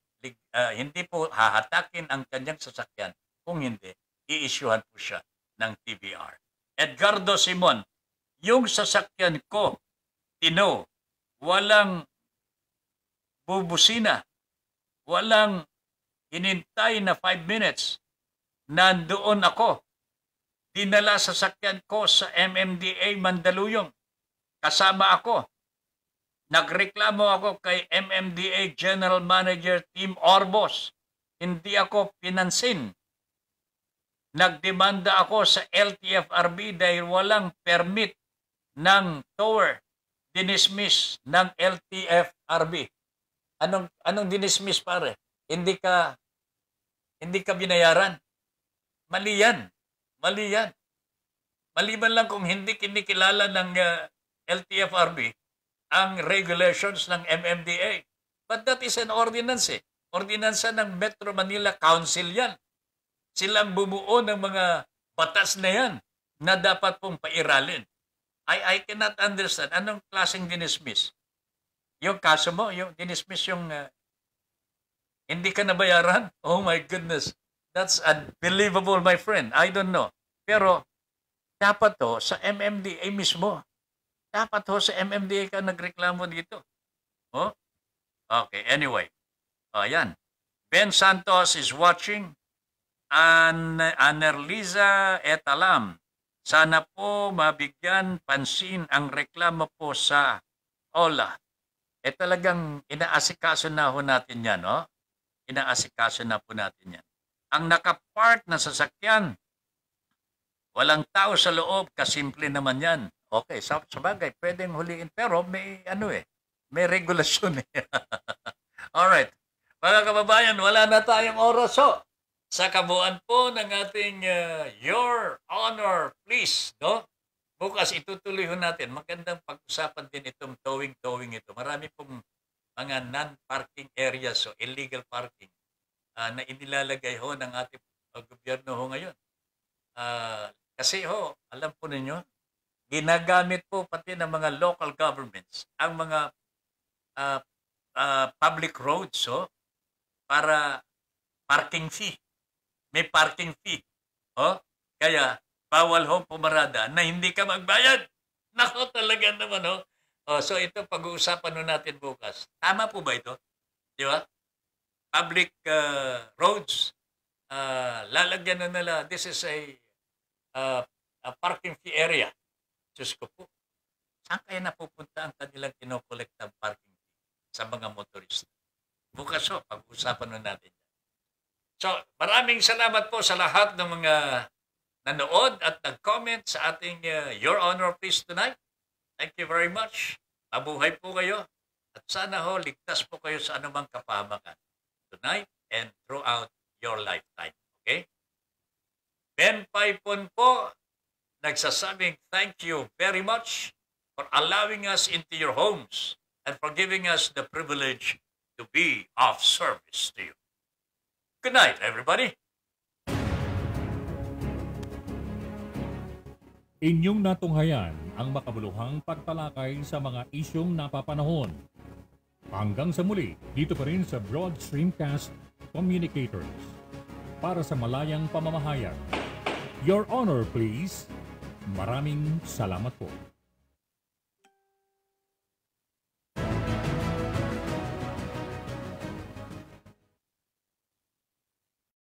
uh, hindi po hahatakin ang kanyang sasakyan. Kung hindi, i-issuehan po siya ng TBR. Edgardo Simon, yung sasakyan ko, tino, walang bubusina, walang hinintay na 5 minutes, nandoon ako Dinala sa sakyan ko sa MMDA Mandaluyong. Kasama ako. Nagreklamo ako kay MMDA General Manager Tim Orbos. Hindi ako pinansin. Nagdemanda ako sa LTFRB dahil walang permit ng tower dinismiss ng LTFRB. Anong anong dinismiss pare? Hindi ka hindi ka binayaran. Mali yan. Mali yan. Maliban lang kung hindi kinikilala ng uh, LTFRB ang regulations ng MMDA. But that is an ordinance eh. Ordinansa ng Metro Manila Council yan. Sila ang bumuo ng mga batas na yan na dapat pong pairalin. I, I cannot understand. Anong klaseng dinismiss? Yung kaso mo, yung dinismiss yung uh, hindi ka nabayaran? Oh my goodness. That's unbelievable, my friend. I don't know. Pero dapat to sa MMDA mismo. Dapat ho sa MMDA ka nagreklamo dito. Oh? Okay, anyway. Ayan. Ben Santos is watching. An Anerliza Etalam. Sana po mabigyan pansin ang reklamo po sa OLA. Eh talagang inaasikaso na ho natin yan, no? Inaasikaso na po natin yan. Ang nakapart na sasakyan Walang tao sa loob, kasimple naman yan. Okay, sa, sa bagay, pwedeng huliin. Pero may ano eh, may regulasyon eh. *laughs* Alright. Mga kababayan, wala na tayong oras ho. Oh. Sa kabuuan po ng ating uh, Your Honor, please, no? Bukas itutuloy natin. Magandang pag-usapan din itong towing-towing ito. Marami pong mga non-parking areas o illegal parking uh, na inilalagay ho ng ating uh, gobyerno ho ngayon. Uh, kasi ho, alam po ninyo, ginagamit po pati ng mga local governments ang mga uh, uh, public roads ho, para parking fee. May parking fee. Ho? Kaya bawal ho pumarada na hindi ka magbayad. *laughs* Nako talaga naman ho. Oh, so ito pag-uusapan nun natin bukas. Tama po ba ito? Di ba? Public uh, roads, uh, lalagyan na nila, this is a uh, parking fee area. Diyos ko po, saan kaya napupunta ang kanilang kinokollect ng parking fee sa mga motorista? Bukas ho, pag-usapan nun natin yan. So, maraming salamat po sa lahat ng mga nanood at nag-comment sa ating uh, Your Honor Please Tonight. Thank you very much. Mabuhay po kayo. At sana ho, ligtas po kayo sa anumang kapahamakan. Tonight and throughout your lifetime. Okay? Ben Paipon po, nagsasabing thank you very much for allowing us into your homes and for giving us the privilege to be of service to you. Good night, everybody. Inyong natunghayan ang makabuluhang pagtalakay sa mga isyong napapanahon. Hanggang sa muli, dito pa rin sa Broad Streamcast Communicators para sa malayang pamamahayag. Your Honor, please. Maraming salamat po.